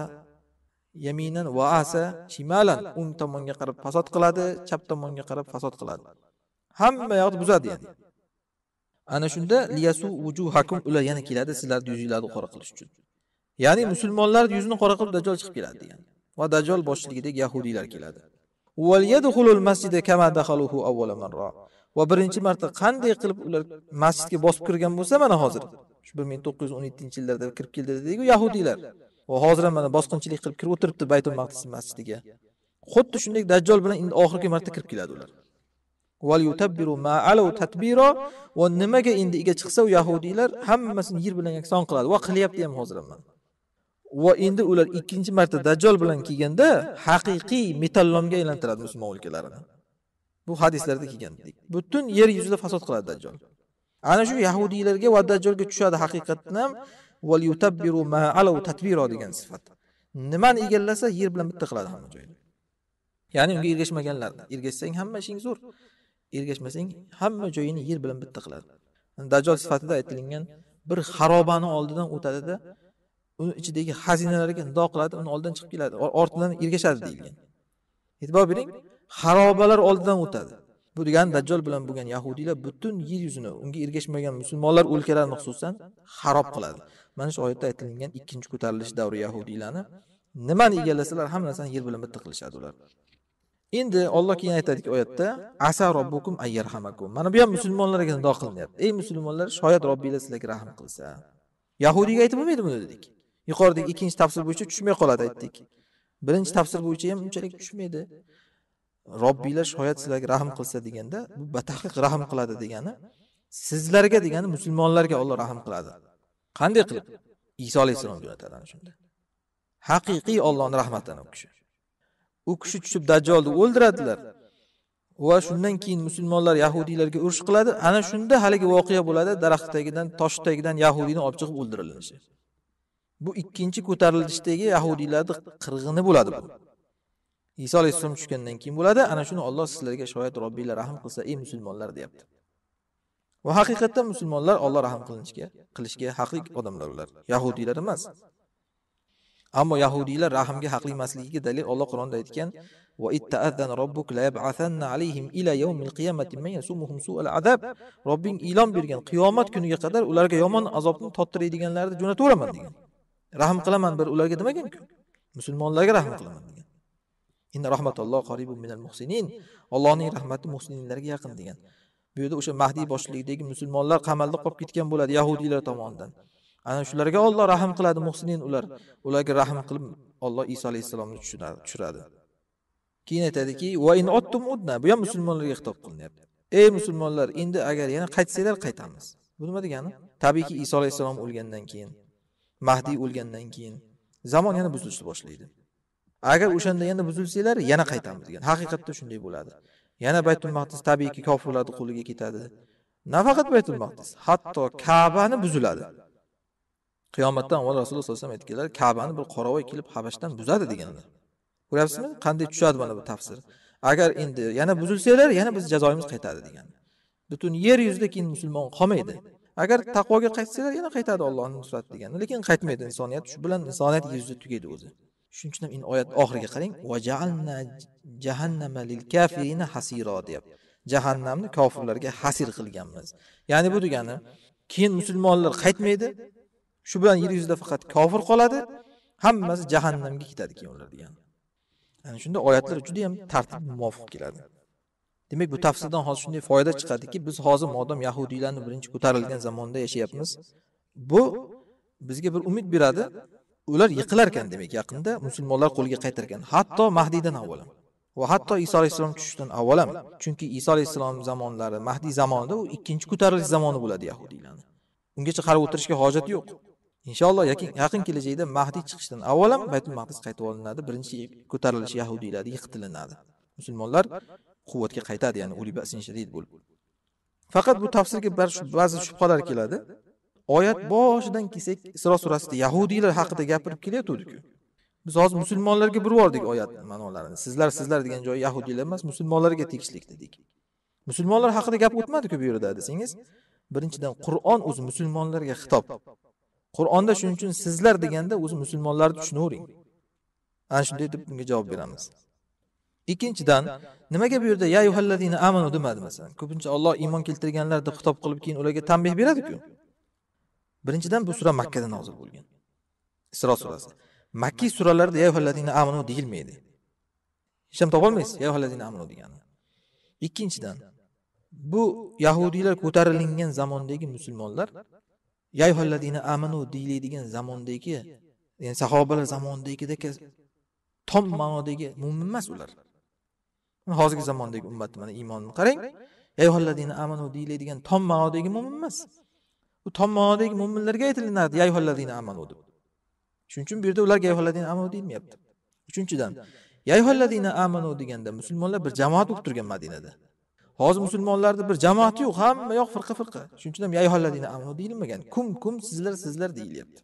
yaminan va asa shimalan o'ng tomonga qarab fasod qiladi chap tomonga qarab fasod qiladi hamma yoqni buzadi ya'ni ana shunda liyasu vujuhakum ular yana keladi sizlarni yuzinglarni qora qilish uchun ya'ni musulmonlar yuzini qora qilib dajol chiqib keladi degan va dajol boshchiligidagi yahudiylar keladi va birinchi marta qanday qilib ular masjidga bosib kirgan bo'lsa mana hozir shu bir ming to'qqiz yuz o'n yettinchi yillarda kirib keldi dediku yahudiylar va hozir ham mana bosqinchilik qilib kirib o'tiribdi baytul maqdis masjidiga xuddi shunday dajjol bilan endi oxirgi marta kirib keladi ular va nimaga endi ega chiqsa u yahudiylar hammasini yer bilan yakson qiladi va qilyapti ham hozir ham va endi ular ikkinchi marta dajjol bilan kelganda haqiqiy metallomga aylantiradi musulmon o'lkalarini bu hadislarda kelgan butun yer yuzida fasod qiladi dajjol ana shu yahudiylarga va dajjolga tushadi haqiqatdan ham yutabbiru degan sifat nimani egallasa yer bilan bitta qiladi hamma joyni ya'ni unga ergashmaganlarni ergashsang hamma ishing zo'r ergashmasang hamma joyini yer bilan bitta qiladi dajjol sifatida aytilingan bir xarobani oldidan o'tadida uni ichidagi xazinalarga nido qiladi uni oldidan chiqib keladi ortidan ergashadi deyilgan e'tibor bering harobalar oldidan o'tadi bu degani dajjol bilan bo'lgan yahudiylar butun yer yuzini unga ergashmagan musulmonlar o'lkalarini xususan xarob qiladi mana shu oyatda aytilingan ikkinchi ko'tarilish davri yahudiylarni nimani egallasalar hamma narsani yer bilan bitta qilishadi ular endi olloh keyin aytadiki oyatda asa robbukum ayyarhamakum mana bu ham musulmonlarga nido qilinyapti ey musulmonlar shoyat robbinglar sizlarga rahm qilsa yahudiyga aytib bo'lmaydi buni dedik yuqoridagi ikkinchi tafsir bo'yicha tushmay qoladi aytdik birinchi tafsir bo'yicha ham unchalik tushmaydi robbiylar shoyat sizlarga rahm qilsa deganda bu batahiq rahm qiladi degani sizlarga degani musulmonlarga Alloh rahm qiladi qanday qilib iso alayhissalom jo'natadi ana shunda haqiqiy Allohning rahmatidan u kishi u kishi tushib dajjolni o'ldiradilar va shundan keyin musulmonlar yahudiylarga urush qiladi ana shunda haligi voqea bo'ladi daraxt tagidan tosh tagidan yahudiyni olib chiqib o'ldirilishi bu ikkinchi ko'tarilishdagi yahudiylarni qirg'ini bo'ladi bu iso alayhissalom tushgandan keyin bo'ladi ana shuni olloh sizlarga shoyat robbinglar rahm qilsa ey musulmonlar deyapti va haqiqatdan musulmonlar olloh rahm qilinishga qilishga haqli odamlar ular yahudiylar emas ammo yahudiylar rahmga haqli emasligiga dalil olloh qur'onda aytgan va robbuk la yab'athanna alayhim ila qiyamati su'al robbing e'lon bergan qiyomat kuniga qadar ularga yomon azobni tottiradiganlarni jo'nataveraman degan rahm qilaman bir ularga demagan-ku musulmonlarga rahm qilaman inna minal muhsinin allohning rahmati muhsinlarga yaqin degan bu yerda o'sha mahdiy boshchiligidagi musulmonlar qamalda qolib ketgan bo'ladi yahudiylar tomonidan ana shularga olloh rahm qiladi muhsinin ular ularga rahm qilib olloh iso alayhissalomni tushiradi keyin aytadiki va ottum udna bu ham musulmonlarga xitob qilinyapti ey musulmonlar endi agar yana qaytsanglar qaytamiz bu nima degani tabiiyki iso alayhissalom o'lgandan keyin mahdiy o'lgandan keyin zamon yana buzilishni boshlaydi agar o'shanda yana buzilsanglar yana qaytamiz degan haqiqatda shunday bo'ladi yana baytul maqdis tabiiyki kofirlarni qo'liga ketadi nafaqat baytul maqdis hatto kabani buziladi qiyomatdan avval rasululloh sallallohu alayhi vasallam aytganlar kabani bir qoravoy kelib habashdan buzadi deganlar ko'ryapsizmi qanday tushadi mana bu tafsir agar endi yana buzilsanglar yana biz jazoyimiz qaytadi degan butun yer yuzida keyin musulmon qolmaydi agar taqvoga qaytsanglar yana qaytadi ollohni nusrati degan lekin qaytmaydi insoniyat shu bilan insoniyat yer yuzida tugaydi o'zi shuning uchun ham endi oyat oxiriga qarang va jahannama lil kafirina hasiro deyapti jahannamni kofirlarga hasir qilganmiz ya'ni bu degani keyin musulmonlar qaytmaydi shu bilan yer yuzida faqat kofir qoladi hammasi jahannamga ketadi keyin ular degani ana shunda oyatlar juda yam tartib muvofiq keladi demak bu tafsirdan hozir shunday foyda chiqadiki biz hozir modam yahudiylarni birinchi ko'tarilgan zamonda yashayapmiz bu bizga bir umid beradi ular yiqilar ekan demak yaqinda musulmonlar qo'liga qaytar ekan hatto mahdiydan ham va hatto iso alayhissalom tushishidan avval ham chunki iso alayhissalom zamonlari mahdiy zamonida u ikkinchi ko'tarilish zamoni bo'ladi yahudiylarni ungacha qarab o'tirishga hojat yo'q inshaalloh yaqin yaqin kelajakda mahdiy chiqishidan avval ham baytul maqdis qaytib olinadi birinchi ko'tarilish yahudiylarni yiqitilinadi musulmonlar quvvatga qaytadi ya'ni bo'lib faqat bu tafsirga ba'zi shubhalar keladi oyat boshidan kelsak isro surasida yahudiylar haqida gapirib kelayotgandiku ku biz hozir musulmonlarga bir oyat oyatni ma'nolarini sizlar sizlar degan joyi yahudiylar emas musulmonlarga tegishlik dedik musulmonlar haqida gap o'tmadiku bu yerda desangiz birinchidan qur'on o'zi musulmonlarga xitob qur'onda shuning uchun sizlar deganda o'zi musulmonlarni tushunavering ana shunday deb bunga javob beramiz ikkinchidan nimaga bu yerda ya yuhallazina amanu demadi masalan ko'pincha Alloh iymon keltirganlar deb xitob qilib keyin ularga tanbeh beradi-ku birinchidan bu sura makkada nozil bo'lgan isro surasi makki suralarda yayhaladina amanu deyilmaydi hech ham topolmaysiz yayhaladina amanu degani ikkinchidan bu yahudiylar ko'tarilingan zamondagi musulmonlar yayhaladina amanu deyiladigan zamondagi ya'ni sahobalar zamonidagidek tom ma'nodagi mo'min emas ular hozirgi zamondagi ummatni mana iymonni qarang yayhaladina amanu deyiladigan tom ma'nodagi mo'min emas u tomonidagi mo'minlarga aytilinardi amanu deb shuning uchun bu yerda ularga yayholladina amanu deyilmayapti uchinchidan yayholladina amanu deganda musulmonlar bir jamoat bo'lib turgan madinada hozir musulmonlarni bir jamoati yo'q hamma yoq firqa firqa shuning uchun ham yayholladina amanu deyilmagan kum kum sizlar sizlar deyilyapti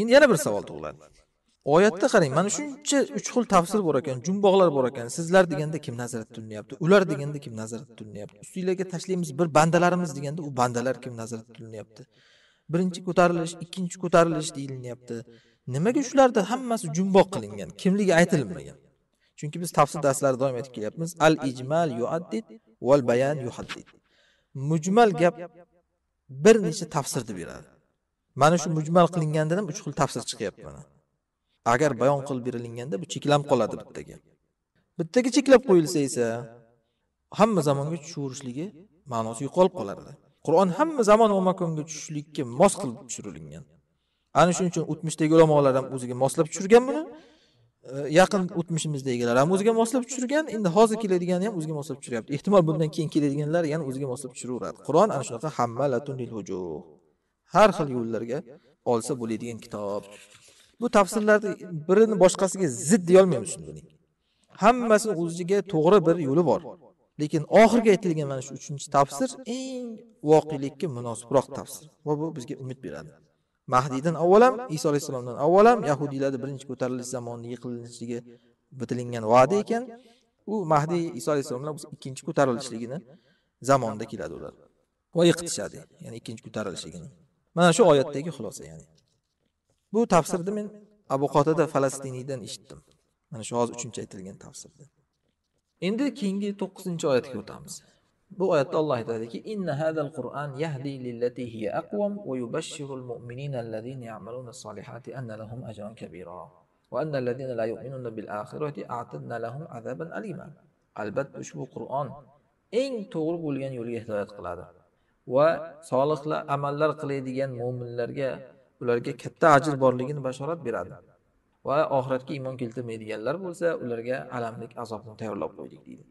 endi yana bir savol tug'iladi oyatda qarang mana shuncha uch xil tafsir bor ekan jumboqlar bor ekan sizlar deganda kim nazarda tutilyapti ular deganda kim nazarda tutilyapti ustinglarga tashlaymiz bir bandalarimiz deganda u bandalar kim nazarda tutilyapti birinchi ko'tarilish ikkinchi ko'tarilish deyilyapti nimaga ularda hammasi jumboq qilingan kimligi aytilmagan chunki biz tafsir darslarida doim aytib kelyapmiz al ijmal yuaddid val bayan yuhaddid mujmal gap bir necha tafsirni beradi mana shu mujmal qilingandan ham uch xil tafsir chiqyapti mana agar bayon qilib berilganda bu cheklanib qoladi bittaga bittaga cheklab qo'yilsa esa hamma zamonga tushaverishligi ma'nosi yo'qolib qoladi qur'on hamma zamon va makonga tushishlikka mos qilib tushirilgan ana shuning uchun o'tmishdagi ulamolar ham o'ziga moslab tushirgan buni yaqin o'tmishimizdagilar ham o'ziga moslab tushirgan endi hozir keladigani ham o'ziga moslab tushiryapti ehtimol bundan keyin keladiganlar yana o'ziga moslab tushiraveradi qur'on ana shunaqa hujuh har xil yo'llarga olsa bo'ladigan kitob bu tafsirlarni birini boshqasiga zid deyolmaymiz buning hammasini o'ziga to'g'ri bir yo'li bor lekin oxirgi aytilgan mana shu uchinchi tafsir eng voqelikka munosibroq tafsir va bu bizga umid beradi mahdiydan avval ham iso alayhissalomdan avval ham yahudiylarni birinchi ko'tarilish zamonida yiqilishligi bitilingan va'da ekan u mahdiy iso alayhissalom bilan ikkinchi ko'tarilishligini zamonida keladi ular va yiqitishadi ya'ni ikkinchi ko'tarilishligini mana shu oyatdagi xulosa ya'ni bu tafsirni men abu qotada falastiniydan eshitdim mana shu hozir uchinchi aytilgan tafsirda endi keyingi to'qqizinchi oyatga o'tamiz bu oyatda alloh aytadiki inna hadal yahdi aqwam yubashshirul mu'minina allazina ya'maluna solihati lahum kabira va la yu'minuna bil akhirati a'tadna lahum azaban albatta ushbu qur'on eng to'g'ri bo'lgan yo'lga hidoyat qiladi va solihlar amallar qiladigan mo'minlarga ularga katta ajr borligini bashorat beradi va oxiratga iymon keltirmaydiganlar bo'lsa ularga alamlik azobni tayyorlab qo'ydik deydi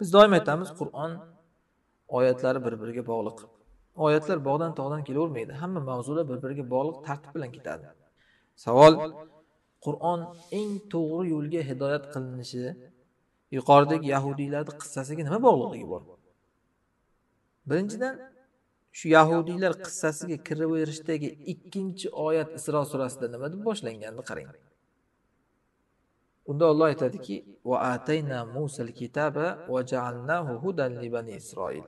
biz doim aytamiz qur'on oyatlari bir biriga bog'liq oyatlar bog'dan tog'dan kelavermaydi hamma mavzular bir biriga bog'liq tartib bilan ketadi savol qur'on eng to'g'ri yo'lga hidoyat qilinishi yuqoridagi yahudiylarni qissasiga nima bog'liqligi bor birinchidan shu yahudiylar qissasiga kiraverishdagi ikkinchi oyat isro surasida nima deb boshlanganini qarang unda olloh aytadiki va atayna musal kitaba va jaalnahu hudan li bani isroil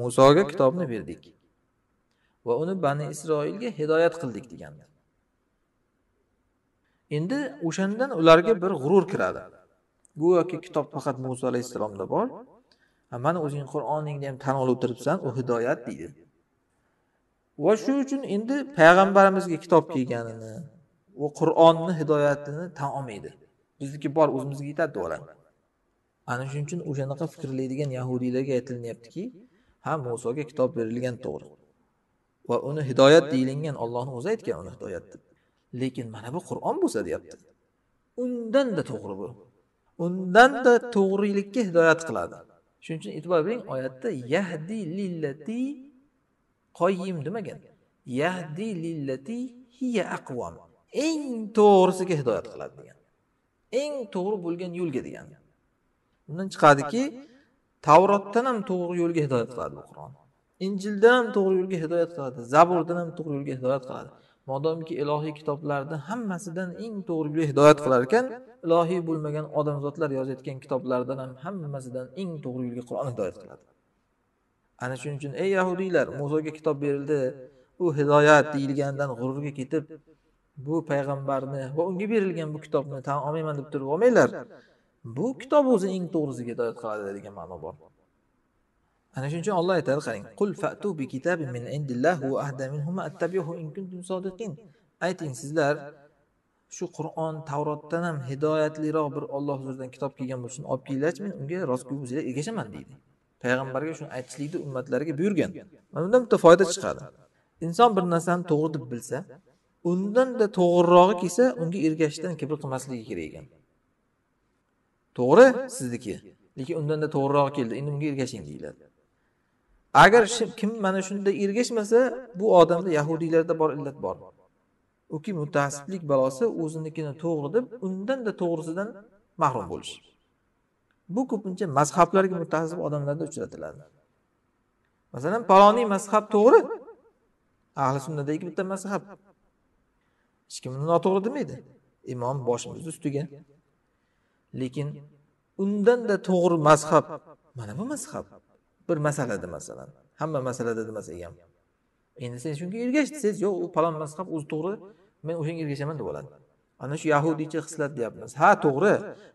musoga kitobni berdik va uni bani isroilga hidoyat qildik deganda endi o'shandan ularga bir g'urur kiradi go'yoki kitob faqat muso alayhissalomda bor mana o'zing qur'oningni ham tan olib turibsan u hidoyat deydi va shu uchun endi payg'ambarimizga kitob kelganini va qur'onni hidoyatini tan olmaydi bizniki bor o'zimizga yetadi deb ana shuning uchun o'shanaqa fikrlaydigan yahudiylarga aytilinyaptiki ha musoga kitob berilgan to'g'ri va uni hidoyat deyilingan ollohni o'zi aytgan uni hidoyat deb lekin mana bu qur'on bo'lsa deyapti undanda to'g'ri bu undanda to'g'rilikka hidoyat qiladi shuning uchun e'tibor bering oyatda yahdi lillati qoyim demagan yahdi lillati hiya aqvom eng to'g'risiga hidoyat qiladi degan eng to'g'ri bo'lgan yo'lga degan undan chiqadiki tavrotdan ham to'g'ri yo'lga hidoyat qiladi bu qur'on injildan ham to'g'ri yo'lga hidoyat qiladi zaburdan ham to'g'ri yo'lga hidoyat qiladi modomki ilohiy kitoblarni hammasidan eng to'g'riga hidoyat qilar ekan ilohiy bo'lmagan odamzodlar yozayotgan kitoblardan ham hammasidan eng to'g'ri yo'lga qur'on hidoyat qiladi ana shuning uchun ey yahudiylar musoga kitob berildi u hidoyat deyilganidan g'ururga ketib bu payg'ambarni va unga berilgan bu kitobni tan olmayman deb turib olmanglar bu kitob o'zi eng to'g'risiga hidoyat qiladi degan ma'no bor ana shuning uchun olloh aytadi qarang qul fatu bi kitabin min indillah wa ahda minhuma attabihu in kuntum sodiqin ayting sizlar shu qur'on tavrotdan ham hidoyatliroq bir olloh huzuridan kitob kelgan bo'lsin olib kelinglarchi men unga rostgo'y o'zinglar egashaman deydi payg'ambarga shuni aytishlikni ummatlariga buyurgan mana bundan bitta foyda chiqadi inson bir narsani to'g'ri deb bilsa undanda to'g'rirog'i kelsa unga ergashishdan kibr qilmasligi kerak ekan to'g'ri sizniki lekin undanda to'g'rirog'i keldi endi unga ergashing deyiladi agar kim mana shunda ergashmasa bu odamda yahudiylarda bor illat bor uki mutaassiblik balosi o'zinikini to'g'ri deb undan da to'g'risidan mahrum bo'lish bu ko'pincha mazhablarga mutaassib odamlarda uchratiladi masalan paloniy mazhab to'g'ri ahli sunnadagi bitta mazhab hech kim uni noto'g'ri demaydi imom boshimiz ustiga lekin undan da to'g'ri mazhab mana bu mazhab bir masalada masalan hamma masalada demas ham endi sen shunga ergash desangiz yo'q u palon mazhab o'zi to'g'ri men o'shanga ergashaman deb oladi ana shu yahudiycha hislat deyapmiz ha to'g'ri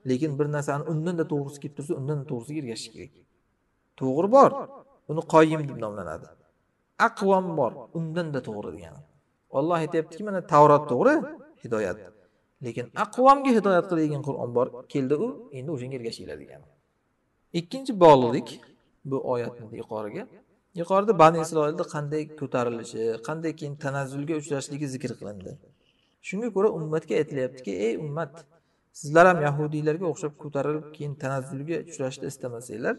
lekin bir narsani undanda to'g'risi kelib tursa undan to'g'risiga ergashish kerak to'g'ri bor uni qoyim deb nomlanadi aqvom bor undanda to'g'ri degani olloh aytyaptiki mana tavrot to'g'ri hidoyat lekin aqvomga hidoyat qiladigan qur'on bor keldi u endi o'shanga ergashinglar degani ikkinchi bog'liqlik bu oyatni yuqoriga yuqorida bani isroilni qanday ko'tarilishi qanday keyin tanazzulga uchrashligi zikr qilindi shunga ko'ra ummatga aytilyaptiki ey ummat sizlar ham yahudiylarga o'xshab ko'tarilib keyin tanazzulga uchrashni istamasanglar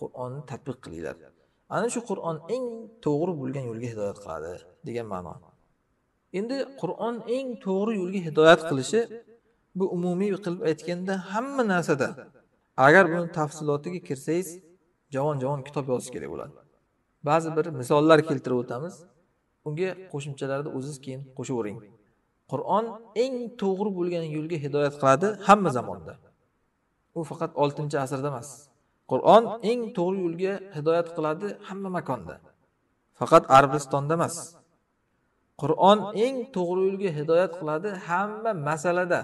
qur'onni tadbiq qilinglar ana shu qur'on eng to'g'ri bo'lgan yo'lga hidoyat qiladi degan ma'no endi qur'on eng to'g'ri yo'lga hidoyat qilishi bu umumiy qilib aytganda hamma narsada agar buni tafsilotiga kirsangiz javon javon kitob yozish kerak bo'ladi ba'zi bir misollar keltirib o'tamiz unga qo'shimchalarni o'ziz keyin qo'shavering qur'on eng to'g'ri bo'lgan yo'lga hidoyat qiladi hamma zamonda u faqat oltinchi asrda emas qur'on eng to'g'ri yo'lga hidoyat qiladi hamma makonda faqat arabistonda emas qur'on eng to'g'ri yo'lga hidoyat qiladi hamma masalada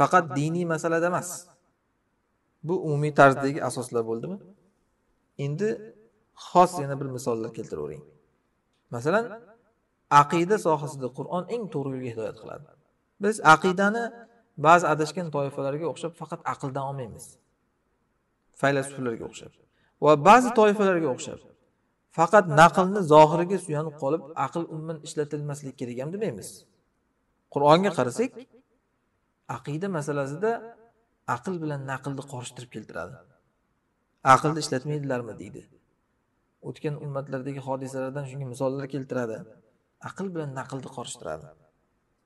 faqat diniy masalada emas bu umumiy tarzdagi asoslar bo'ldimi endi xos yana bir misollar keltiravering masalan aqida sohasida qur'on eng to'g'ri yo'lga hidoyat qiladi biz aqidani ba'zi adashgan toifalarga o'xshab faqat aqldan olmaymiz faylasuflarga o'xshab va ba'zi toifalarga o'xshab faqat naqlni zohiriga suyanib qolib aql umuman ishlatilmasligi kerak ham demaymiz qur'onga qarasak aqida masalasida aql bilan naqlni qorishtirib keltiradi aqlni ishlatmaydilarmi deydi o'tgan ummatlardagi hodisalardan shunga misollar keltiradi aql bilan naqlni qorishtiradi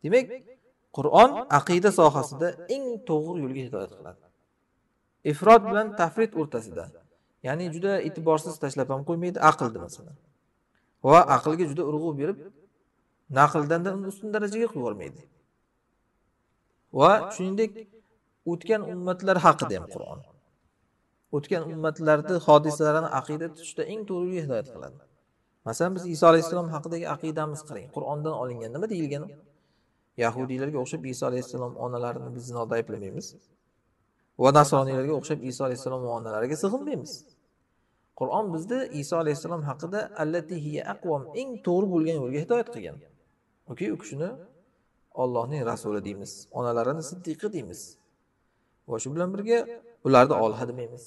demak qur'on aqida sohasida eng to'g'ri yo'lga hidoyat qiladi ifrot bilan tafrit o'rtasida ya'ni juda e'tiborsiz tashlab ham qo'ymaydi aqlni masalan va aqlga juda urg'u berib naqldan ustun darajaga qo'yib yubormaydi va shuningdek o'tgan ummatlar haqida ham qur'on o'tgan ummatlarni hodisalarini aqida tutishda eng to'g'riga hidoyat qiladi masalan biz iso alayhissalom haqidagi aqidamiz qarang qur'ondan olingan nima deyilgan yahudiylarga o'xshab iso alayhissalom onalarini biz zinoda ayblamaymiz va nasroniylarga o'xshab iso alayhissalom onalariga sig'inmaymiz qur'on bizni iso alayhissalom haqida allatihiya aqvom eng to'g'ri bo'lgan yo'lga hidoyat qilgan yoki u kishini ollohning rasuli deymiz onalarini siddiqi deymiz va shu bilan birga ularni olha demaymiz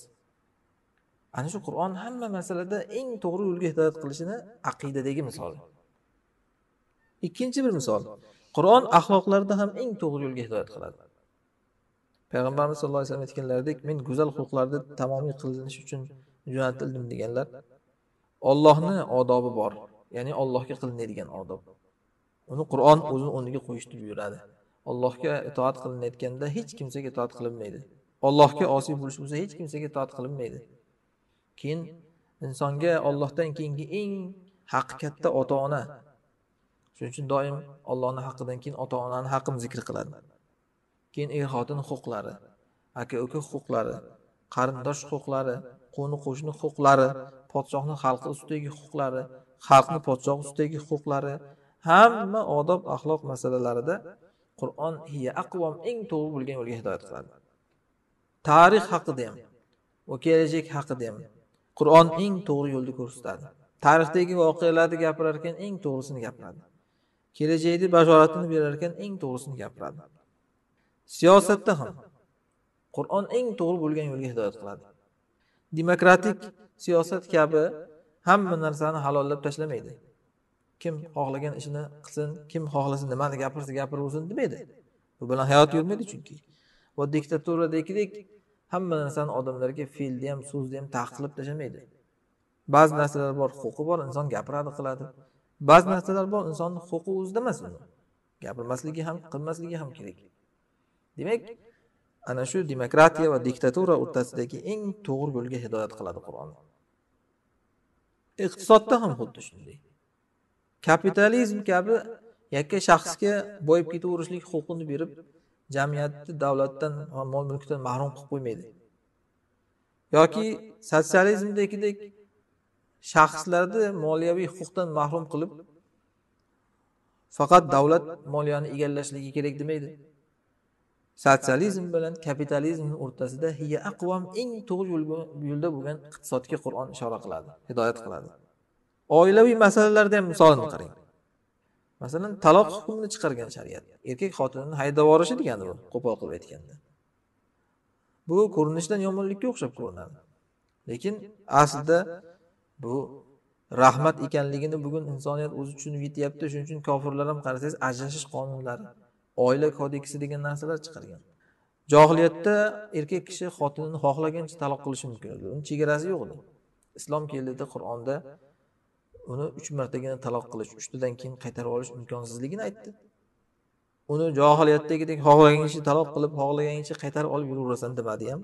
ana shu qur'on hamma masalada eng to'g'ri yo'lga hidoyat qilishini aqidadagi misol ikkinchi bir misol qur'on axloqlarda ham eng to'g'ri yo'lga hidoyat qiladi payg'ambarimiz sallallohu alayhi vasallam aytganlaridek men go'zal xulqlarni tamomiy qilinish uchun jo'natildim deganlar ollohni odobi bor ya'ni ollohga qilinadigan odob uni qur'on o'zini o'rniga qo'yishni buyuradi allohga itoat qilinayotganda hech kimsaga itoat qilinmaydi Allohga osiy bo'lish bo'lsa hech kimsaga itoat qilinmaydi keyin insonga Allohdan keyingi eng haqi katta ota ona shuning uchun doim ollohni haqqidan keyin ota onani haqqini zikr qiladi keyin er xotin huquqlari aka uka huquqlari qarindosh huquqlari qo'ni qo'shni huquqlari podshohni xalqi ustidagi huquqlari xalqni podshoh ustidagi huquqlari hamma odob axloq masalalarida Qur'on hiya eng to'g'ri bo'lgan yo'lga hidoyat qiladi tarix haqida ham va kelajak haqida ham qur'on eng to'g'ri yo'lni ko'rsatadi tarixdagi voqealarni gapirar ekan eng to'g'risini gapiradi kelajakni bashoratini berar ekan eng to'g'risini gapiradi siyosatda ham qur'on eng to'g'ri bo'lgan yo'lga hidoyat qiladi demokratik siyosat kabi hamma narsani halollab tashlamaydi kim xohlagan ishini qilsin kim xohlasa nimani gapirsa gapiraversin demaydi bu bilan hayot yurmaydi chunki va diktaturadagidek hamma narsani odamlarga fe'lni ham so'zni ham taqiqlab tashlamaydi ba'zi narsalar bor huquqi bor inson gapiradi qiladi ba'zi narsalar bor insonni huquqi o'zida emas uni gapirmasligi ham qilmasligi ham kerak demak ana shu demokratiya va diktatura o'rtasidagi eng to'g'ri yo'lga hidoyat qiladi qur'on iqtisodda ham xuddi shunday kapitalizm kabi yakka shaxsga boyib ketaverishlik huquqini berib jamiyatni davlatdan va mol mulkdan mahrum qilib qo'ymaydi yoki sotsializmdagidek shaxslarni moliyaviy huquqdan mahrum qilib faqat davlat moliyani egallashligi kerak demaydi sotsializm bilan kapitalizmni o'rtasida hiya aqvam eng to'g'ri yo'lda bo'lgan iqtisodga qur'on ishora qiladi hidoyat qiladi oilaviy masalalarda ham misolini qarang masalan taloq hukmini chiqargan shariat erkak xotinini haydab yuborishi degani bu qo'pol qilib aytganda bu ko'rinishdan yomonlikka o'xshab ko'rinadi lekin aslida bu rahmat ekanligini bugun insoniyat o'zi tushunib yetyapti shuning uchun kofirlar ham qarasangiz ajrashish qonunlari oila kodeksi degan narsalar chiqargan johiliyatda erkak kishi xotinini xohlagancha taloq qilishi mumkin edi uni chegarasi yo'q edi islom keldida qur'onda uni uch martagina taloq qilish uchtadan keyin qaytarib olish imkonsizligini aytdi uni johiliyatdagidek xohlaganingcha taloq qilib xohlaganingcha qaytarib olib yuraverasan demadi ham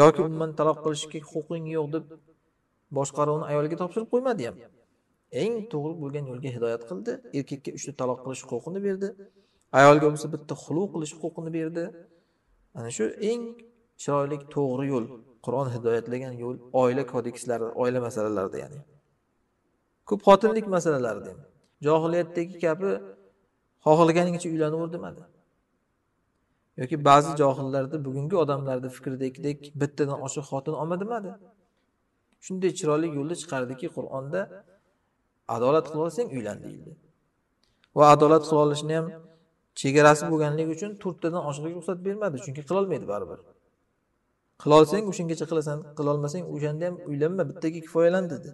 yoki umuman taloq qilishga huquqing yo'q deb boshqaruvni ayolga topshirib qo'ymadi ham eng to'g'ri bo'lgan yo'lga hidoyat qildi erkakka uchta taloq qilish huquqini berdi ayolga bo'lsa bitta xulu qilish huquqini berdi ana shu eng chiroyli to'g'ri yo'l qur'on hidoyatlagan yo'l oila kodekslari oila masalalarida ya'ni ko'p xotinlik masalalari ham johiliyatdagi kabi xohlaganingcha uylanaver demadi yoki ba'zi johillarni bugungi odamlarni fikridagidek bittadan oshiq xotin olma demadi shunday chiroyli yo'lni chiqardiki qur'onda adolat qila olsang uylan deyildi va adolat qila olishni ham chegarasi bo'lganligi uchun to'rttadan oshiqqa ruxsat bermadi chunki qilolmaydi baribir qilolsang o'shangacha qilasan qilolmasang o'shanda ham uylanma bittaga kifoyalan dedi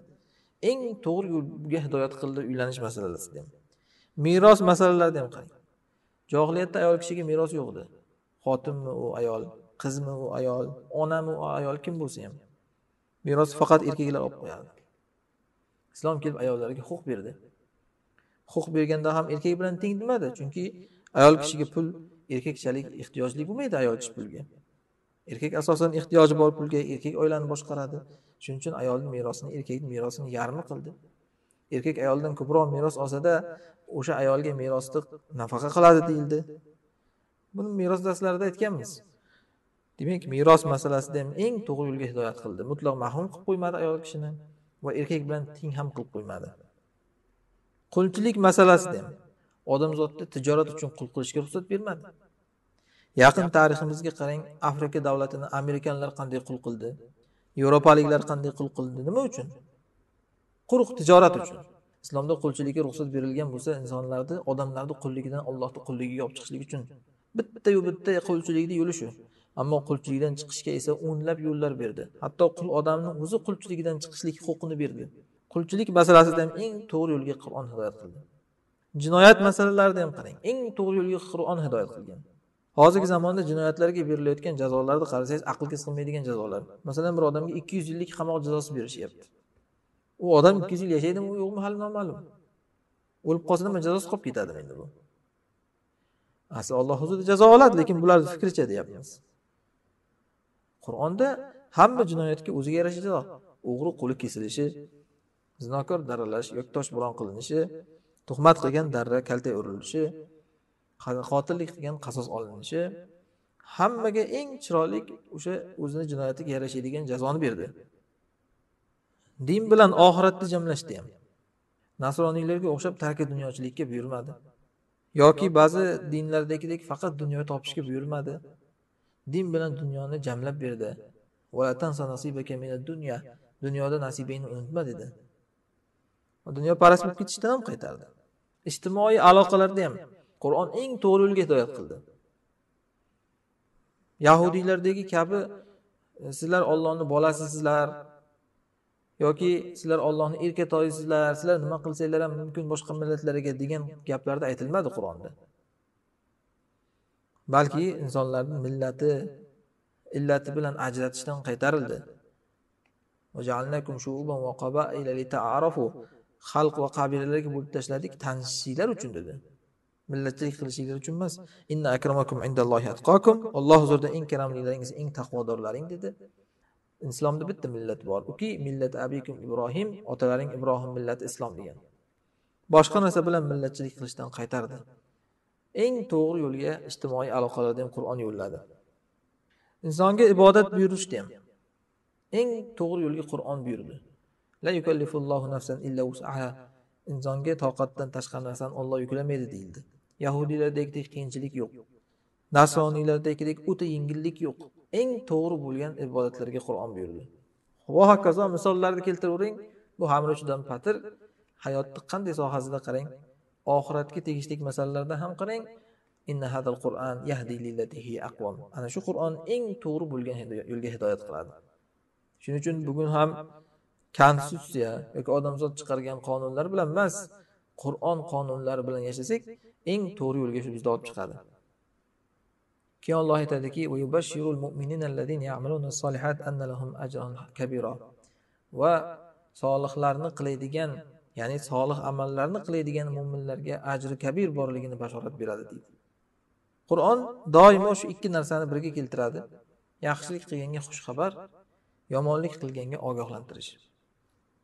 eng to'g'ri yo'lga hidoyat qildi uylanish masalasida ham meros masalalarida ham qarang johiliyatda ayol kishiga meros yo'q edi xotinmi u ayol qizmi u ayol onami u ayol kim bo'lsa ham meros faqat erkaklar olib qo'yardi islom kelib ayollarga huquq berdi huquq berganda ham erkak bilan teng demadi chunki ayol kishiga pul erkakchalik ehtiyojlik bo'lmaydi ayol kishi pulga erkak asosan ehtiyoji bor pulga erkak oilani boshqaradi shuning uchun ayolni merosini erkakni merosini yarmi qildi erkak ayoldan ko'proq meros olsada o'sha ayolga merosni nafaqa qiladi deyildi buni meros darslarida aytganmiz demak meros masalasida ham eng to'g'ri yo'lga hidoyat qildi mutlaq mahrum qilib qo'ymadi ayol kishini va erkak bilan teng ham qilib qo'ymadi qulchilik masalasida ham odamzodni tijorat uchun qul qilishga ruxsat bermadi yaqin tariximizga qarang afrika davlatini amerikanlar qanday qul qildi yevropaliklar qanday qul qildi nima uchun quruq tijorat uchun islomda qulchilikka ruxsat berilgan bo'lsa insonlarni odamlarni qulligidan allohni qulligiga olib chiqishlik uchun bittayu bitta qulchilikni yo'li shu ammo qulchilikdan chiqishga esa o'nlab yo'llar berdi hatto qul odamni o'zi qulchilikdan chiqishlik huquqini berdi qulchilik masalasida ham eng to'g'ri yo'lga qur'on hidoyat qildi jinoyat masalalarida ham qarang eng to'g'ri yo'lga qur'on hidoyat qilgan hozirgi zamonda jinoyatlarga berilayotgan jazolarni qarasangiz aqlga sig'maydigan jazolar masalan bir odamga ikki yuz yillik qamoq jazosi berishyapti u odam ikki yuz yil yashaydimi yo'qmi hali noma'lum o'lib qolsa nima jazosi qolib ketadi endi bu asli olloh huzurida jazo oladi lekin bularni fikricha deyapmiz qur'onda hamma jinoyatga o'ziga yarasha jazo o'g'ri qo'li kesilishi zinokor darralash yoki toshbo'ron qilinishi tuhmat qilgan darra kaltak urilishi qotillik qilgan qasos olinishi hammaga eng chiroyli o'sha o'zini jinoyatiga yarashadigan jazoni berdi din bilan oxiratni jamlashdi ham nasroniylarga o'xshab tarki dunyochilikka buyurmadi yoki ba'zi dinlardagidek faqat dunyo topishga buyurmadi din bilan dunyoni jamlab berdi dunyo dunyoda nasibangni unutma dedi dunyoparast bo'lib ketishdan ham qaytardi ijtimoiy aloqalarda ham qur'on eng to'g'ri yo'lga hidoyat qildi yahudiylardagi kabi e, sizlar ollohni bolasisizlar yoki sizlar ollohni erkatoyisizlar sizlar nima qilsanglar ham mumkin boshqa millatlarga degan gaplarda aytilmadi qur'onda balki insonlarni millati illati bilan ajratishdan qaytarildi xalq va qabilalarga bo'lib tashladik tanishinglar uchun dedi millatchilik qilishinglar uchun emas inna akramakum indallohi atqokum Alloh huzurida eng karamlilaringiz eng taqvodorlaring dedi islomda bitta millat bor uki millat abikum ibrohim otalaring ibrohim millati islom degan boshqa narsa bilan millatchilik qilishdan qaytardi eng to'g'ri yo'lga ijtimoiy aloqalarda ham qur'on yo'lladi insonga ibodat buyurishdi ham eng to'g'ri yo'lga qur'on buyurdi la yukallifullohu nafsan illa insonga toqatdan tashqari narsani Alloh yuklamaydi deyildi yahudiylardagidek qiyinchilik yo'q nasroniylardagidek o'ta yengillik yo'q eng to'g'ri bo'lgan ibodatlarga qur'on buyurdi va hokazo misollarni keltiravering bu hamir uchidan patir hayotni qanday sohasida qarang oxiratga tegishli masalalarda ham qarang inna yahdi ana shu qur'on eng to'g'ri bo'lgan yo'lga hidoyat qiladi shuning uchun bugun ham konstitutsiya yoki odamzod chiqargan qonunlar bilan emas qur'on qonunlari bilan yashasak eng to'g'ri yo'lga shu bizni olib chiqadi keyin olloh aytadiki va solihlarni qiladigan ya'ni solih amallarni qiladigan mo'minlarga ajri kabir borligini bashorat beradi deydi qur'on doimo shu ikki narsani birga keltiradi yaxshilik qilganga xushxabar yomonlik qilganga ogohlantirish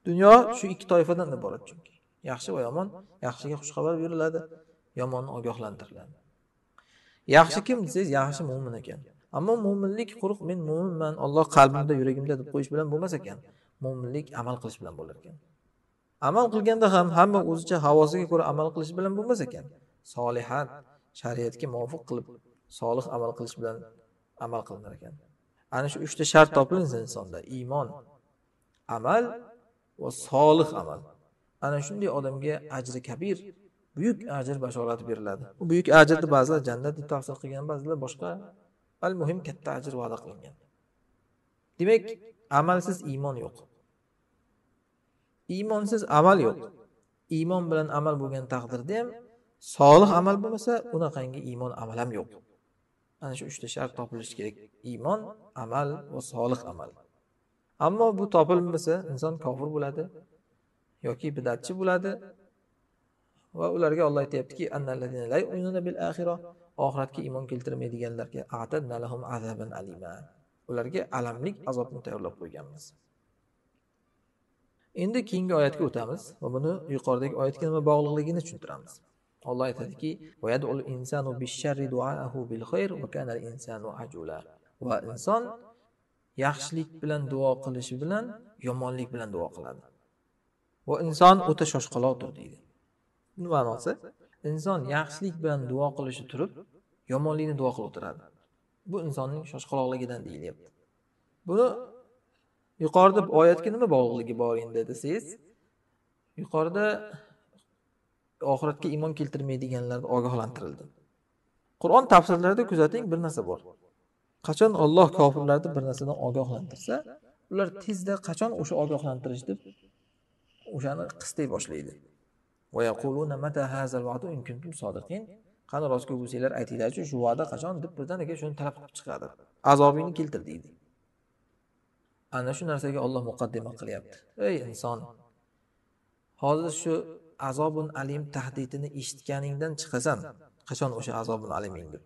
dunyo shu ikki toifadan iborat chunki yaxshi va yomon yaxshiga xushxabar beriladi yomonni ogohlantiriladi yaxshi kim desangiz yaxshi mo'min ekan ammo mo'minlik quruq men mo'minman olloh qalbimda yuragimda deb qo'yish bilan bo'lmas ekan mo'minlik amal qilish bilan bo'lar ekan amal qilganda ham hamma o'zicha havosiga ko'ra amal qilish bilan bo'lmas ekan solihat shariatga muvofiq qilib solih amal qilish bilan amal qilinar ekan ana shu uchta shart topilinsa insonda iymon amal va solih amal ana shunday odamga ajri kabir buyuk ajr bashorati beriladi bu buyuk ajrni ba'zilar jannat deb tafsir qilgan ba'zilar boshqa al muhim katta ajr va'da qilingan demak amalsiz iymon yo'q iymonsiz amal yo'q iymon bilan amal bo'lgan taqdirda ham solih amal bo'lmasa unaqangi iymon amal ham yo'q ana shu uchta shart topilishi kerak iymon amal va solih amal ammo bu topilmasa inson kofir bo'ladi yoki bidatchi bo'ladi va ularga olloh aytyaptiki oxiratga iymon keltirmaydiganlarga ularga alamlik azobni tayyorlab qo'yganmiz endi keyingi oyatga o'tamiz va buni yuqoridagi oyatga nima bog'liqligini tushuntiramiz olloh aytadiki va inson yaxshilik bilan duo qilishi bilan yomonlik bilan duo qiladi va inson o'ta shoshqaloqdir deydi ma'nosi inson yaxshilik bilan duo qilishi turib yomonlikni duo qilib o'tiradi bu insonning shoshqaloqligidan deyilyapti buni yuqorida oyatga nima bog'liqligi bor endi desangiz yuqorida oxiratga iymon keltirmaydiganlar ogohlantirildi qur'on tafsirlarida kuzating bir narsa bor qachon olloh kofirlarni bir narsadan ogohlantirsa ular tezda qachon o'sha ogohlantirish deb o'shani qistay boshlaydi qani rostgo'y bo'lsanglar aytinglarchi shu va'da qachon deb birdaniga shuni talab qilib chiqadi azobingni keltir deydi ana shu narsaga olloh muqaddima qilyapti ey inson hozir shu azobun alim tahdidini eshitganingdan chiqasan qachon o'sha azobun aliming deb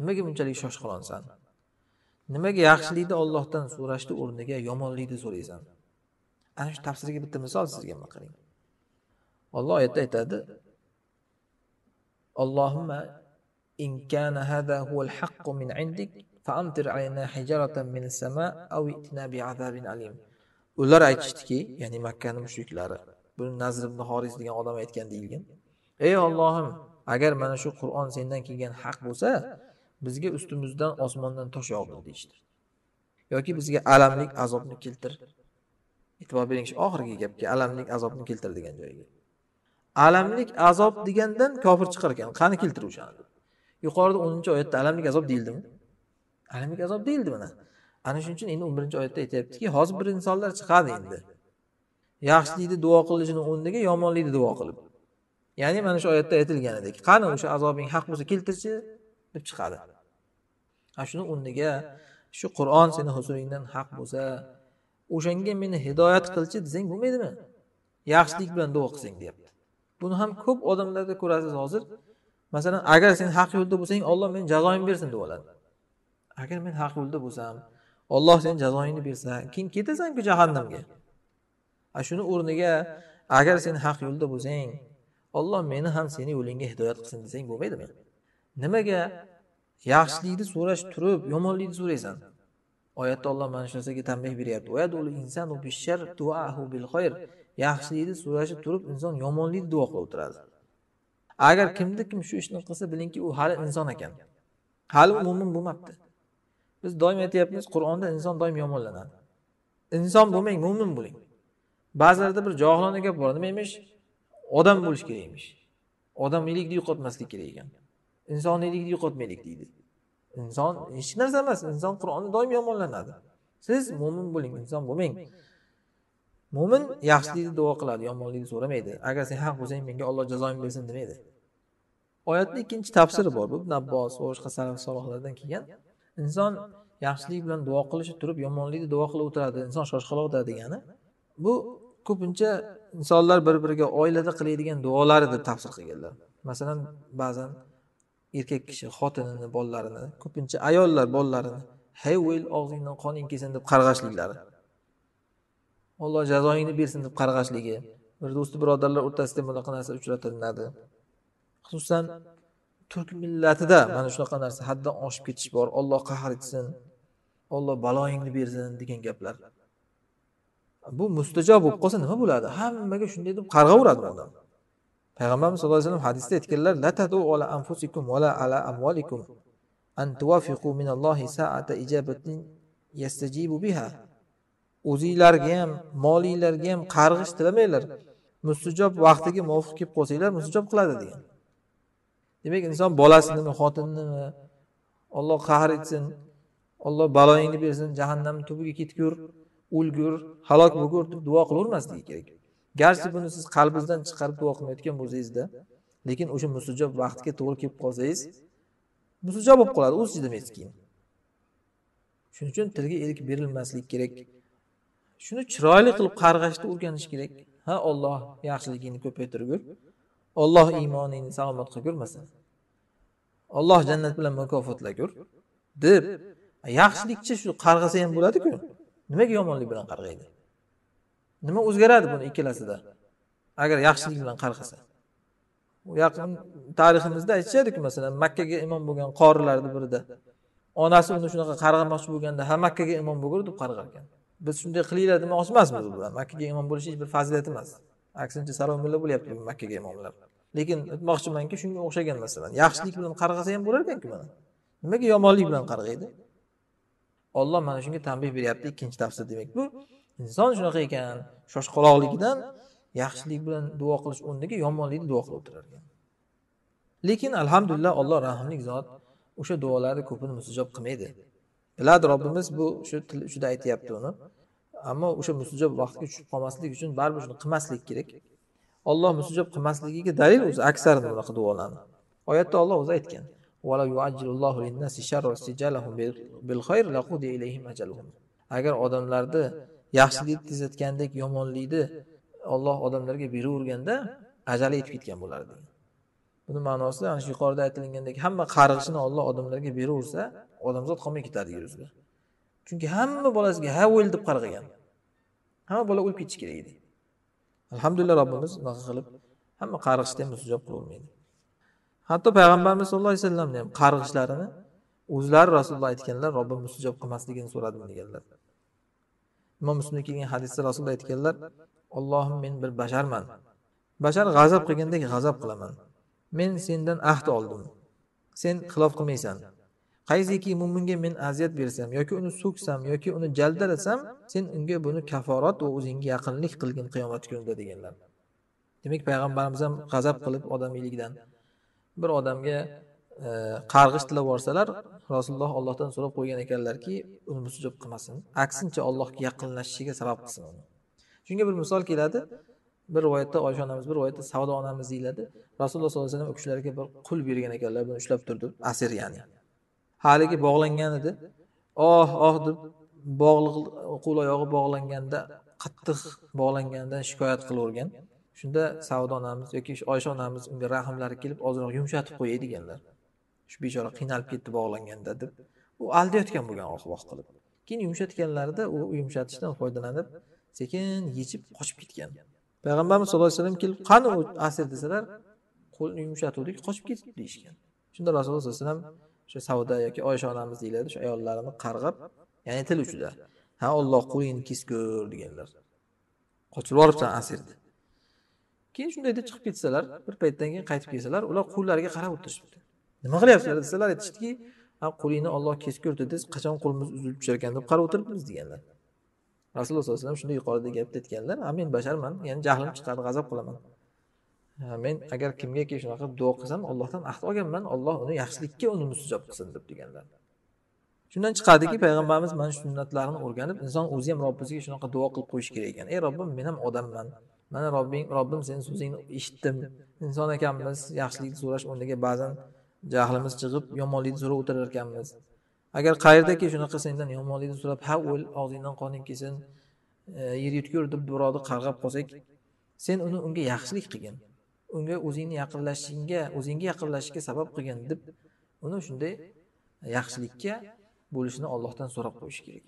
nimaga bunchalik shoshqalonsan nimaga yaxshilikni ollohdan so'rashni o'rniga yomonlikni so'raysan ana shu tafsirga bitta misol sizga qaring Alloh oyatda aytadi Allohumma in kana hada huval haqqu min indik faamtir alayna hijaratan min sama' aw itina bi'azabin alim. Ular aytishdiki, ya'ni makkani mushriklari, buni Nazr ibn horiz degan odam aytgan deyilgan. Ey Allohim, agar mana shu Qur'on sendan kelgan haq bo'lsa, bizga ustimizdan osmondan tosh yog'dir deyishdi. yoki bizga alamlik azobni keltir. E'tibor bering, oxirgi gapga alamlik azobni keltir degan joyiga. alamlik azob degandan kofir chiqar ekan qani keltir o'shani yuqorida o'ninchi oyatda alamlik azob deyildimi alamlik azob deyildi mana ana shuning uchun endi o'n birinchi oyatda aytyaptiki hozir bir insonlar chiqadi endi yaxshilikni duo qilishini o'rniga yomonlikni duo qilib ya'ni mana shu oyatda aytilganidek qani o'sha azobing haq bo'lsa keltirchi deb chiqadi ana shuni o'rniga shu qur'on seni huzuringdan haq bo'lsa o'shanga meni hidoyat qilchi desang bo'lmaydimi yaxshilik bilan duo qilsang deyapti buni ham ko'p odamlarda ko'rasiz hozir masalan agar sen haq yo'lda bo'lsang olloh meni jazoyimni bersin deb oladi agar men haq yo'lda bo'lsam olloh sen jazoyingni bersa keyin ketasanku jahannamga a shuni o'rniga agar sen haq yo'lda bo'lsang olloh meni ham seni yo'lingga hidoyat qilsin desang bo'lmaydimi nimaga yaxshilikni so'rash turib yomonlikni so'raysan oyatda olloh mana shu narsaga tanbeh beryapti yaxshilikni so'rashib turib inson yomonlikni duo qilib o'tiradi agar kimda kim shu ishni qilsa bilingki u hali inson ekan hali u mo'min bo'lmabdi biz doim aytyapmiz qur'onda inson doim yomonlanadi inson bo'lmang mo'min bo'ling ba'zilarda bir johilona gap bor nima emish odam bo'lish kerak emish odamiylikni yo'qotmaslik kerak ekan insoniylikni yo'qotmaylik deydi inson hech narsa emas inson qur'onda doim yomonlanadi siz mo'min bo'ling inson bo'lmang mo'min yaxshilikni duo qiladi yomonlikni so'ramaydi agar sen haq bo'lsang menga olloh jazoing bersin demaydi oyatni ikkinchi tafsiri bor ibn abbos va boshqa salaf solihlardan kelgan inson yaxshilik bilan duo qilishi turib yomonlikni duo qilib o'tiradi inson shoshqaloqda degani bu ko'pincha insonlar bir biriga oilada qiladigan duolari deb tafsir qilganlar masalan ba'zan erkak kishi xotinini bolalarini ko'pincha ayollar bolalarini hey o'yl og'zingdan qoning kelsin deb qarg'ashliklari olloh jazoingni bersin deb qarg'ashligi bir do'sti birodarlar o'rtasida bunaqa narsa uchratilinadi xususan turk millatida mana shunaqa narsa haddan oshib ketish bor olloh qahr etsin olloh baloyingni bersin degan gaplar bu mustajo bo'lib qolsa nima bo'ladi hammaga shunday deb qarg'averadi odam payg'ambarimiz sallallohu alayhi vasallam hadisda aytganlar la tadu ala anfusikum va ala amvalikum an tuwafiqu min ijabatin yastajibu biha o'zinglarga ham molinglarga ham qarg'ish tilamanglar mustijob vaqtiga muvofiq kelib qolsanglar mustijob qiladi degan demak inson bolasinimi xotininimi olloh qahr etsin olloh baloyingni bersin jahannamni tubiga ketgur o'lgur halok bo'lgur deb duo qilavermasligi kerak garchi buni siz qalbingizdan chiqarib duo qilmayotgan bo'lsangizda lekin o'sha mustijob vaqtga to'g'ri kelib qolsangiz mustijob bo'lib qoladi o'z demaysiz keyin shuning uchun tilga erk berilmaslik kerak shuni chiroyli qilib qarg'ashni o'rganish kerak ha olloh yaxshiligingni ko'paytirib yur olloh iymoningni salomat qilib yurmasin olloh jannat bilan mukofotlagur deb yaxshilikcha shu qarg'asa ham bo'ladiku nimaga yomonlik bilan qarg'aydi nima o'zgaradi buni ikkalasida agar yaxshilik bilan qarg'asa yaqin tariximizda aytishadiku masalan makkaga imom bo'lgan qorilarni birida onasi uni shunaqa qarg'amoqchi bo'lganda ha makkaga imom bo'lgur deb qarg'arkan biz shunday qilinglar demoqchi emasmiz u bilan makkaga imom bo'lish hech bir fazilat emas aksincha saroy mulla bo'lyapti makkaga imomlar lekin aytmoqchimanki shunga o'xshagan masalan yaxshilik bilan qarg'asa ham bo'lar ekanku mana nimaga yomonlik bilan qarg'aydi olloh mana shunga tanbeh beryapti ikkinchi tafsir demak bu inson shunaqa ekan shoshqaloqligidan yaxshilik bilan duo qilish o'rniga yomonlikni duo qilib o'tirar ekan lekin alhamdulillah olloh rahmli zot o'sha duolarni ko'pini mustajob qilmaydi biladi robbimiz bu shu til uchida aytyapti uni ammo o'sha musijob vaqtga tushib qolmaslik uchun baribir shuni qilmaslik kerak olloh musijob qilmasligiga dalil o'zi aksari bunaqa duolarni oyatda olloh o'zi aytgan agar odamlarni yaxshilikni tezayotgandek yomonlikni olloh odamlarga beraverganda ajali yetib ketgan bo'lar buni ma'nosi ana shu yuqorida aytilgandek hamma qarg'ishini olloh odamlarga beraversa odamzod qolmay ketadi yer yuzida chunki hamma bolasiga ha o'l deb qarg'agan hamma bola o'lib ketishi kerak edi alhamdulillah robbimiz unaqa qilib hamma qarg'ishni ham iltijo qilavermaydi hatto payg'ambarimiz sallallohu alayhi vasallamni ham qarg'ishlarini o'zlari rasululloh aytganlar robbim mustijob qilmasligini so'radim deganlar imom muslimda kelgan hadisda rasululloh aytganlar ollohim men bir basharman bashar g'azab qilgandek g'azab qilaman men sendan ahd oldim sen xilof qilmaysan qaysiki mo'minga men aziyat bersam yoki uni so'ksam yoki uni jaldarasam sen unga buni kaforat va o'zingga yaqinlik qilgin qiyomat kunida deganlar demak payg'ambarimiz ham g'azab qilib odamiylikdan bir odamga e, qarg'ish tilab yuborsalar rasululloh ollohdan so'rab qo'ygan ekanlarki uni musujib qilmasin aksincha allohga yaqinlashishiga sabab qilsin uni shunga bir misol keladi bir rivoyatda oysha onamiz bir rivoyatda savdo onamiz deyiladi rasululloh sollallohu alayhi vasallam u kishilarga bir qul bergan ekanlar buni ushlab turdi asir ya'ni haligi bog'langan edi oh oh deb bog'liq qo'l oyog'i bog'langanda qattiq bog'langanidan shikoyat qilavergan shunda savdo onamiz yoki oysha onamiz unga rahmlari kelib ozroq yumshatib qo'yay deganlar shu bechora qiynalib ketdi bog'langanda deb u aldayotgan bo'lgan oqvoq qilib keyin yumshatganlarida u yumshatishdan foydalanib sekin yechib qochib ketgan payg'ambarimiz sallallohu alayhi vasallam kelib qani u asir desalar qo'lni yumshatuvdik qochib ketibdi deyishgan shunda rasululloh sallallohu alayhi vasallam o'sha savdo yoki oysha onamiz deyiladi shu ayollarini qarg'ab ya'ni til uchida ha olloh qulingni kesgur deganlar qochib yuboribsan asirni keyin shunday deb chiqib ketsalar bir paytdan keyin qaytib kelsalar ular qo'llariga qarab o'tirishibdi nima qilyapsizlar desalar aytishdiki ha qulingni olloh kesgur dedingiz qachon qulimiz uzilib tushar ekan deb qarab o'tiribmiz deganlar rasululloh sollallohu alayhi vasallam shunday yuqorida gapni aytganlar a men basharman ya'ni jahlim chiqadi g'azab qilaman men agar kimgaki shunaqa qilib duo qilsam ollohdan ahd olganman olloh uni yaxshilikka uni mustajob qilsin deb deganlar shundan chiqadiki payg'ambarimiz mana shu sunnatlarni o'rganib inson o'zi ham robbisiga shunaqa duo qilib qo'yishi kerak ekan ey robbim men ham odamman mana robbing robbim seni so'zingni eshitdim inson ekanmiz yaxshilikni so'rash o'rniga ba'zan jahlimiz chiqib yomonlikni so'rab o'tirar ekanmiz agar qayerdaki shunaqa sendan yomonlikni so'rab ha o'l og'zingdan qoning kelsin e, yer yutgur deb birovni qarg'ab qolsak sen uni unga yaxshilik qilgin unga o'zingni yaqinlashishingga o'zingga yaqinlashishga sabab qilgin deb uni shunday yaxshilikka bo'lishini ollohdan so'rab qo'yish kerak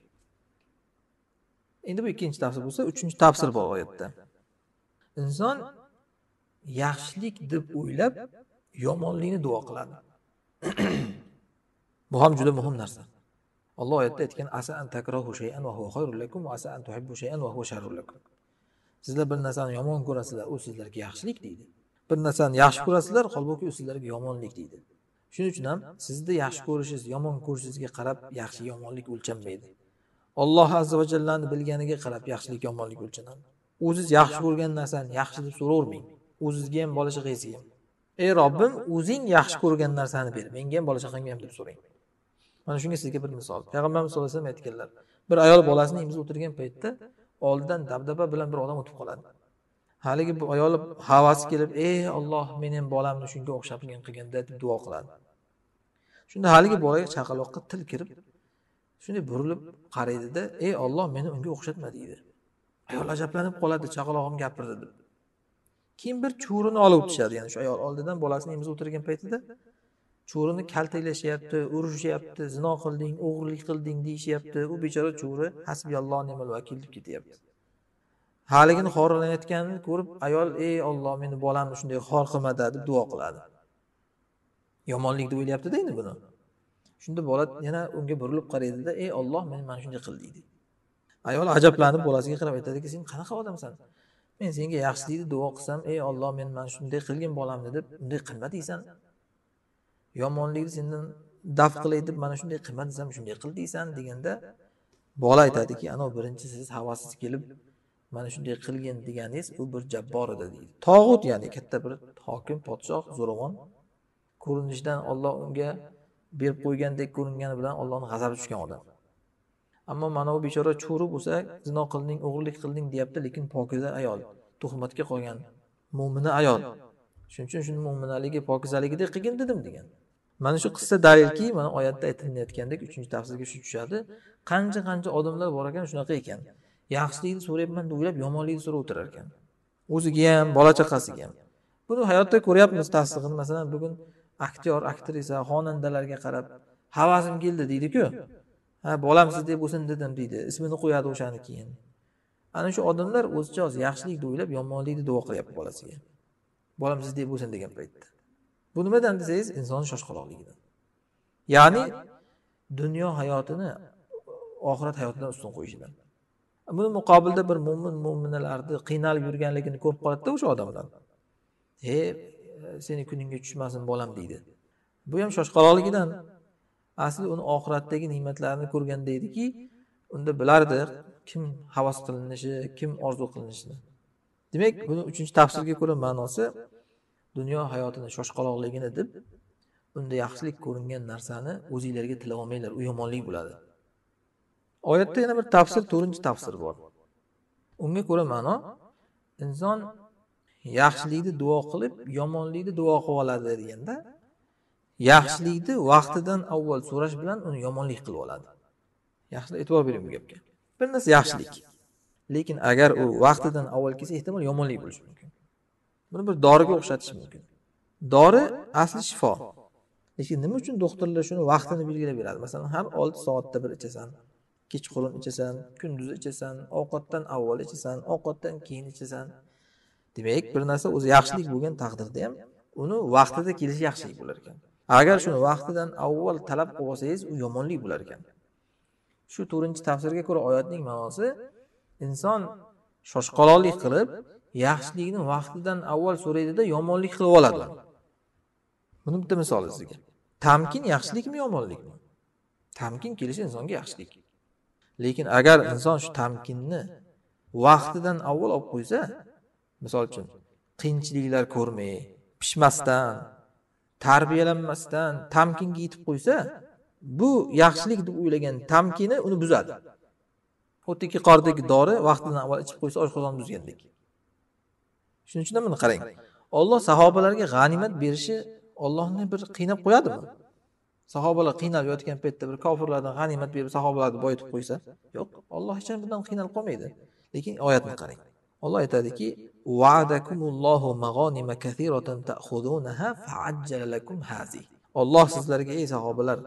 endi bu ikkinchi tafsir bo'lsa uchinchi tafsir bor oyatda inson yaxshilik deb o'ylab yomonlikni duo qiladi *coughs* bu ham juda muhim narsa alloh oyatda aytgan takrahu shay'an huwa lakum va tuhibbu shay'an huwa lakum sizlar bir narsani yomon ko'rasizlar u sizlarga yaxshilik deydi bir narsani yaxshi ko'rasizlar holbuki u sizlarga yomonlik deydi shuning uchun ham sizni yaxshi ko'rishingiz yomon ko'rishingizga qarab yaxshi yomonlik o'lchanmaydi alloh azza va jallani bilganiga qarab yaxshilik yomonlik o'lchanadi o'ziz yaxshi ko'rgan narsani yaxshi deb so'ravermang o'zizga ham bola chaqangizga ham ey robbim o'zing yaxshi ko'rgan narsani ber menga ham bola chaqamga ham deb so'rang mana shunga sizga bir misol payg'ambarimiz sallallohu alayhi vasallam aytganlar bir ayol bolasini emizib o'tirgan paytda oldidan dabdaba bilan bir odam o'tib qoladi haligi ayol havasi kelib ey eh, olloh men ham bolamni shunga o'xshatgin qilgin deb duo qiladi shunda haligi bolaga chaqaloqqa til kirib shunday burilib qaraydida ey eh, olloh meni unga o'xshatma deydi ayol ajablanib qoladi chaqalog'im gapirdi deb keyin bir churini olib tushadi ya'ni shu ayol oldidan bolasini emizib o'tirgan paytida churini kaltaklashyapti urushyapti zino qilding o'g'irlik qilding deyishyapti u bechora cho'ri hasbiyalloh nimal vakil deb ketyapti haligini xorlanayotganini ko'rib ayol ey olloh meni bolamni shunday xor qilmada deb duo qiladi yomonlik deb o'ylayaptida endi buni shunda bola yana unga burilib qaraydida ey olloh meni mana shunday qil deydi ayol ajablanib bolasiga qarab aytadiki sen qanaqa odamsan men senga yaxshilikni duo qilsam ey olloh men mana shunday qilgin bolamni deb unday qilma deysan yomonlikni sendan daf qilay deb mana shunday qilma desam shunday qil deysan deganda bola aytadiki anavi birinchi siz havasiz kelib mana shunday qilgin deganingiz u bir jabbor edi deydi tog'ut ya'ni katta bir hokim podshoh zo'ravon ko'rinishidan olloh unga berib qo'ygandek ko'ringani bilan ollohni g'azabi tushgan odam ammo mana bu bechora cho'ri bo'lsa zino qilding o'g'irlik qilding deyapti lekin pokiza ayol tuhmatga qolgan mo'mina ayol shuning uchun shuni mo'minaligi pokizaligidek qilgin dedim degan mana shu qissa dalilki mana oyatda aytilayotgandek uchinchi tafsirga shu tushadi qancha qancha odamlar bor ekan shunaqa ekan yaxshilikni so'rayapman o'ylab yomonlikni so'rab o'tirar ekan o'ziga ham bola chaqasiga ham buni hayotda ko'ryapmiz tasdig'ini masalan bugun aktyor aktrisa xonandalarga qarab havasim keldi deydiku ha bolam sizday bo'lsin dedim deydi ismini qo'yadi o'shani keyin ana shu odamlar o'zicha hozir yaxshilikni o'ylab yomonlikni duo qilyapti bolasiga bolam sizday bo'lsin degan paytda bu nimadan desangiz inson shoshqaloqligidan ya'ni dunyo hayotini oxirat hayotidan ustun qo'yishidan buni muqobilda bir mo'min mo'minalarni qiynalib yurganligini ko'rib qoladida o'sha odamlar e seni kuningga tushmasin bolam deydi bu ham shoshqaloqligidan asli uni oxiratdagi ne'matlarini ko'rganda ediki unda bilardi kim havas qilinishi kim orzu qilinishini demak buni uchinchi tafsirga ko'ra ma'nosi dunyo hayotini shoshqaloqligini deb unda yaxshilik ko'ringan narsani o'zinglarga olmanglar u yomonlik bo'ladi oyatda yana bir tafsir to'rtinchi tafsir bor unga ko'ra ma'no inson yaxshilikni duo qilib yomonlikni duo qilib oladi deganda yaxshilikni vaqtidan avval so'rash bilan uni yomonlik qilib oladi yaxshi e'tibor bering bu gapga bir narsa yaxshilik lekin agar u vaqtidan avval kelsa ehtimol yomonlik bo'lishi mumkin buni bir doriga o'xshatish mumkin dori asli shifo lekin nima uchun doktorlar shuni vaqtini belgilab beradi masalan har olti soatda bir ichasan kechqurun ichasan kunduz ichasan ovqatdan avval ichasan ovqatdan keyin ichasan demak bir narsa o'zi yaxshilik bo'lgan taqdirda ham uni vaqtida kelishi yaxshilik bo'lar ekan agar shuni vaqtidan avval talab qilib olsangiz u yomonlik bo'lar ekan shu to'rtinchi tafsirga ko'ra oyatning ma'nosi inson shoshqaloqlik qilib yaxshilikni vaqtidan avval so'raydida yomonlik qilib oladi buni bitta misoli sizga tamkin yaxshilikmi yomonlikmi tamkin kelishi insonga yaxshilik lekin agar inson shu tamkinni vaqtidan avval olib qo'ysa misol uchun qiyinchiliklar ko'rmay pishmasdan tarbiyalanmasdan tamkinga yetib qo'ysa bu yaxshilik deb o'ylagan tamkini uni buzadi xuddiki qordagi dori vaqtidan avval ichib qo'ysa oshqozon buzgandek shuning uchun buni qarang olloh sahobalarga g'animat berishi ollohni bir qiynab qo'yadimi sahobalar qiynalib yotgan paytda bir kofirlardan g'animat berib sahobalarni boyitib qo'ysa yo'q olloh hech bundan qiynalib qolmaydi lekin oyatni qarang olloh aytadiki olloh sizlarga ey sahobalar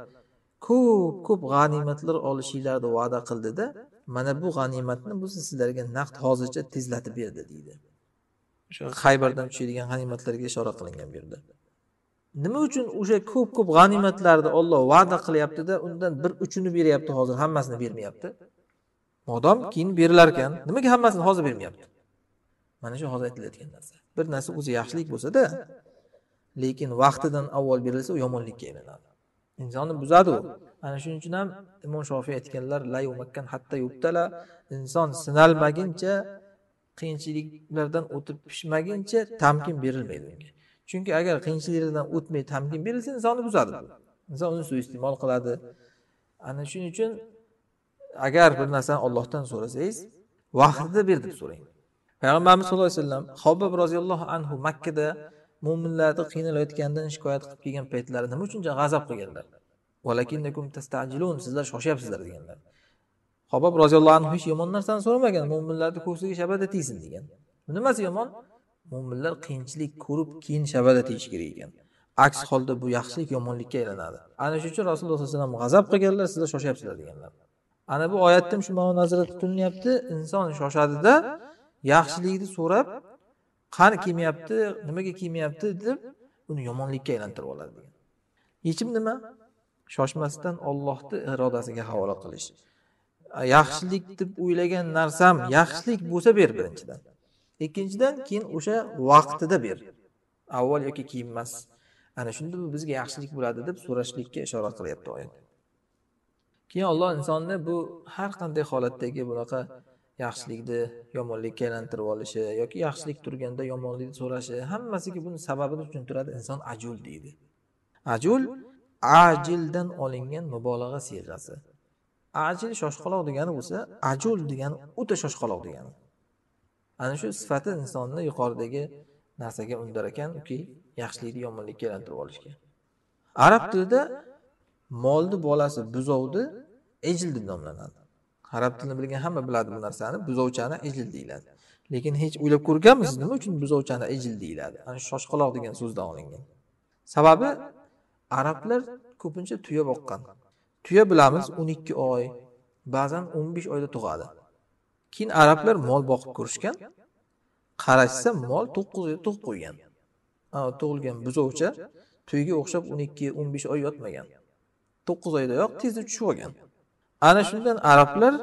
ko'p ko'p g'animatlar olishinglarni va'da qildida mana bu g'animatni biz sizlarga naqd hozircha tezlatib berdi deydi o'sha haybardan tushadigan g'animatlarga ishora qilingan bu yerda nima uchun o'sha ko'p ko'p g'animatlarni olloh va'da qilyaptida undan bir uchini beryapti hozir hammasini bermayapti modom keyin ekan nimaga hammasini hozir bermayapti mana shu hozir aytilayotgan narsa bir narsa o'zi yaxshilik bo'lsada lekin vaqtidan avval berilsa u yomonlikka aylanadi insonni buzadi u ana shuning uchun ham imom shofiy aytganlar yumakkan hatta yubtala inson sinalmaguncha qiyinchiliklardan o'tib pishmaguncha tamkin berilmaydi unga chunki agar qiyinchiliklardan o'tmay tamkin berilsa insonni buzadi bu inson uni suiiste'mol qiladi ana shuning uchun agar bir narsani ollohdan so'rasangiz vaqtida ber deb so'rang payg'ambarimiz sallallohu alayhi vasallam hobib roziyallohu anhu makkada mo'minlarni qiynalayotganidan shikoyat qilib kelgan paytlari nima uchun g'azab qilganlar sizlar shoshyapsizlar deganlar hobob roziyallohu anhu hech yomon narsani so'ramagan mo'minlarni ko'ksiga shabada tegsin degan nimasi yomon mo'minlar qiyinchilik ko'rib keyin shabada tegishi kerak ekan aks holda bu yaxshilik yomonlikka aylanadi ana shuning uchun rasululloh sallallohu alayhi vasallam g'azab qilganlar sizlar shoshyapsizlar deganlar ana bu oyatda ham shu ma'no nazarda tutilyapti inson shoshadida yaxshilikni so'rab qani kelmayapti nimaga kelmayapti deb uni yomonlikka aylantirib oladi degan yechim nima shoshmasdan ollohni irodasiga havola qilish yaxshilik deb o'ylagan narsam yaxshilik bo'lsa ber birinchidan ikkinchidan keyin o'sha vaqtida ber avval yoki keyin emas ana shunda bu bizga yaxshilik bo'ladi deb so'rashlikka ishora qilyapti oyat keyin olloh insonni bu har qanday holatdagi bunaqa yaxshilikni yomonlikka aylantirib olishi yoki yaxshilik turganda yomonlikni so'rashi hammasiga buni sababini tushuntiradi inson ajul deydi ajul ajildan olingan mubolag'a siyg'asi ajil shoshqaloq degani bo'lsa ajul degani o'ta shoshqaloq degani ana shu sifati insonni yuqoridagi narsaga undar ekanki yaxshilikni yomonlikka aylantirib olishga arab tilida molni bolasi buzovni ejil deb nomlanadi arab tilini bilgan hamma biladi bu narsani buzovchani ejil deyiladi lekin hech o'ylab ko'rganmisiz nima uchun buzovchani ejil deyiladi ana shu shoshqaloq degan so'zdan olingan sababi arablar ko'pincha tuya boqqan tuya bilamiz o'n ikki oy ba'zan o'n besh oyda tug'adi keyin arablar mol boqib ko'rishgan qarashsa mol to'qqiz tug'ib qo'ygan tug'ilgan buzovcha tuyga o'xshab o'n ikki o'n besh oy yotmagan to'qqiz oydayoq tezda tushib olgan ana shundan arablar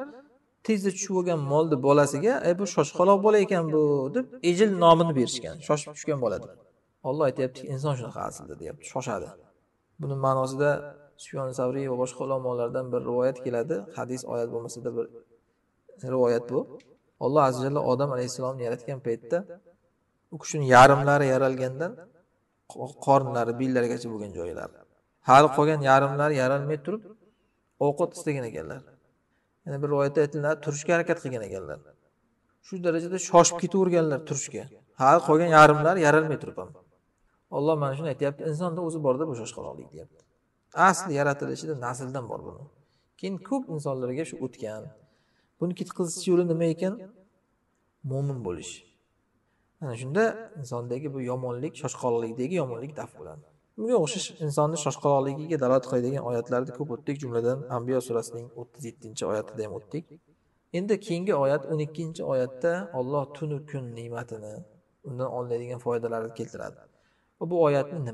tezda tushib olgan molni bolasiga ey bu shoshqaloq bola ekan bu deb ejil nomini berishgan shoshib tushgan bola deb olloh aytyaptiki inson shunaqa aslida deyapti shoshadi buni ma'nosida sufyon savriy va boshqa ulamolardan bir rivoyat keladi hadis oyat bo'lmasada bir rivoyat bu alloh azza jalla odam alayhissalomni yaratgan paytda u kishini yarimlari yaralgandan qornlari billarigacha bo'lgan joylari hali qolgan yarimlari yaralmay turib ovqat istagan ekanlar yana bir rivoyatda aytiladi turishga harakat qilgan ekanlar shu darajada shoshib ketaverganlar turishga hali qolgan yarimlari yaralmay turib ham olloh mana shuni aytyapti insonni o'zi borda bu shoshqaloqlik deyapti asli yaratilishida nasldan bor buni keyin ko'p insonlarga shu o'tgan buni ketqizishni yo'li nima ekan mo'min bo'lish ana shunda insondagi bu yomonlik shoshqonlikdagi yomonlik daf bo'ladi bunga o'xshash insonni shoshqaloqligiga dalolat qiladigan oyatlarni ko'p o'tdik jumladan ambiyo surasining o'ttiz yettinchi oyatida ham o'tdik endi keyingi oyat o'n ikkinchi oyatda olloh tunu kun ne'matini undan olinadigan foydalarni keltiradi va bu oyatni